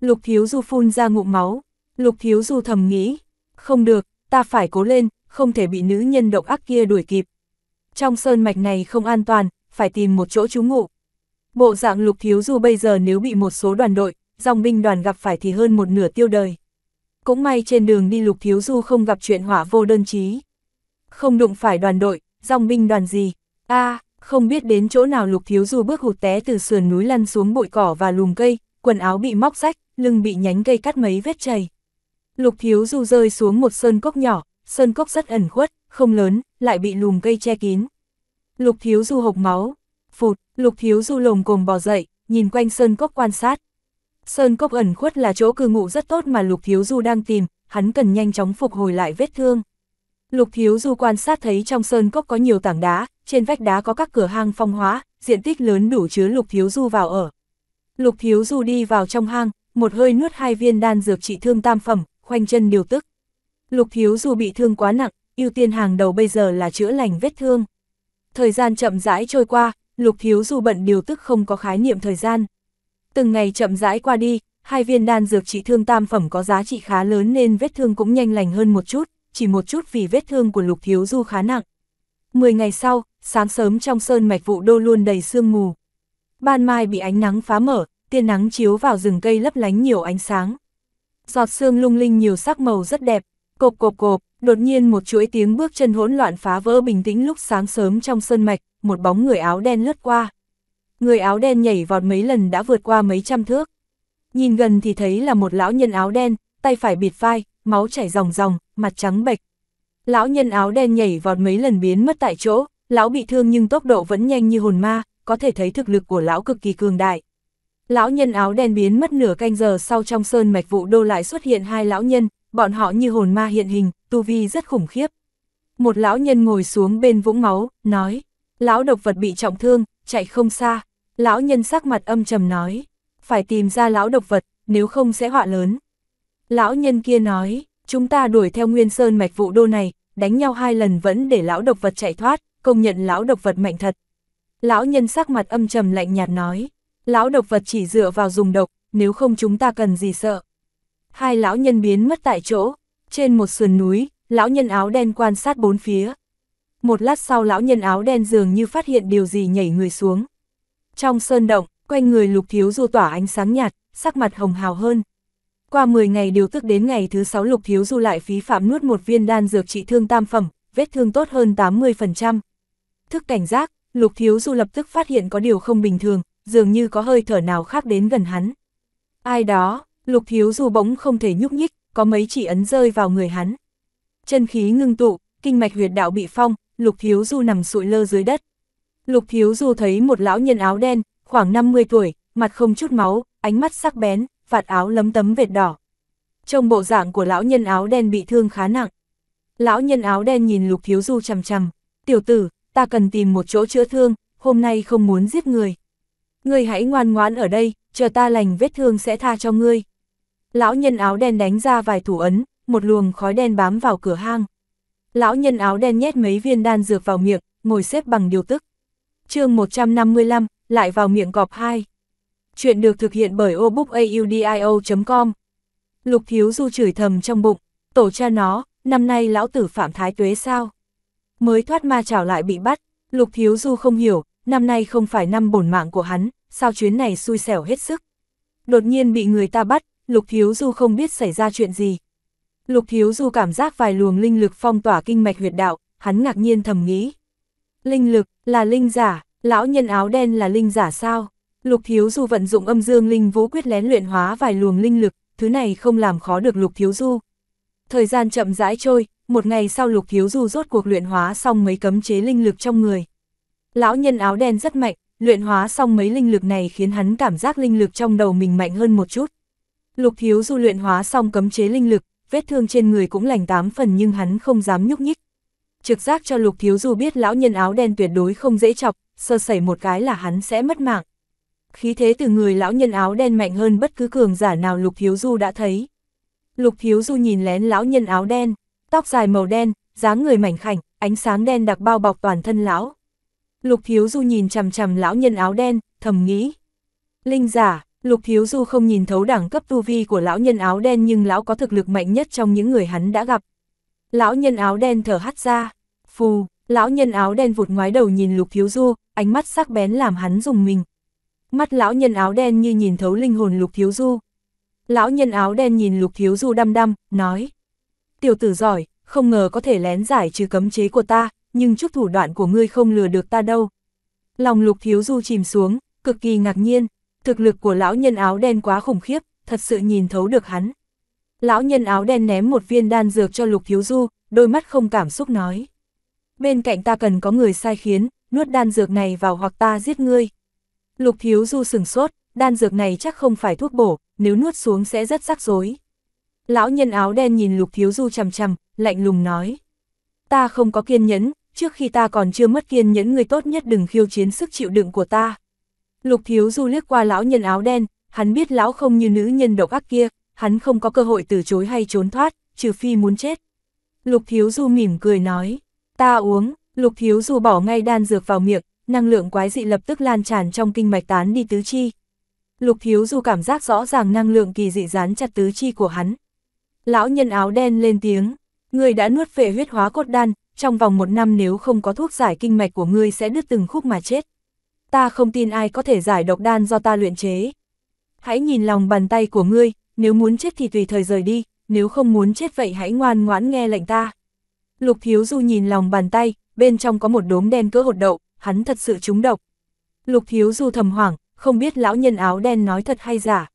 Lục Thiếu Du phun ra ngụm máu, Lục Thiếu Du thầm nghĩ, không được, ta phải cố lên, không thể bị nữ nhân độc ác kia đuổi kịp. Trong sơn mạch này không an toàn, phải tìm một chỗ trú ngụ. Bộ dạng Lục Thiếu Du bây giờ nếu bị một số đoàn đội, dòng binh đoàn gặp phải thì hơn một nửa tiêu đời cũng may trên đường đi Lục Thiếu Du không gặp chuyện hỏa vô đơn chí. Không đụng phải đoàn đội, dòng binh đoàn gì, a à, không biết đến chỗ nào Lục Thiếu Du bước hụt té từ sườn núi lăn xuống bụi cỏ và lùm cây, quần áo bị móc rách, lưng bị nhánh cây cắt mấy vết chảy. Lục Thiếu Du rơi xuống một sơn cốc nhỏ, sơn cốc rất ẩn khuất, không lớn, lại bị lùm cây che kín. Lục Thiếu Du hộc máu, phụt, Lục Thiếu Du lồm cồm bò dậy, nhìn quanh sơn cốc quan sát, Sơn cốc ẩn khuất là chỗ cư ngụ rất tốt mà Lục Thiếu Du đang tìm, hắn cần nhanh chóng phục hồi lại vết thương. Lục Thiếu Du quan sát thấy trong sơn cốc có nhiều tảng đá, trên vách đá có các cửa hang phong hóa, diện tích lớn đủ chứa Lục Thiếu Du vào ở. Lục Thiếu Du đi vào trong hang, một hơi nuốt hai viên đan dược trị thương tam phẩm, khoanh chân điều tức. Lục Thiếu Du bị thương quá nặng, ưu tiên hàng đầu bây giờ là chữa lành vết thương. Thời gian chậm rãi trôi qua, Lục Thiếu Du bận điều tức không có khái niệm thời gian. Từng ngày chậm rãi qua đi, hai viên đan dược trị thương tam phẩm có giá trị khá lớn nên vết thương cũng nhanh lành hơn một chút, chỉ một chút vì vết thương của Lục Thiếu Du khá nặng. Mười ngày sau, sáng sớm trong sơn mạch vụ đô luôn đầy sương mù. Ban mai bị ánh nắng phá mở, tiên nắng chiếu vào rừng cây lấp lánh nhiều ánh sáng. Giọt sương lung linh nhiều sắc màu rất đẹp, cộp cộp cộp, đột nhiên một chuỗi tiếng bước chân hỗn loạn phá vỡ bình tĩnh lúc sáng sớm trong sơn mạch, một bóng người áo đen lướt qua người áo đen nhảy vọt mấy lần đã vượt qua mấy trăm thước. Nhìn gần thì thấy là một lão nhân áo đen, tay phải bịt vai, máu chảy ròng ròng, mặt trắng bệch. Lão nhân áo đen nhảy vọt mấy lần biến mất tại chỗ, lão bị thương nhưng tốc độ vẫn nhanh như hồn ma, có thể thấy thực lực của lão cực kỳ cường đại. Lão nhân áo đen biến mất nửa canh giờ sau trong sơn mạch vụ đô lại xuất hiện hai lão nhân, bọn họ như hồn ma hiện hình, tu vi rất khủng khiếp. Một lão nhân ngồi xuống bên vũng máu, nói, lão độc vật bị trọng thương, chạy không xa, Lão nhân sắc mặt âm trầm nói, phải tìm ra lão độc vật, nếu không sẽ họa lớn. Lão nhân kia nói, chúng ta đuổi theo nguyên sơn mạch vụ đô này, đánh nhau hai lần vẫn để lão độc vật chạy thoát, công nhận lão độc vật mạnh thật. Lão nhân sắc mặt âm trầm lạnh nhạt nói, lão độc vật chỉ dựa vào dùng độc, nếu không chúng ta cần gì sợ. Hai lão nhân biến mất tại chỗ, trên một sườn núi, lão nhân áo đen quan sát bốn phía. Một lát sau lão nhân áo đen dường như phát hiện điều gì nhảy người xuống. Trong sơn động, quanh người lục thiếu du tỏa ánh sáng nhạt, sắc mặt hồng hào hơn. Qua 10 ngày điều tức đến ngày thứ 6 lục thiếu du lại phí phạm nuốt một viên đan dược trị thương tam phẩm, vết thương tốt hơn 80%. Thức cảnh giác, lục thiếu du lập tức phát hiện có điều không bình thường, dường như có hơi thở nào khác đến gần hắn. Ai đó, lục thiếu du bỗng không thể nhúc nhích, có mấy chỉ ấn rơi vào người hắn. Chân khí ngưng tụ, kinh mạch huyệt đạo bị phong, lục thiếu du nằm sụi lơ dưới đất. Lục Thiếu Du thấy một lão nhân áo đen, khoảng 50 tuổi, mặt không chút máu, ánh mắt sắc bén, vạt áo lấm tấm vệt đỏ. Trong bộ dạng của lão nhân áo đen bị thương khá nặng. Lão nhân áo đen nhìn Lục Thiếu Du chằm chằm, "Tiểu tử, ta cần tìm một chỗ chữa thương, hôm nay không muốn giết người. Ngươi hãy ngoan ngoãn ở đây, chờ ta lành vết thương sẽ tha cho ngươi." Lão nhân áo đen đánh ra vài thủ ấn, một luồng khói đen bám vào cửa hang. Lão nhân áo đen nhét mấy viên đan dược vào miệng, ngồi xếp bằng điều tức chương 155, lại vào miệng cọp 2. Chuyện được thực hiện bởi obookaudio.com. Lục Thiếu Du chửi thầm trong bụng, tổ cha nó, năm nay lão tử phạm thái tuế sao? Mới thoát ma trảo lại bị bắt, Lục Thiếu Du không hiểu, năm nay không phải năm bổn mạng của hắn, sao chuyến này xui xẻo hết sức. Đột nhiên bị người ta bắt, Lục Thiếu Du không biết xảy ra chuyện gì. Lục Thiếu Du cảm giác vài luồng linh lực phong tỏa kinh mạch huyệt đạo, hắn ngạc nhiên thầm nghĩ. Linh lực, là linh giả, lão nhân áo đen là linh giả sao? Lục Thiếu Du vận dụng âm dương linh vũ quyết lén luyện hóa vài luồng linh lực, thứ này không làm khó được Lục Thiếu Du. Thời gian chậm rãi trôi, một ngày sau Lục Thiếu Du rốt cuộc luyện hóa xong mấy cấm chế linh lực trong người. Lão nhân áo đen rất mạnh, luyện hóa xong mấy linh lực này khiến hắn cảm giác linh lực trong đầu mình mạnh hơn một chút. Lục Thiếu Du luyện hóa xong cấm chế linh lực, vết thương trên người cũng lành tám phần nhưng hắn không dám nhúc nhích, trực giác cho lục thiếu du biết lão nhân áo đen tuyệt đối không dễ chọc, sơ sẩy một cái là hắn sẽ mất mạng. Khí thế từ người lão nhân áo đen mạnh hơn bất cứ cường giả nào lục thiếu du đã thấy. Lục thiếu du nhìn lén lão nhân áo đen, tóc dài màu đen, dáng người mảnh khảnh, ánh sáng đen đặc bao bọc toàn thân lão. Lục thiếu du nhìn chằm chằm lão nhân áo đen, thầm nghĩ. Linh giả, lục thiếu du không nhìn thấu đẳng cấp tu vi của lão nhân áo đen nhưng lão có thực lực mạnh nhất trong những người hắn đã gặp. Lão nhân áo đen thở hắt ra. Phù, lão nhân áo đen vụt ngoái đầu nhìn Lục Thiếu Du, ánh mắt sắc bén làm hắn dùng mình. Mắt lão nhân áo đen như nhìn thấu linh hồn Lục Thiếu Du. Lão nhân áo đen nhìn Lục Thiếu Du đăm đăm, nói. Tiểu tử giỏi, không ngờ có thể lén giải trừ cấm chế của ta, nhưng chút thủ đoạn của ngươi không lừa được ta đâu. Lòng Lục Thiếu Du chìm xuống, cực kỳ ngạc nhiên. Thực lực của lão nhân áo đen quá khủng khiếp, thật sự nhìn thấu được hắn. Lão nhân áo đen ném một viên đan dược cho Lục Thiếu Du, đôi mắt không cảm xúc nói. Bên cạnh ta cần có người sai khiến, nuốt đan dược này vào hoặc ta giết ngươi. Lục Thiếu Du sừng sốt, đan dược này chắc không phải thuốc bổ, nếu nuốt xuống sẽ rất rắc rối. Lão nhân áo đen nhìn Lục Thiếu Du chằm chằm, lạnh lùng nói. Ta không có kiên nhẫn, trước khi ta còn chưa mất kiên nhẫn người tốt nhất đừng khiêu chiến sức chịu đựng của ta. Lục Thiếu Du liếc qua lão nhân áo đen, hắn biết lão không như nữ nhân độc ác kia, hắn không có cơ hội từ chối hay trốn thoát, trừ phi muốn chết. Lục Thiếu Du mỉm cười nói, ta uống, Lục Thiếu Du bỏ ngay đan dược vào miệng, năng lượng quái dị lập tức lan tràn trong kinh mạch tán đi tứ chi. Lục Thiếu Du cảm giác rõ ràng năng lượng kỳ dị dán chặt tứ chi của hắn. Lão nhân áo đen lên tiếng, người đã nuốt về huyết hóa cốt đan, trong vòng một năm nếu không có thuốc giải kinh mạch của ngươi sẽ đứt từng khúc mà chết. Ta không tin ai có thể giải độc đan do ta luyện chế. Hãy nhìn lòng bàn tay của ngươi, nếu muốn chết thì tùy thời rời đi, nếu không muốn chết vậy hãy ngoan ngoãn nghe lệnh ta. Lục Thiếu Du nhìn lòng bàn tay, bên trong có một đốm đen cỡ hột đậu, hắn thật sự trúng độc. Lục Thiếu Du thầm hoảng, không biết lão nhân áo đen nói thật hay giả.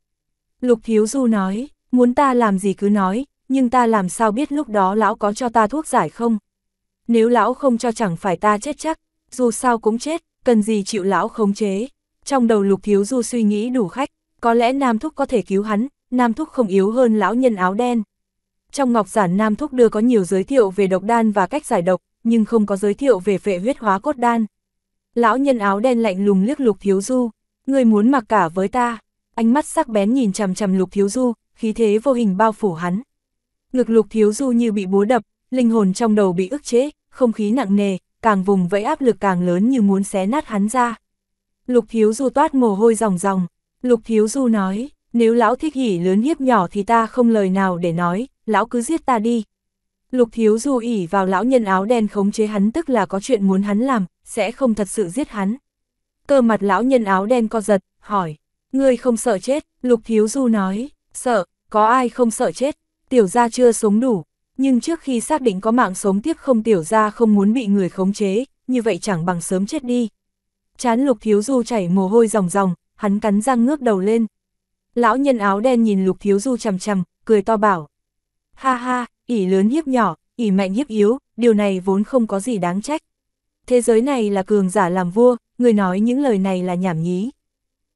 Lục Thiếu Du nói, muốn ta làm gì cứ nói, nhưng ta làm sao biết lúc đó lão có cho ta thuốc giải không? Nếu lão không cho chẳng phải ta chết chắc, dù sao cũng chết, cần gì chịu lão khống chế. Trong đầu Lục Thiếu Du suy nghĩ đủ khách, có lẽ Nam Thúc có thể cứu hắn, Nam Thúc không yếu hơn lão nhân áo đen. Trong ngọc giản Nam Thúc đưa có nhiều giới thiệu về độc đan và cách giải độc, nhưng không có giới thiệu về phệ huyết hóa cốt đan. Lão nhân áo đen lạnh lùng liếc Lục Thiếu Du, người muốn mặc cả với ta. Ánh mắt sắc bén nhìn chằm chằm Lục Thiếu Du, khí thế vô hình bao phủ hắn. Ngực Lục Thiếu Du như bị búa đập, linh hồn trong đầu bị ức chế, không khí nặng nề, càng vùng vẫy áp lực càng lớn như muốn xé nát hắn ra. Lục Thiếu Du toát mồ hôi ròng ròng, Lục Thiếu Du nói, nếu lão thích hỉ lớn hiếp nhỏ thì ta không lời nào để nói, lão cứ giết ta đi. Lục thiếu du ỉ vào lão nhân áo đen khống chế hắn tức là có chuyện muốn hắn làm, sẽ không thật sự giết hắn. Cơ mặt lão nhân áo đen co giật, hỏi, ngươi không sợ chết, lục thiếu du nói, sợ, có ai không sợ chết, tiểu gia chưa sống đủ, nhưng trước khi xác định có mạng sống tiếp không tiểu gia không muốn bị người khống chế, như vậy chẳng bằng sớm chết đi. Chán lục thiếu du chảy mồ hôi ròng ròng, hắn cắn răng ngước đầu lên, Lão nhân áo đen nhìn lục thiếu du chằm chằm, cười to bảo. Ha ha, ỉ lớn hiếp nhỏ, ỉ mạnh hiếp yếu, điều này vốn không có gì đáng trách. Thế giới này là cường giả làm vua, người nói những lời này là nhảm nhí.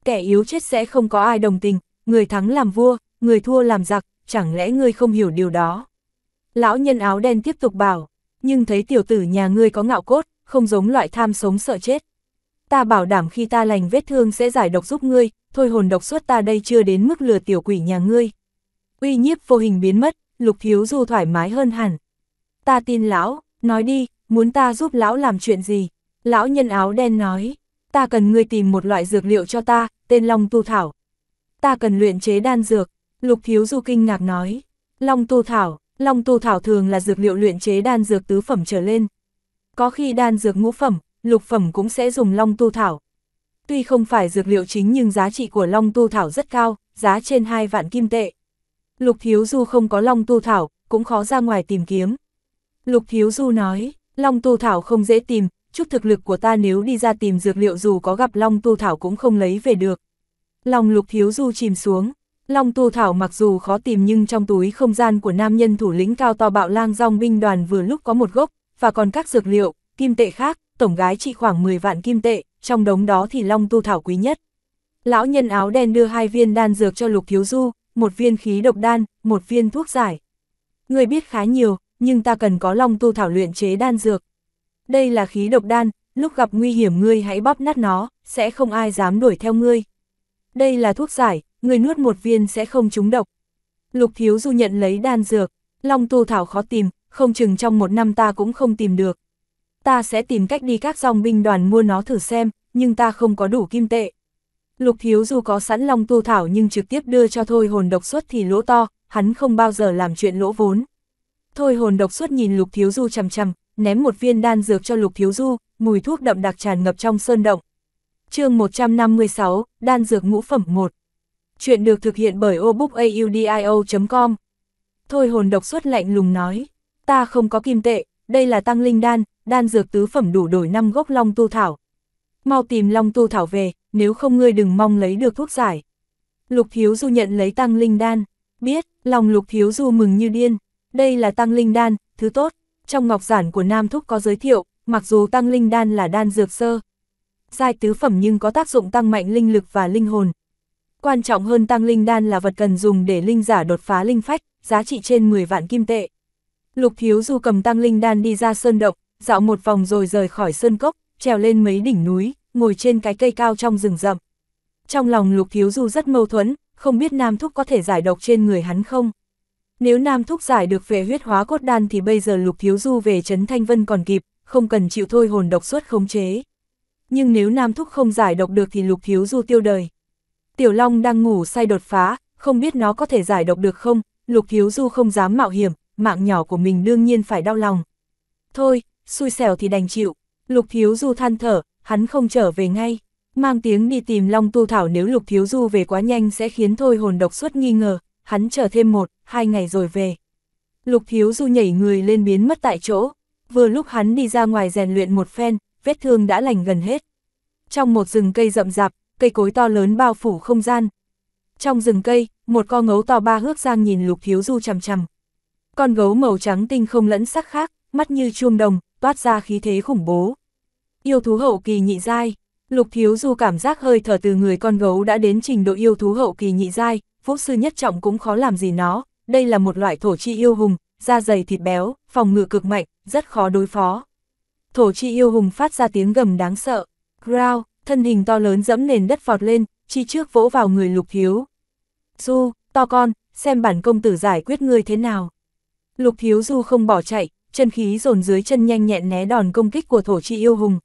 Kẻ yếu chết sẽ không có ai đồng tình, người thắng làm vua, người thua làm giặc, chẳng lẽ ngươi không hiểu điều đó. Lão nhân áo đen tiếp tục bảo, nhưng thấy tiểu tử nhà ngươi có ngạo cốt, không giống loại tham sống sợ chết ta bảo đảm khi ta lành vết thương sẽ giải độc giúp ngươi, thôi hồn độc suốt ta đây chưa đến mức lừa tiểu quỷ nhà ngươi. Uy nhiếp vô hình biến mất, lục thiếu du thoải mái hơn hẳn. Ta tin lão, nói đi, muốn ta giúp lão làm chuyện gì? Lão nhân áo đen nói, ta cần ngươi tìm một loại dược liệu cho ta, tên Long Tu Thảo. Ta cần luyện chế đan dược, lục thiếu du kinh ngạc nói. Long Tu Thảo, Long Tu Thảo thường là dược liệu luyện chế đan dược tứ phẩm trở lên. Có khi đan dược ngũ phẩm, lục phẩm cũng sẽ dùng long tu thảo. Tuy không phải dược liệu chính nhưng giá trị của long tu thảo rất cao, giá trên 2 vạn kim tệ. Lục Thiếu Du không có long tu thảo, cũng khó ra ngoài tìm kiếm. Lục Thiếu Du nói, long tu thảo không dễ tìm, chút thực lực của ta nếu đi ra tìm dược liệu dù có gặp long tu thảo cũng không lấy về được. Lòng Lục Thiếu Du chìm xuống, Long Tu Thảo mặc dù khó tìm nhưng trong túi không gian của nam nhân thủ lĩnh cao to bạo lang dòng binh đoàn vừa lúc có một gốc, và còn các dược liệu, kim tệ khác, tổng gái trị khoảng 10 vạn kim tệ, trong đống đó thì long tu thảo quý nhất. Lão nhân áo đen đưa hai viên đan dược cho Lục Thiếu Du, một viên khí độc đan, một viên thuốc giải. Người biết khá nhiều, nhưng ta cần có long tu thảo luyện chế đan dược. Đây là khí độc đan, lúc gặp nguy hiểm ngươi hãy bóp nát nó, sẽ không ai dám đuổi theo ngươi. Đây là thuốc giải, người nuốt một viên sẽ không trúng độc. Lục Thiếu Du nhận lấy đan dược, long tu thảo khó tìm, không chừng trong một năm ta cũng không tìm được ta sẽ tìm cách đi các dòng binh đoàn mua nó thử xem, nhưng ta không có đủ kim tệ. Lục Thiếu dù có sẵn lòng tu thảo nhưng trực tiếp đưa cho thôi hồn độc xuất thì lỗ to, hắn không bao giờ làm chuyện lỗ vốn. Thôi hồn độc xuất nhìn Lục Thiếu Du chằm chằm, ném một viên đan dược cho Lục Thiếu Du, mùi thuốc đậm đặc tràn ngập trong sơn động. chương 156, đan dược ngũ phẩm 1. Chuyện được thực hiện bởi obookaudio.com Thôi hồn độc xuất lạnh lùng nói, ta không có kim tệ, đây là tăng linh đan, đan dược tứ phẩm đủ đổi năm gốc long tu thảo. Mau tìm long tu thảo về, nếu không ngươi đừng mong lấy được thuốc giải. Lục Thiếu Du nhận lấy tăng linh đan, biết, lòng Lục Thiếu Du mừng như điên, đây là tăng linh đan, thứ tốt, trong ngọc giản của Nam Thúc có giới thiệu, mặc dù tăng linh đan là đan dược sơ. Giai tứ phẩm nhưng có tác dụng tăng mạnh linh lực và linh hồn. Quan trọng hơn tăng linh đan là vật cần dùng để linh giả đột phá linh phách, giá trị trên 10 vạn kim tệ. Lục Thiếu Du cầm tăng linh đan đi ra sơn động, dạo một vòng rồi rời khỏi sơn cốc, trèo lên mấy đỉnh núi, ngồi trên cái cây cao trong rừng rậm. Trong lòng Lục Thiếu Du rất mâu thuẫn, không biết Nam Thúc có thể giải độc trên người hắn không. Nếu Nam Thúc giải được về huyết hóa cốt đan thì bây giờ Lục Thiếu Du về Trấn Thanh Vân còn kịp, không cần chịu thôi hồn độc suốt khống chế. Nhưng nếu Nam Thúc không giải độc được thì Lục Thiếu Du tiêu đời. Tiểu Long đang ngủ say đột phá, không biết nó có thể giải độc được không, Lục Thiếu Du không dám mạo hiểm, mạng nhỏ của mình đương nhiên phải đau lòng. Thôi, xui xẻo thì đành chịu. Lục Thiếu Du than thở, hắn không trở về ngay. Mang tiếng đi tìm Long Tu Thảo nếu Lục Thiếu Du về quá nhanh sẽ khiến thôi hồn độc suất nghi ngờ, hắn chờ thêm một, hai ngày rồi về. Lục Thiếu Du nhảy người lên biến mất tại chỗ, vừa lúc hắn đi ra ngoài rèn luyện một phen, vết thương đã lành gần hết. Trong một rừng cây rậm rạp, cây cối to lớn bao phủ không gian. Trong rừng cây, một con gấu to ba hước giang nhìn Lục Thiếu Du chằm chằm. Con gấu màu trắng tinh không lẫn sắc khác, mắt như chuông đồng, toát ra khí thế khủng bố. Yêu thú hậu kỳ nhị giai, Lục Thiếu Du cảm giác hơi thở từ người con gấu đã đến trình độ yêu thú hậu kỳ nhị giai, Phúc sư nhất trọng cũng khó làm gì nó, đây là một loại thổ chi yêu hùng, da dày thịt béo, phòng ngự cực mạnh, rất khó đối phó. Thổ chi yêu hùng phát ra tiếng gầm đáng sợ, grow thân hình to lớn dẫm nền đất vọt lên, chi trước vỗ vào người Lục Thiếu. Du, to con, xem bản công tử giải quyết ngươi thế nào. Lục Thiếu Du không bỏ chạy, chân khí dồn dưới chân nhanh nhẹn né đòn công kích của thổ chi yêu hùng.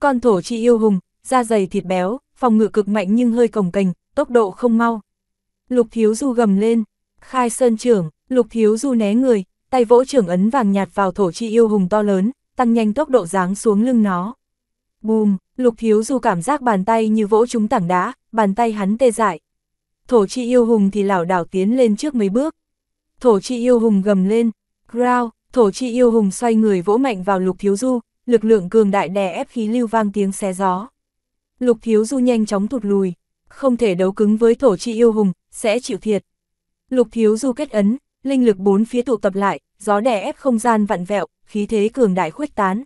Con thổ chi yêu hùng, da dày thịt béo, phòng ngự cực mạnh nhưng hơi cồng cành, tốc độ không mau. Lục thiếu du gầm lên, khai sơn trưởng, lục thiếu du né người, tay vỗ trưởng ấn vàng nhạt vào thổ chi yêu hùng to lớn, tăng nhanh tốc độ giáng xuống lưng nó. Bùm, lục thiếu du cảm giác bàn tay như vỗ trúng tảng đá, bàn tay hắn tê dại. Thổ chi yêu hùng thì lảo đảo tiến lên trước mấy bước. Thổ chi yêu hùng gầm lên, growl, thổ chi yêu hùng xoay người vỗ mạnh vào lục thiếu du, lực lượng cường đại đè ép khí lưu vang tiếng xé gió. Lục thiếu du nhanh chóng thụt lùi, không thể đấu cứng với thổ chi yêu hùng, sẽ chịu thiệt. Lục thiếu du kết ấn, linh lực bốn phía tụ tập lại, gió đè ép không gian vặn vẹo, khí thế cường đại khuếch tán.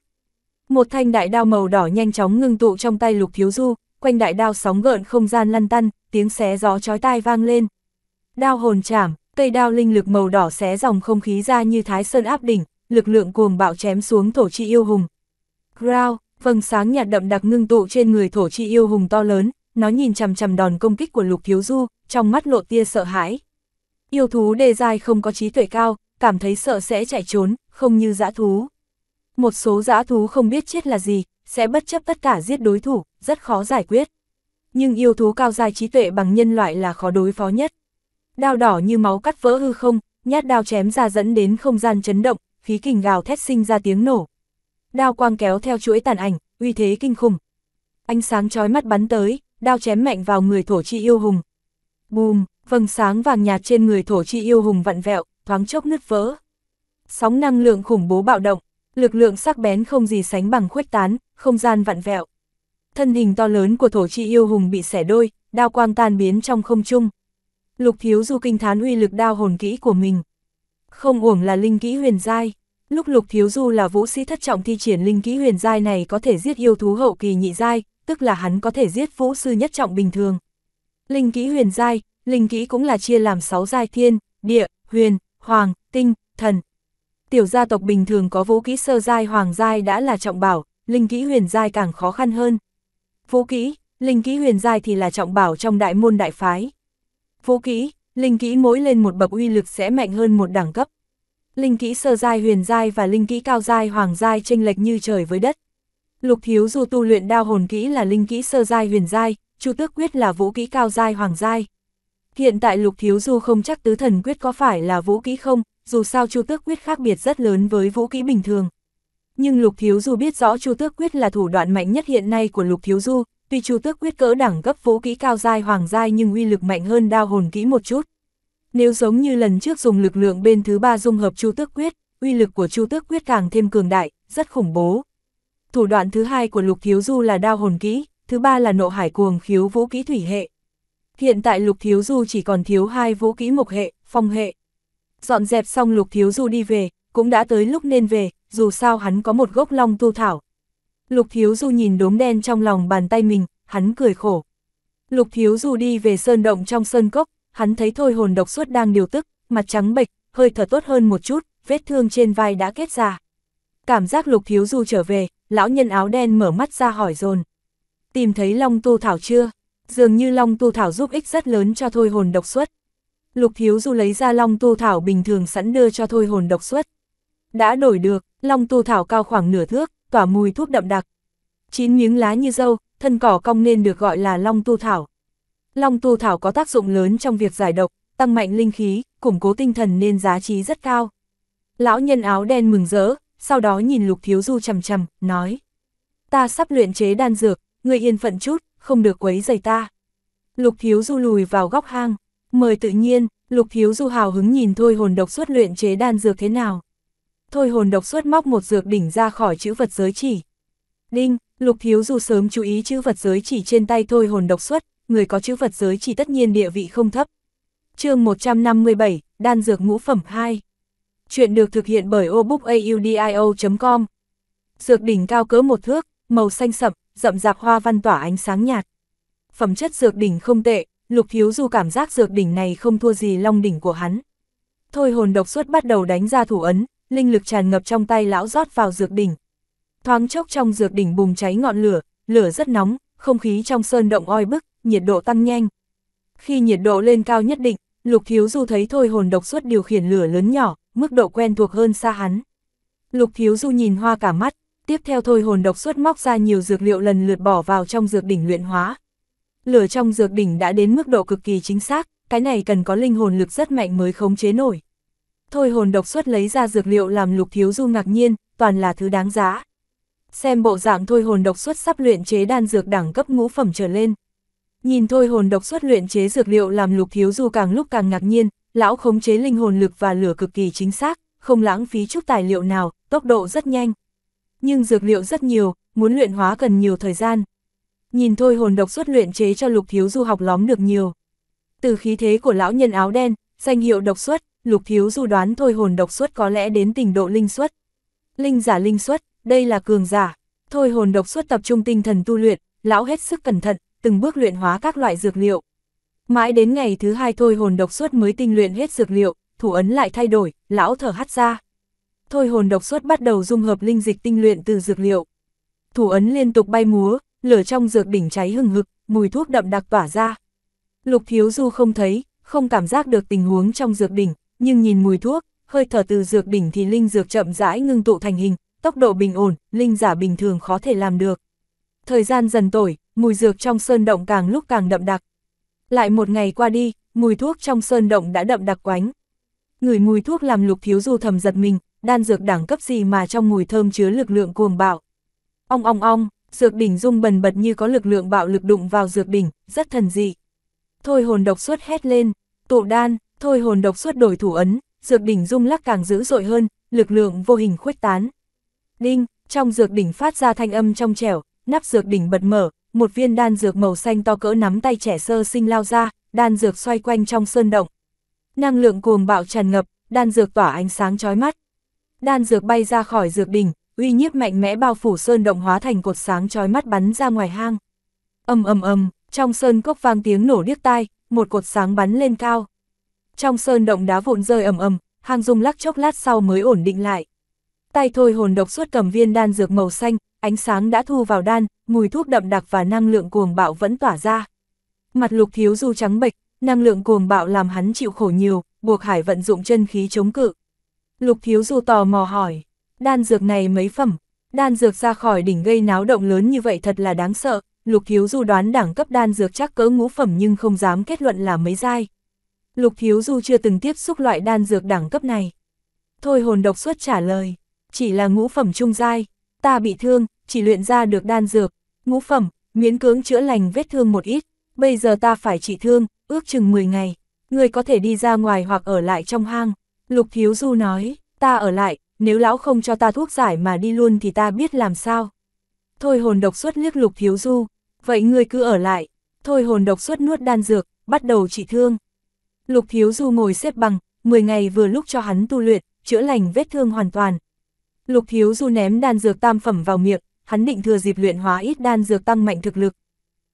Một thanh đại đao màu đỏ nhanh chóng ngưng tụ trong tay lục thiếu du, quanh đại đao sóng gợn không gian lăn tăn, tiếng xé gió chói tai vang lên. Đao hồn chảm, cây đao linh lực màu đỏ xé dòng không khí ra như thái sơn áp đỉnh, lực lượng cuồng bạo chém xuống thổ chi yêu hùng. Growl, vầng sáng nhạt đậm đặc ngưng tụ trên người thổ chi yêu hùng to lớn, nó nhìn chằm chằm đòn công kích của Lục Thiếu Du, trong mắt lộ tia sợ hãi. Yêu thú đề dài không có trí tuệ cao, cảm thấy sợ sẽ chạy trốn, không như dã thú. Một số dã thú không biết chết là gì, sẽ bất chấp tất cả giết đối thủ, rất khó giải quyết. Nhưng yêu thú cao dài trí tuệ bằng nhân loại là khó đối phó nhất đao đỏ như máu cắt vỡ hư không, nhát đao chém ra dẫn đến không gian chấn động, khí kình gào thét sinh ra tiếng nổ. Đao quang kéo theo chuỗi tàn ảnh, uy thế kinh khủng. Ánh sáng chói mắt bắn tới, đao chém mạnh vào người thổ chi yêu hùng. Bùm, vầng sáng vàng nhạt trên người thổ chi yêu hùng vặn vẹo, thoáng chốc nứt vỡ. Sóng năng lượng khủng bố bạo động, lực lượng sắc bén không gì sánh bằng khuếch tán, không gian vặn vẹo. Thân hình to lớn của thổ chi yêu hùng bị xẻ đôi, đao quang tan biến trong không trung. Lục Thiếu Du kinh thán uy lực đao hồn kỹ của mình. Không uổng là linh kỹ huyền giai. Lúc Lục Thiếu Du là vũ sĩ thất trọng thi triển linh kỹ huyền giai này có thể giết yêu thú hậu kỳ nhị giai, tức là hắn có thể giết vũ sư nhất trọng bình thường. Linh kỹ huyền giai, linh kỹ cũng là chia làm 6 giai thiên, địa, huyền, hoàng, tinh, thần. Tiểu gia tộc bình thường có vũ kỹ sơ giai hoàng giai đã là trọng bảo, linh kỹ huyền giai càng khó khăn hơn. Vũ kỹ, linh kỹ huyền giai thì là trọng bảo trong đại môn đại phái. Vũ kỹ, linh kỹ mỗi lên một bậc uy lực sẽ mạnh hơn một đẳng cấp. Linh kỹ sơ giai huyền giai và linh kỹ cao giai hoàng giai chênh lệch như trời với đất. Lục Thiếu Du tu luyện đao hồn kỹ là linh kỹ sơ giai huyền giai, Chu Tước quyết là vũ kỹ cao giai hoàng giai. Hiện tại Lục Thiếu Du không chắc tứ thần quyết có phải là vũ kỹ không, dù sao Chu Tước quyết khác biệt rất lớn với vũ kỹ bình thường. Nhưng Lục Thiếu Du biết rõ Chu Tước quyết là thủ đoạn mạnh nhất hiện nay của Lục Thiếu Du, Tuy chu tước quyết cỡ đẳng cấp vũ kỹ cao giai hoàng giai nhưng uy lực mạnh hơn đao hồn kỹ một chút. Nếu giống như lần trước dùng lực lượng bên thứ ba dung hợp chu tước quyết, uy lực của chu tước quyết càng thêm cường đại, rất khủng bố. Thủ đoạn thứ hai của Lục Thiếu Du là đao hồn kỹ, thứ ba là nộ hải cuồng khiếu vũ kỹ thủy hệ. Hiện tại Lục Thiếu Du chỉ còn thiếu hai vũ kỹ mục hệ, phong hệ. Dọn dẹp xong Lục Thiếu Du đi về, cũng đã tới lúc nên về, dù sao hắn có một gốc long tu thảo, Lục Thiếu Du nhìn đốm đen trong lòng bàn tay mình, hắn cười khổ. Lục Thiếu Du đi về sơn động trong sơn cốc, hắn thấy thôi hồn độc suốt đang điều tức, mặt trắng bệch, hơi thở tốt hơn một chút, vết thương trên vai đã kết ra. Cảm giác Lục Thiếu Du trở về, lão nhân áo đen mở mắt ra hỏi dồn Tìm thấy Long Tu Thảo chưa? Dường như Long Tu Thảo giúp ích rất lớn cho thôi hồn độc suất. Lục Thiếu Du lấy ra Long Tu Thảo bình thường sẵn đưa cho thôi hồn độc suất. Đã đổi được, Long Tu Thảo cao khoảng nửa thước, tỏa mùi thuốc đậm đặc. Chín miếng lá như dâu, thân cỏ cong nên được gọi là long tu thảo. Long tu thảo có tác dụng lớn trong việc giải độc, tăng mạnh linh khí, củng cố tinh thần nên giá trị rất cao. Lão nhân áo đen mừng rỡ, sau đó nhìn lục thiếu du chầm chầm, nói. Ta sắp luyện chế đan dược, ngươi yên phận chút, không được quấy giày ta. Lục thiếu du lùi vào góc hang, mời tự nhiên, lục thiếu du hào hứng nhìn thôi hồn độc xuất luyện chế đan dược thế nào thôi hồn độc xuất móc một dược đỉnh ra khỏi chữ vật giới chỉ. Đinh, Lục Thiếu dù sớm chú ý chữ vật giới chỉ trên tay thôi hồn độc xuất, người có chữ vật giới chỉ tất nhiên địa vị không thấp. chương 157, Đan Dược Ngũ Phẩm 2 Chuyện được thực hiện bởi obookaudio.com Dược đỉnh cao cỡ một thước, màu xanh sậm, rậm rạp hoa văn tỏa ánh sáng nhạt. Phẩm chất dược đỉnh không tệ, Lục Thiếu dù cảm giác dược đỉnh này không thua gì long đỉnh của hắn. Thôi hồn độc suốt bắt đầu đánh ra thủ ấn, linh lực tràn ngập trong tay lão rót vào dược đỉnh. Thoáng chốc trong dược đỉnh bùng cháy ngọn lửa, lửa rất nóng, không khí trong sơn động oi bức, nhiệt độ tăng nhanh. Khi nhiệt độ lên cao nhất định, Lục Thiếu Du thấy thôi hồn độc suất điều khiển lửa lớn nhỏ, mức độ quen thuộc hơn xa hắn. Lục Thiếu Du nhìn hoa cả mắt, tiếp theo thôi hồn độc suất móc ra nhiều dược liệu lần lượt bỏ vào trong dược đỉnh luyện hóa. Lửa trong dược đỉnh đã đến mức độ cực kỳ chính xác, cái này cần có linh hồn lực rất mạnh mới khống chế nổi. Thôi hồn độc xuất lấy ra dược liệu làm lục thiếu du ngạc nhiên, toàn là thứ đáng giá. Xem bộ dạng thôi hồn độc xuất sắp luyện chế đan dược đẳng cấp ngũ phẩm trở lên. Nhìn thôi hồn độc xuất luyện chế dược liệu làm lục thiếu du càng lúc càng ngạc nhiên, lão khống chế linh hồn lực và lửa cực kỳ chính xác, không lãng phí chút tài liệu nào, tốc độ rất nhanh. Nhưng dược liệu rất nhiều, muốn luyện hóa cần nhiều thời gian. Nhìn thôi hồn độc xuất luyện chế cho lục thiếu du học lóm được nhiều. Từ khí thế của lão nhân áo đen, danh hiệu độc xuất, Lục Thiếu Du đoán thôi hồn độc xuất có lẽ đến tình độ linh xuất, Linh giả linh xuất, đây là cường giả. Thôi hồn độc xuất tập trung tinh thần tu luyện, lão hết sức cẩn thận, từng bước luyện hóa các loại dược liệu. Mãi đến ngày thứ hai thôi hồn độc xuất mới tinh luyện hết dược liệu, thủ ấn lại thay đổi, lão thở hắt ra. Thôi hồn độc xuất bắt đầu dung hợp linh dịch tinh luyện từ dược liệu. Thủ ấn liên tục bay múa, lửa trong dược đỉnh cháy hừng hực, mùi thuốc đậm đặc tỏa ra. Lục Thiếu Du không thấy, không cảm giác được tình huống trong dược đỉnh, nhưng nhìn mùi thuốc, hơi thở từ dược đỉnh thì linh dược chậm rãi ngưng tụ thành hình, tốc độ bình ổn, linh giả bình thường khó thể làm được. Thời gian dần tổi, mùi dược trong sơn động càng lúc càng đậm đặc. Lại một ngày qua đi, mùi thuốc trong sơn động đã đậm đặc quánh. Người mùi thuốc làm lục thiếu du thầm giật mình, đan dược đẳng cấp gì mà trong mùi thơm chứa lực lượng cuồng bạo. Ong ong ong, dược đỉnh rung bần bật như có lực lượng bạo lực đụng vào dược đỉnh, rất thần dị. Thôi hồn độc suốt hét lên, tụ đan, Thôi hồn độc suốt đổi thủ ấn, dược đỉnh rung lắc càng dữ dội hơn, lực lượng vô hình khuếch tán. Đinh, trong dược đỉnh phát ra thanh âm trong trẻo, nắp dược đỉnh bật mở, một viên đan dược màu xanh to cỡ nắm tay trẻ sơ sinh lao ra, đan dược xoay quanh trong sơn động. Năng lượng cuồng bạo tràn ngập, đan dược tỏa ánh sáng chói mắt. Đan dược bay ra khỏi dược đỉnh, uy nhiếp mạnh mẽ bao phủ sơn động hóa thành cột sáng chói mắt bắn ra ngoài hang. Ầm ầm ầm, trong sơn cốc vang tiếng nổ điếc tai, một cột sáng bắn lên cao. Trong sơn động đá vụn rơi ầm ầm, Hàng Dung lắc chốc lát sau mới ổn định lại. Tay thôi hồn độc suốt cầm viên đan dược màu xanh, ánh sáng đã thu vào đan, mùi thuốc đậm đặc và năng lượng cuồng bạo vẫn tỏa ra. Mặt Lục Thiếu Du trắng bệch, năng lượng cuồng bạo làm hắn chịu khổ nhiều, buộc Hải vận dụng chân khí chống cự. Lục Thiếu Du tò mò hỏi, đan dược này mấy phẩm? Đan dược ra khỏi đỉnh gây náo động lớn như vậy thật là đáng sợ, Lục Thiếu Du đoán đẳng cấp đan dược chắc cỡ ngũ phẩm nhưng không dám kết luận là mấy giai. Lục Thiếu Du chưa từng tiếp xúc loại đan dược đẳng cấp này. Thôi hồn độc xuất trả lời, chỉ là ngũ phẩm trung giai, ta bị thương, chỉ luyện ra được đan dược, ngũ phẩm, miễn cưỡng chữa lành vết thương một ít, bây giờ ta phải trị thương, ước chừng 10 ngày, người có thể đi ra ngoài hoặc ở lại trong hang. Lục Thiếu Du nói, ta ở lại, nếu lão không cho ta thuốc giải mà đi luôn thì ta biết làm sao. Thôi hồn độc xuất liếc Lục Thiếu Du, vậy ngươi cứ ở lại, thôi hồn độc xuất nuốt đan dược, bắt đầu trị thương. Lục Thiếu Du ngồi xếp bằng, 10 ngày vừa lúc cho hắn tu luyện, chữa lành vết thương hoàn toàn. Lục Thiếu Du ném đan dược tam phẩm vào miệng, hắn định thừa dịp luyện hóa ít đan dược tăng mạnh thực lực.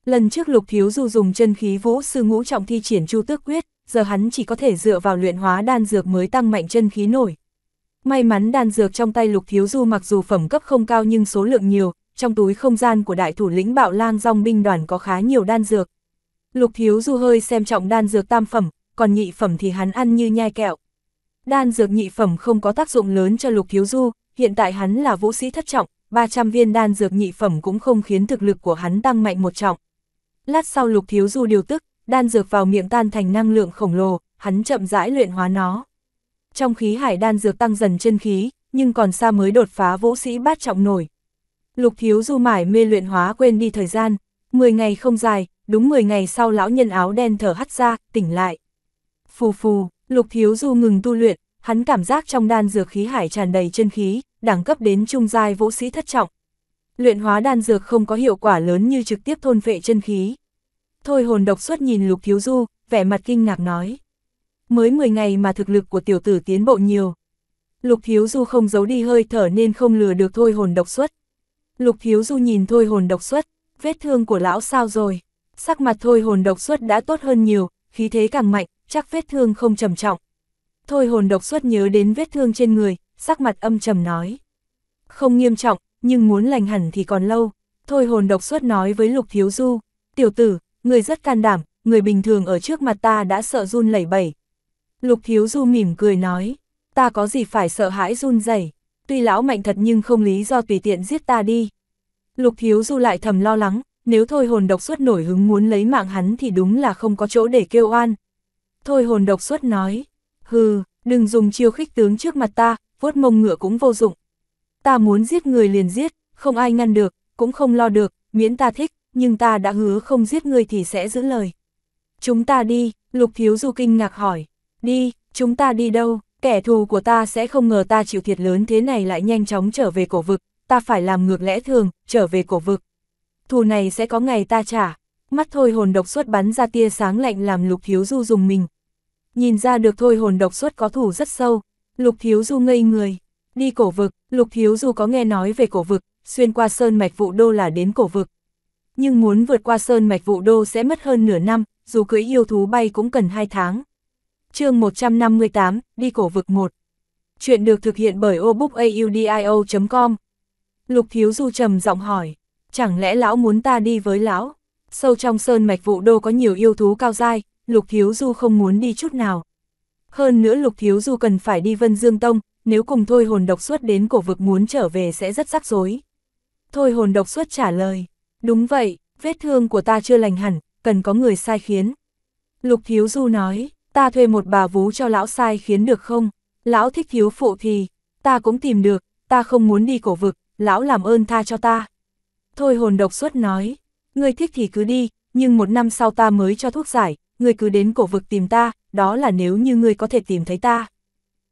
Lần trước Lục Thiếu Du dùng chân khí vũ sư ngũ trọng thi triển chu tước quyết, giờ hắn chỉ có thể dựa vào luyện hóa đan dược mới tăng mạnh chân khí nổi. May mắn đan dược trong tay Lục Thiếu Du mặc dù phẩm cấp không cao nhưng số lượng nhiều, trong túi không gian của đại thủ lĩnh Bạo Lang Dòng binh đoàn có khá nhiều đan dược. Lục Thiếu Du hơi xem trọng đan dược tam phẩm, còn nhị phẩm thì hắn ăn như nhai kẹo. Đan dược nhị phẩm không có tác dụng lớn cho Lục Thiếu Du, hiện tại hắn là vũ sĩ thất trọng, 300 viên đan dược nhị phẩm cũng không khiến thực lực của hắn tăng mạnh một trọng. Lát sau Lục Thiếu Du điều tức, đan dược vào miệng tan thành năng lượng khổng lồ, hắn chậm rãi luyện hóa nó. Trong khí hải đan dược tăng dần chân khí, nhưng còn xa mới đột phá vũ sĩ bát trọng nổi. Lục Thiếu Du mải mê luyện hóa quên đi thời gian, 10 ngày không dài, đúng 10 ngày sau lão nhân áo đen thở hắt ra, tỉnh lại. Phù phù, Lục Thiếu Du ngừng tu luyện, hắn cảm giác trong đan dược khí hải tràn đầy chân khí, đẳng cấp đến trung giai vũ sĩ thất trọng. Luyện hóa đan dược không có hiệu quả lớn như trực tiếp thôn vệ chân khí. Thôi hồn độc xuất nhìn Lục Thiếu Du, vẻ mặt kinh ngạc nói. Mới 10 ngày mà thực lực của tiểu tử tiến bộ nhiều. Lục Thiếu Du không giấu đi hơi thở nên không lừa được thôi hồn độc xuất. Lục Thiếu Du nhìn thôi hồn độc xuất, vết thương của lão sao rồi. Sắc mặt thôi hồn độc xuất đã tốt hơn nhiều, khí thế càng mạnh, chắc vết thương không trầm trọng. Thôi hồn độc xuất nhớ đến vết thương trên người, sắc mặt âm trầm nói. Không nghiêm trọng, nhưng muốn lành hẳn thì còn lâu. Thôi hồn độc xuất nói với Lục Thiếu Du, tiểu tử, người rất can đảm, người bình thường ở trước mặt ta đã sợ run lẩy bẩy. Lục Thiếu Du mỉm cười nói, ta có gì phải sợ hãi run rẩy tuy lão mạnh thật nhưng không lý do tùy tiện giết ta đi. Lục Thiếu Du lại thầm lo lắng, nếu thôi hồn độc xuất nổi hứng muốn lấy mạng hắn thì đúng là không có chỗ để kêu oan. Thôi hồn độc suốt nói, hừ, đừng dùng chiêu khích tướng trước mặt ta, vuốt mông ngựa cũng vô dụng. Ta muốn giết người liền giết, không ai ngăn được, cũng không lo được, miễn ta thích, nhưng ta đã hứa không giết người thì sẽ giữ lời. Chúng ta đi, lục thiếu du kinh ngạc hỏi, đi, chúng ta đi đâu, kẻ thù của ta sẽ không ngờ ta chịu thiệt lớn thế này lại nhanh chóng trở về cổ vực, ta phải làm ngược lẽ thường, trở về cổ vực. Thù này sẽ có ngày ta trả, mắt thôi hồn độc suốt bắn ra tia sáng lạnh làm lục thiếu du dùng mình. Nhìn ra được thôi hồn độc suốt có thủ rất sâu, lục thiếu du ngây người, đi cổ vực, lục thiếu du có nghe nói về cổ vực, xuyên qua sơn mạch vụ đô là đến cổ vực. Nhưng muốn vượt qua sơn mạch vụ đô sẽ mất hơn nửa năm, dù cưỡi yêu thú bay cũng cần hai tháng. chương 158, đi cổ vực 1. Chuyện được thực hiện bởi obookaudio.com Lục thiếu du trầm giọng hỏi, chẳng lẽ lão muốn ta đi với lão? sâu trong sơn mạch vụ đô có nhiều yêu thú cao dai, Lục Thiếu Du không muốn đi chút nào. Hơn nữa Lục Thiếu Du cần phải đi Vân Dương Tông, nếu cùng Thôi Hồn Độc Xuất đến cổ vực muốn trở về sẽ rất rắc rối. Thôi Hồn Độc Xuất trả lời, đúng vậy, vết thương của ta chưa lành hẳn, cần có người sai khiến. Lục Thiếu Du nói, ta thuê một bà vú cho lão sai khiến được không? Lão thích thiếu phụ thì, ta cũng tìm được, ta không muốn đi cổ vực, lão làm ơn tha cho ta. Thôi Hồn Độc Xuất nói, ngươi thích thì cứ đi, nhưng một năm sau ta mới cho thuốc giải, ngươi cứ đến cổ vực tìm ta, đó là nếu như ngươi có thể tìm thấy ta.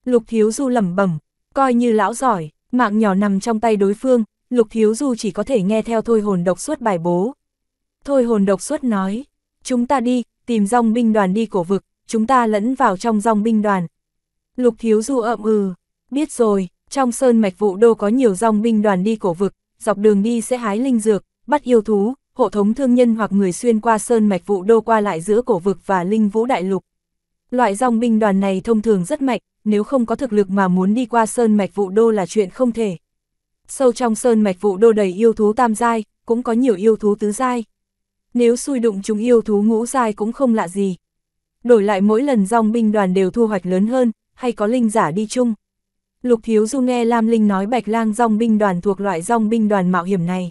Lục Thiếu Du lẩm bẩm, coi như lão giỏi, mạng nhỏ nằm trong tay đối phương, Lục Thiếu Du chỉ có thể nghe theo thôi hồn độc suốt bài bố. Thôi hồn độc suốt nói, chúng ta đi, tìm dòng binh đoàn đi cổ vực, chúng ta lẫn vào trong dòng binh đoàn. Lục Thiếu Du ậm ừ, biết rồi, trong sơn mạch vụ đô có nhiều dòng binh đoàn đi cổ vực, dọc đường đi sẽ hái linh dược, bắt yêu thú, hộ thống thương nhân hoặc người xuyên qua sơn mạch vụ đô qua lại giữa cổ vực và linh vũ đại lục. Loại dòng binh đoàn này thông thường rất mạnh, nếu không có thực lực mà muốn đi qua sơn mạch vụ đô là chuyện không thể. Sâu trong sơn mạch vụ đô đầy yêu thú tam giai, cũng có nhiều yêu thú tứ giai. Nếu xui đụng chúng yêu thú ngũ giai cũng không lạ gì. Đổi lại mỗi lần dòng binh đoàn đều thu hoạch lớn hơn, hay có linh giả đi chung. Lục Thiếu Du nghe Lam Linh nói Bạch Lang dòng binh đoàn thuộc loại dòng binh đoàn mạo hiểm này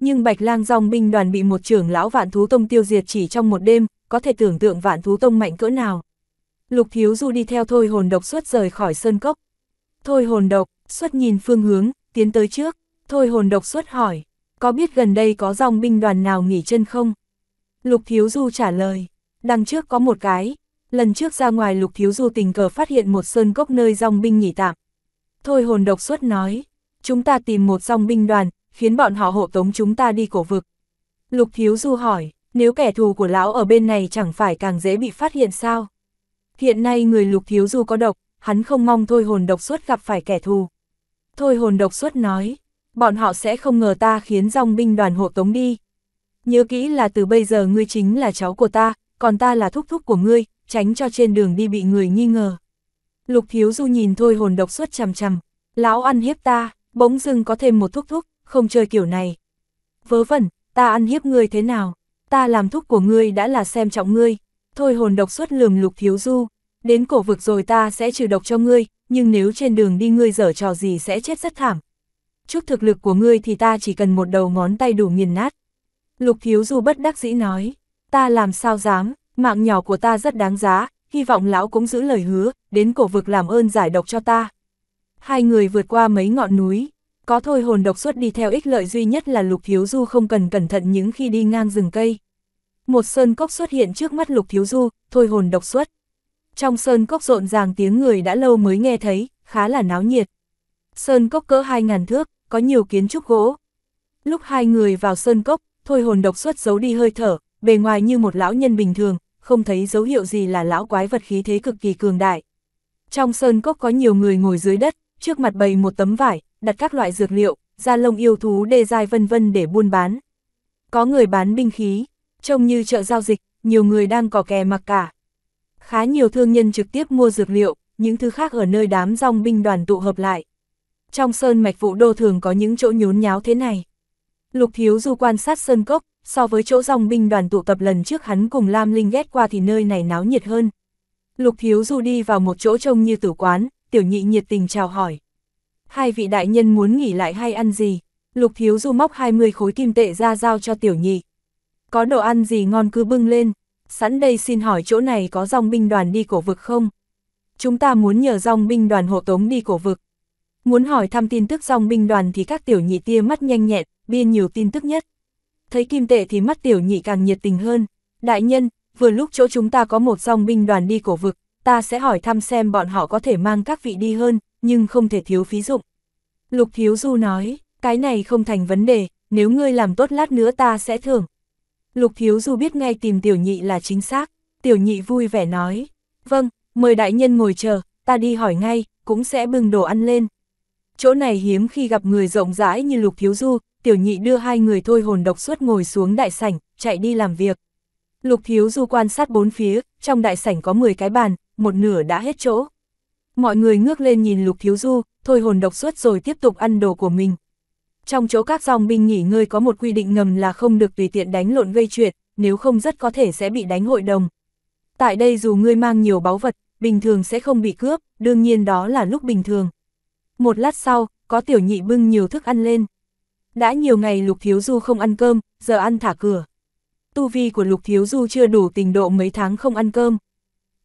nhưng Bạch Lang dòng binh đoàn bị một trưởng lão vạn thú tông tiêu diệt chỉ trong một đêm, có thể tưởng tượng vạn thú tông mạnh cỡ nào. Lục Thiếu Du đi theo Thôi Hồn Độc xuất rời khỏi sơn cốc. Thôi Hồn Độc, xuất nhìn phương hướng, tiến tới trước, Thôi Hồn Độc xuất hỏi, có biết gần đây có dòng binh đoàn nào nghỉ chân không? Lục Thiếu Du trả lời, đằng trước có một cái, lần trước ra ngoài Lục Thiếu Du tình cờ phát hiện một sơn cốc nơi dòng binh nghỉ tạm. Thôi Hồn Độc xuất nói, chúng ta tìm một dòng binh đoàn, khiến bọn họ hộ tống chúng ta đi cổ vực. Lục Thiếu Du hỏi, nếu kẻ thù của lão ở bên này chẳng phải càng dễ bị phát hiện sao? Hiện nay người Lục Thiếu Du có độc, hắn không mong thôi hồn độc suốt gặp phải kẻ thù. Thôi hồn độc suốt nói, bọn họ sẽ không ngờ ta khiến dòng binh đoàn hộ tống đi. Nhớ kỹ là từ bây giờ ngươi chính là cháu của ta, còn ta là thúc thúc của ngươi, tránh cho trên đường đi bị người nghi ngờ. Lục Thiếu Du nhìn thôi hồn độc suốt chằm chằm, lão ăn hiếp ta, bỗng dưng có thêm một thúc thúc, không chơi kiểu này. Vớ vẩn, ta ăn hiếp ngươi thế nào? Ta làm thúc của ngươi đã là xem trọng ngươi. Thôi hồn độc xuất lườm lục thiếu du. Đến cổ vực rồi ta sẽ trừ độc cho ngươi, nhưng nếu trên đường đi ngươi dở trò gì sẽ chết rất thảm. Chút thực lực của ngươi thì ta chỉ cần một đầu ngón tay đủ nghiền nát. Lục thiếu du bất đắc dĩ nói, ta làm sao dám, mạng nhỏ của ta rất đáng giá, hy vọng lão cũng giữ lời hứa, đến cổ vực làm ơn giải độc cho ta. Hai người vượt qua mấy ngọn núi, có thôi hồn độc xuất đi theo ích lợi duy nhất là Lục Thiếu Du không cần cẩn thận những khi đi ngang rừng cây. Một sơn cốc xuất hiện trước mắt Lục Thiếu Du, thôi hồn độc xuất. Trong sơn cốc rộn ràng tiếng người đã lâu mới nghe thấy, khá là náo nhiệt. Sơn cốc cỡ hai ngàn thước, có nhiều kiến trúc gỗ. Lúc hai người vào sơn cốc, thôi hồn độc xuất giấu đi hơi thở, bề ngoài như một lão nhân bình thường, không thấy dấu hiệu gì là lão quái vật khí thế cực kỳ cường đại. Trong sơn cốc có nhiều người ngồi dưới đất, trước mặt bày một tấm vải, đặt các loại dược liệu, da lông yêu thú đê dai vân vân để buôn bán. Có người bán binh khí, trông như chợ giao dịch, nhiều người đang cỏ kè mặc cả. Khá nhiều thương nhân trực tiếp mua dược liệu, những thứ khác ở nơi đám rong binh đoàn tụ hợp lại. Trong sơn mạch vụ đô thường có những chỗ nhốn nháo thế này. Lục Thiếu Du quan sát sơn cốc, so với chỗ dòng binh đoàn tụ tập lần trước hắn cùng Lam Linh ghét qua thì nơi này náo nhiệt hơn. Lục Thiếu Du đi vào một chỗ trông như tử quán, tiểu nhị nhiệt tình chào hỏi hai vị đại nhân muốn nghỉ lại hay ăn gì? Lục Thiếu Du móc 20 khối kim tệ ra giao cho tiểu nhị. Có đồ ăn gì ngon cứ bưng lên, sẵn đây xin hỏi chỗ này có dòng binh đoàn đi cổ vực không? Chúng ta muốn nhờ dòng binh đoàn hộ tống đi cổ vực. Muốn hỏi thăm tin tức dòng binh đoàn thì các tiểu nhị tia mắt nhanh nhẹn, biên nhiều tin tức nhất. Thấy kim tệ thì mắt tiểu nhị càng nhiệt tình hơn. Đại nhân, vừa lúc chỗ chúng ta có một dòng binh đoàn đi cổ vực, ta sẽ hỏi thăm xem bọn họ có thể mang các vị đi hơn, nhưng không thể thiếu phí dụng. Lục Thiếu Du nói, cái này không thành vấn đề, nếu ngươi làm tốt lát nữa ta sẽ thưởng. Lục Thiếu Du biết ngay tìm tiểu nhị là chính xác, tiểu nhị vui vẻ nói, vâng, mời đại nhân ngồi chờ, ta đi hỏi ngay, cũng sẽ bưng đồ ăn lên. Chỗ này hiếm khi gặp người rộng rãi như Lục Thiếu Du, tiểu nhị đưa hai người thôi hồn độc suốt ngồi xuống đại sảnh, chạy đi làm việc. Lục Thiếu Du quan sát bốn phía, trong đại sảnh có 10 cái bàn, một nửa đã hết chỗ. Mọi người ngước lên nhìn Lục Thiếu Du, thôi hồn độc suất rồi tiếp tục ăn đồ của mình. Trong chỗ các dòng binh nghỉ ngơi có một quy định ngầm là không được tùy tiện đánh lộn gây chuyện, nếu không rất có thể sẽ bị đánh hội đồng. Tại đây dù ngươi mang nhiều báu vật, bình thường sẽ không bị cướp, đương nhiên đó là lúc bình thường. Một lát sau, có tiểu nhị bưng nhiều thức ăn lên. Đã nhiều ngày Lục Thiếu Du không ăn cơm, giờ ăn thả cửa. Tu vi của Lục Thiếu Du chưa đủ tình độ mấy tháng không ăn cơm.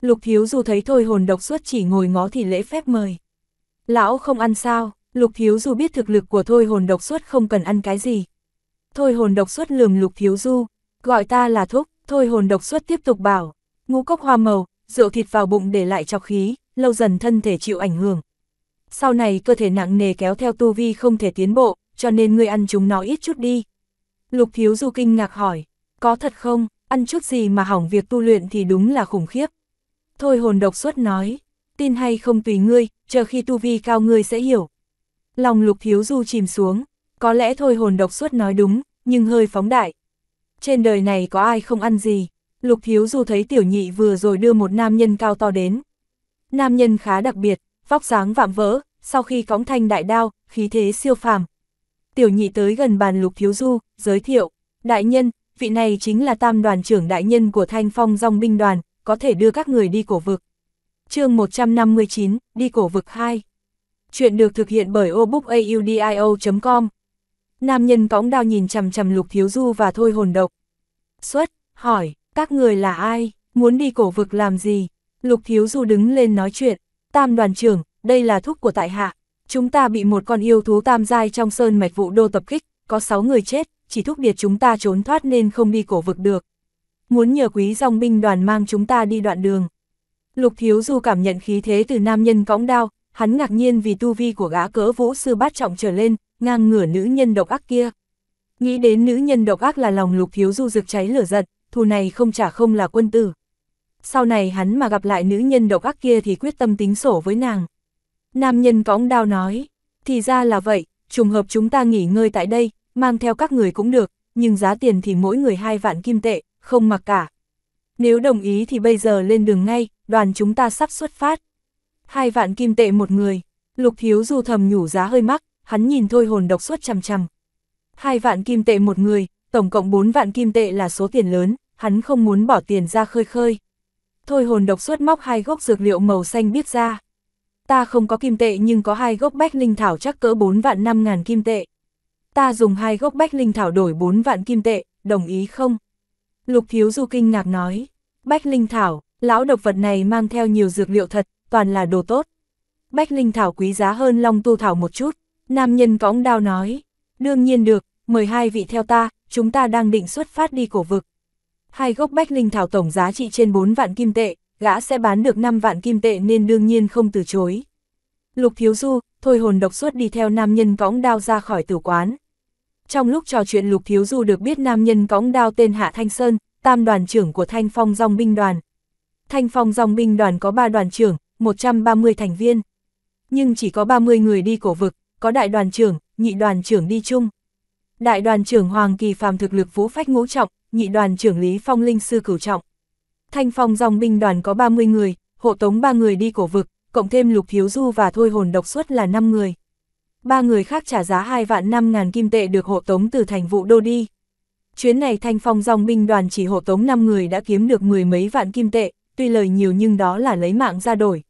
Lục Thiếu du thấy thôi hồn độc xuất chỉ ngồi ngó thì lễ phép mời. Lão không ăn sao, Lục Thiếu Du biết thực lực của thôi hồn độc xuất không cần ăn cái gì. Thôi hồn độc xuất lườm Lục Thiếu Du, gọi ta là thúc, thôi hồn độc xuất tiếp tục bảo, ngũ cốc hoa màu, rượu thịt vào bụng để lại chọc khí, lâu dần thân thể chịu ảnh hưởng. Sau này cơ thể nặng nề kéo theo tu vi không thể tiến bộ, cho nên ngươi ăn chúng nó ít chút đi. Lục Thiếu Du kinh ngạc hỏi, có thật không, ăn chút gì mà hỏng việc tu luyện thì đúng là khủng khiếp. Thôi hồn độc suốt nói, tin hay không tùy ngươi, chờ khi tu vi cao ngươi sẽ hiểu. Lòng lục thiếu du chìm xuống, có lẽ thôi hồn độc suốt nói đúng, nhưng hơi phóng đại. Trên đời này có ai không ăn gì, lục thiếu du thấy tiểu nhị vừa rồi đưa một nam nhân cao to đến. Nam nhân khá đặc biệt, vóc dáng vạm vỡ, sau khi cõng thanh đại đao, khí thế siêu phàm. Tiểu nhị tới gần bàn lục thiếu du, giới thiệu, đại nhân, vị này chính là tam đoàn trưởng đại nhân của thanh phong dòng binh đoàn, có thể đưa các người đi cổ vực. chương 159, đi cổ vực 2. Chuyện được thực hiện bởi obookaudio.com Nam nhân cõng đao nhìn chằm chằm lục thiếu du và thôi hồn độc. Xuất, hỏi, các người là ai, muốn đi cổ vực làm gì? Lục thiếu du đứng lên nói chuyện, tam đoàn trưởng, đây là thuốc của tại hạ. Chúng ta bị một con yêu thú tam giai trong sơn mạch vụ đô tập kích, có 6 người chết, chỉ thúc điệt chúng ta trốn thoát nên không đi cổ vực được muốn nhờ quý dòng binh đoàn mang chúng ta đi đoạn đường. Lục Thiếu Du cảm nhận khí thế từ nam nhân cõng đao, hắn ngạc nhiên vì tu vi của gã cỡ vũ sư bát trọng trở lên, ngang ngửa nữ nhân độc ác kia. Nghĩ đến nữ nhân độc ác là lòng Lục Thiếu Du rực cháy lửa giận, thù này không trả không là quân tử. Sau này hắn mà gặp lại nữ nhân độc ác kia thì quyết tâm tính sổ với nàng. Nam nhân cõng đao nói, thì ra là vậy, trùng hợp chúng ta nghỉ ngơi tại đây, mang theo các người cũng được, nhưng giá tiền thì mỗi người hai vạn kim tệ, không mặc cả. Nếu đồng ý thì bây giờ lên đường ngay, đoàn chúng ta sắp xuất phát. Hai vạn kim tệ một người, lục thiếu du thầm nhủ giá hơi mắc, hắn nhìn thôi hồn độc suốt chằm chằm. Hai vạn kim tệ một người, tổng cộng bốn vạn kim tệ là số tiền lớn, hắn không muốn bỏ tiền ra khơi khơi. Thôi hồn độc suốt móc hai gốc dược liệu màu xanh biết ra. Ta không có kim tệ nhưng có hai gốc bách linh thảo chắc cỡ bốn vạn năm ngàn kim tệ. Ta dùng hai gốc bách linh thảo đổi bốn vạn kim tệ, đồng ý không? Lục Thiếu Du kinh ngạc nói, Bách Linh Thảo, lão độc vật này mang theo nhiều dược liệu thật, toàn là đồ tốt. Bách Linh Thảo quý giá hơn Long Tu Thảo một chút, nam nhân võng đao nói, đương nhiên được, mời hai vị theo ta, chúng ta đang định xuất phát đi cổ vực. Hai gốc Bách Linh Thảo tổng giá trị trên 4 vạn kim tệ, gã sẽ bán được 5 vạn kim tệ nên đương nhiên không từ chối. Lục Thiếu Du, thôi hồn độc suốt đi theo nam nhân võng đao ra khỏi tử quán, trong lúc trò chuyện Lục Thiếu Du được biết nam nhân cõng đao tên Hạ Thanh Sơn, tam đoàn trưởng của Thanh Phong Dòng Binh Đoàn. Thanh Phong Dòng Binh Đoàn có 3 đoàn trưởng, 130 thành viên. Nhưng chỉ có 30 người đi cổ vực, có đại đoàn trưởng, nhị đoàn trưởng đi chung. Đại đoàn trưởng Hoàng Kỳ Phàm thực lực vũ phách ngũ trọng, nhị đoàn trưởng Lý Phong Linh Sư cửu trọng. Thanh Phong Dòng Binh Đoàn có 30 người, hộ tống 3 người đi cổ vực, cộng thêm Lục Thiếu Du và Thôi Hồn Độc Xuất là 5 người ba người khác trả giá hai vạn năm ngàn kim tệ được hộ tống từ thành vụ đô đi. Chuyến này thanh phong dòng binh đoàn chỉ hộ tống 5 người đã kiếm được mười mấy vạn kim tệ, tuy lời nhiều nhưng đó là lấy mạng ra đổi.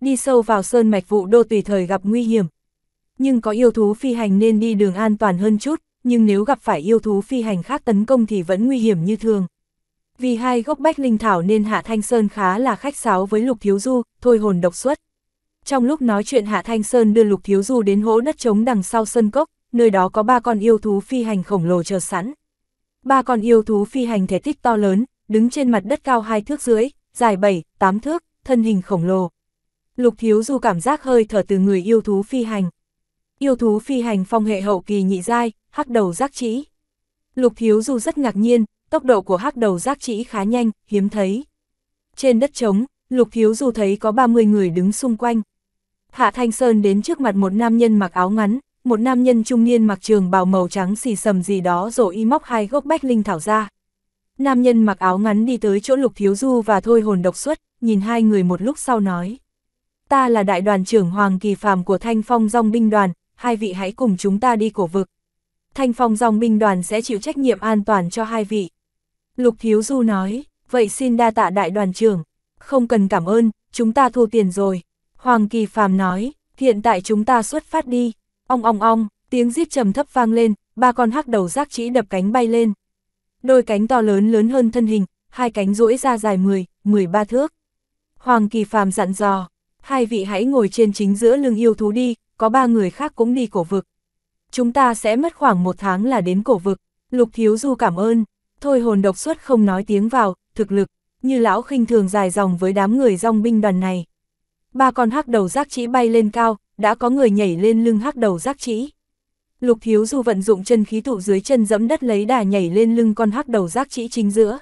Đi sâu vào sơn mạch vụ đô tùy thời gặp nguy hiểm. Nhưng có yêu thú phi hành nên đi đường an toàn hơn chút, nhưng nếu gặp phải yêu thú phi hành khác tấn công thì vẫn nguy hiểm như thường. Vì hai gốc bách linh thảo nên Hạ Thanh Sơn khá là khách sáo với Lục Thiếu Du, thôi hồn độc xuất. Trong lúc nói chuyện Hạ Thanh Sơn đưa Lục Thiếu Du đến hố đất trống đằng sau sân cốc, nơi đó có ba con yêu thú phi hành khổng lồ chờ sẵn. Ba con yêu thú phi hành thể tích to lớn, đứng trên mặt đất cao hai thước dưới, dài 7, 8 thước, thân hình khổng lồ. Lục Thiếu Du cảm giác hơi thở từ người yêu thú phi hành. Yêu thú phi hành phong hệ hậu kỳ nhị giai, hắc đầu giác trĩ. Lục Thiếu Du rất ngạc nhiên, tốc độ của hắc đầu giác trĩ khá nhanh, hiếm thấy. Trên đất trống, Lục Thiếu Du thấy có 30 người đứng xung quanh. Hạ Thanh Sơn đến trước mặt một nam nhân mặc áo ngắn, một nam nhân trung niên mặc trường bào màu trắng xì sầm gì đó rồi y móc hai gốc bách linh thảo ra. Nam nhân mặc áo ngắn đi tới chỗ Lục Thiếu Du và thôi hồn độc xuất, nhìn hai người một lúc sau nói. Ta là đại đoàn trưởng Hoàng Kỳ Phàm của Thanh Phong Dòng Binh Đoàn, hai vị hãy cùng chúng ta đi cổ vực. Thanh Phong Dòng Binh Đoàn sẽ chịu trách nhiệm an toàn cho hai vị. Lục Thiếu Du nói, vậy xin đa tạ đại đoàn trưởng, không cần cảm ơn, chúng ta thua tiền rồi. Hoàng Kỳ Phàm nói, hiện tại chúng ta xuất phát đi. Ong ong ong, tiếng giết trầm thấp vang lên, ba con hắc đầu rác chỉ đập cánh bay lên. Đôi cánh to lớn lớn hơn thân hình, hai cánh duỗi ra dài 10, 13 thước. Hoàng Kỳ Phàm dặn dò, hai vị hãy ngồi trên chính giữa lưng yêu thú đi, có ba người khác cũng đi cổ vực. Chúng ta sẽ mất khoảng một tháng là đến cổ vực. Lục Thiếu Du cảm ơn, thôi hồn độc xuất không nói tiếng vào, thực lực, như lão khinh thường dài dòng với đám người rong binh đoàn này ba con hắc đầu giác trĩ bay lên cao, đã có người nhảy lên lưng hắc đầu giác trĩ. Lục Thiếu Du vận dụng chân khí tụ dưới chân dẫm đất lấy đà nhảy lên lưng con hắc đầu giác trĩ chính giữa.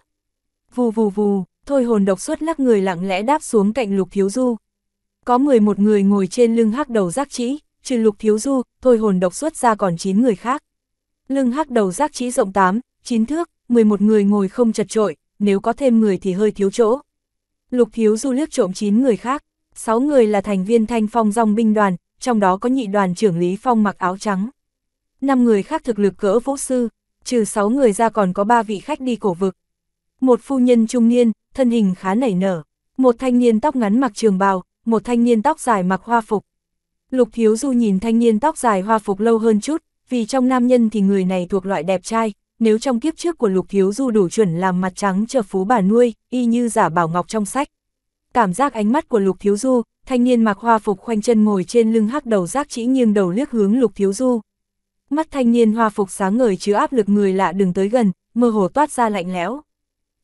Vù vù vù, thôi hồn độc xuất lắc người lặng lẽ đáp xuống cạnh Lục Thiếu Du. Có 11 người ngồi trên lưng hắc đầu giác trĩ, trừ Lục Thiếu Du, thôi hồn độc xuất ra còn 9 người khác. Lưng hắc đầu giác trĩ rộng 8, 9 thước, 11 người ngồi không chật trội, nếu có thêm người thì hơi thiếu chỗ. Lục Thiếu Du liếc trộm 9 người khác sáu người là thành viên thanh phong dòng binh đoàn, trong đó có nhị đoàn trưởng Lý Phong mặc áo trắng. năm người khác thực lực cỡ vũ sư, trừ sáu người ra còn có ba vị khách đi cổ vực. Một phu nhân trung niên, thân hình khá nảy nở, một thanh niên tóc ngắn mặc trường bào, một thanh niên tóc dài mặc hoa phục. Lục Thiếu Du nhìn thanh niên tóc dài hoa phục lâu hơn chút, vì trong nam nhân thì người này thuộc loại đẹp trai, nếu trong kiếp trước của Lục Thiếu Du đủ chuẩn làm mặt trắng chờ phú bà nuôi, y như giả bảo ngọc trong sách cảm giác ánh mắt của Lục Thiếu Du, thanh niên mặc hoa phục khoanh chân ngồi trên lưng hắc đầu giác chỉ nghiêng đầu liếc hướng Lục Thiếu Du. Mắt thanh niên hoa phục sáng ngời chứa áp lực người lạ đừng tới gần, mơ hồ toát ra lạnh lẽo.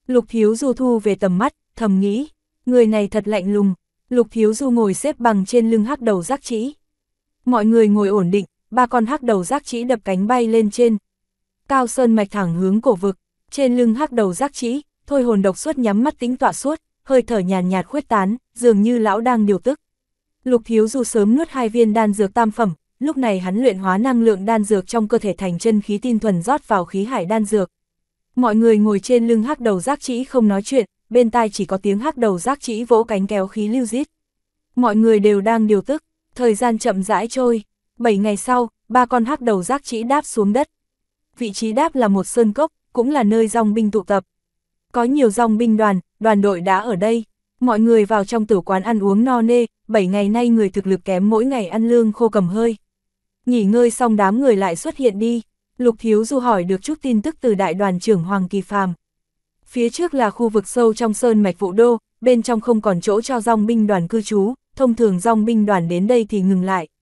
Lục Thiếu Du thu về tầm mắt, thầm nghĩ, người này thật lạnh lùng. Lục Thiếu Du ngồi xếp bằng trên lưng hắc đầu giác chỉ. Mọi người ngồi ổn định, ba con hắc đầu giác chỉ đập cánh bay lên trên. Cao Sơn mạch thẳng hướng cổ vực, trên lưng hắc đầu giác chỉ, thôi hồn độc suốt nhắm mắt tính tọa suốt hơi thở nhàn nhạt, nhạt khuếch tán, dường như lão đang điều tức. Lục Thiếu Du sớm nuốt hai viên đan dược tam phẩm, lúc này hắn luyện hóa năng lượng đan dược trong cơ thể thành chân khí tinh thuần rót vào khí hải đan dược. Mọi người ngồi trên lưng hắc đầu giác trĩ không nói chuyện, bên tai chỉ có tiếng hắc đầu giác trĩ vỗ cánh kéo khí lưu rít. Mọi người đều đang điều tức, thời gian chậm rãi trôi. bảy ngày sau, ba con hắc đầu giác trĩ đáp xuống đất. Vị trí đáp là một sơn cốc, cũng là nơi dòng binh tụ tập. Có nhiều dòng binh đoàn, đoàn đội đã ở đây. Mọi người vào trong tử quán ăn uống no nê, 7 ngày nay người thực lực kém mỗi ngày ăn lương khô cầm hơi. Nghỉ ngơi xong đám người lại xuất hiện đi, Lục Thiếu Du hỏi được chút tin tức từ đại đoàn trưởng Hoàng Kỳ Phàm. Phía trước là khu vực sâu trong sơn mạch vụ đô, bên trong không còn chỗ cho dòng binh đoàn cư trú, thông thường dòng binh đoàn đến đây thì ngừng lại.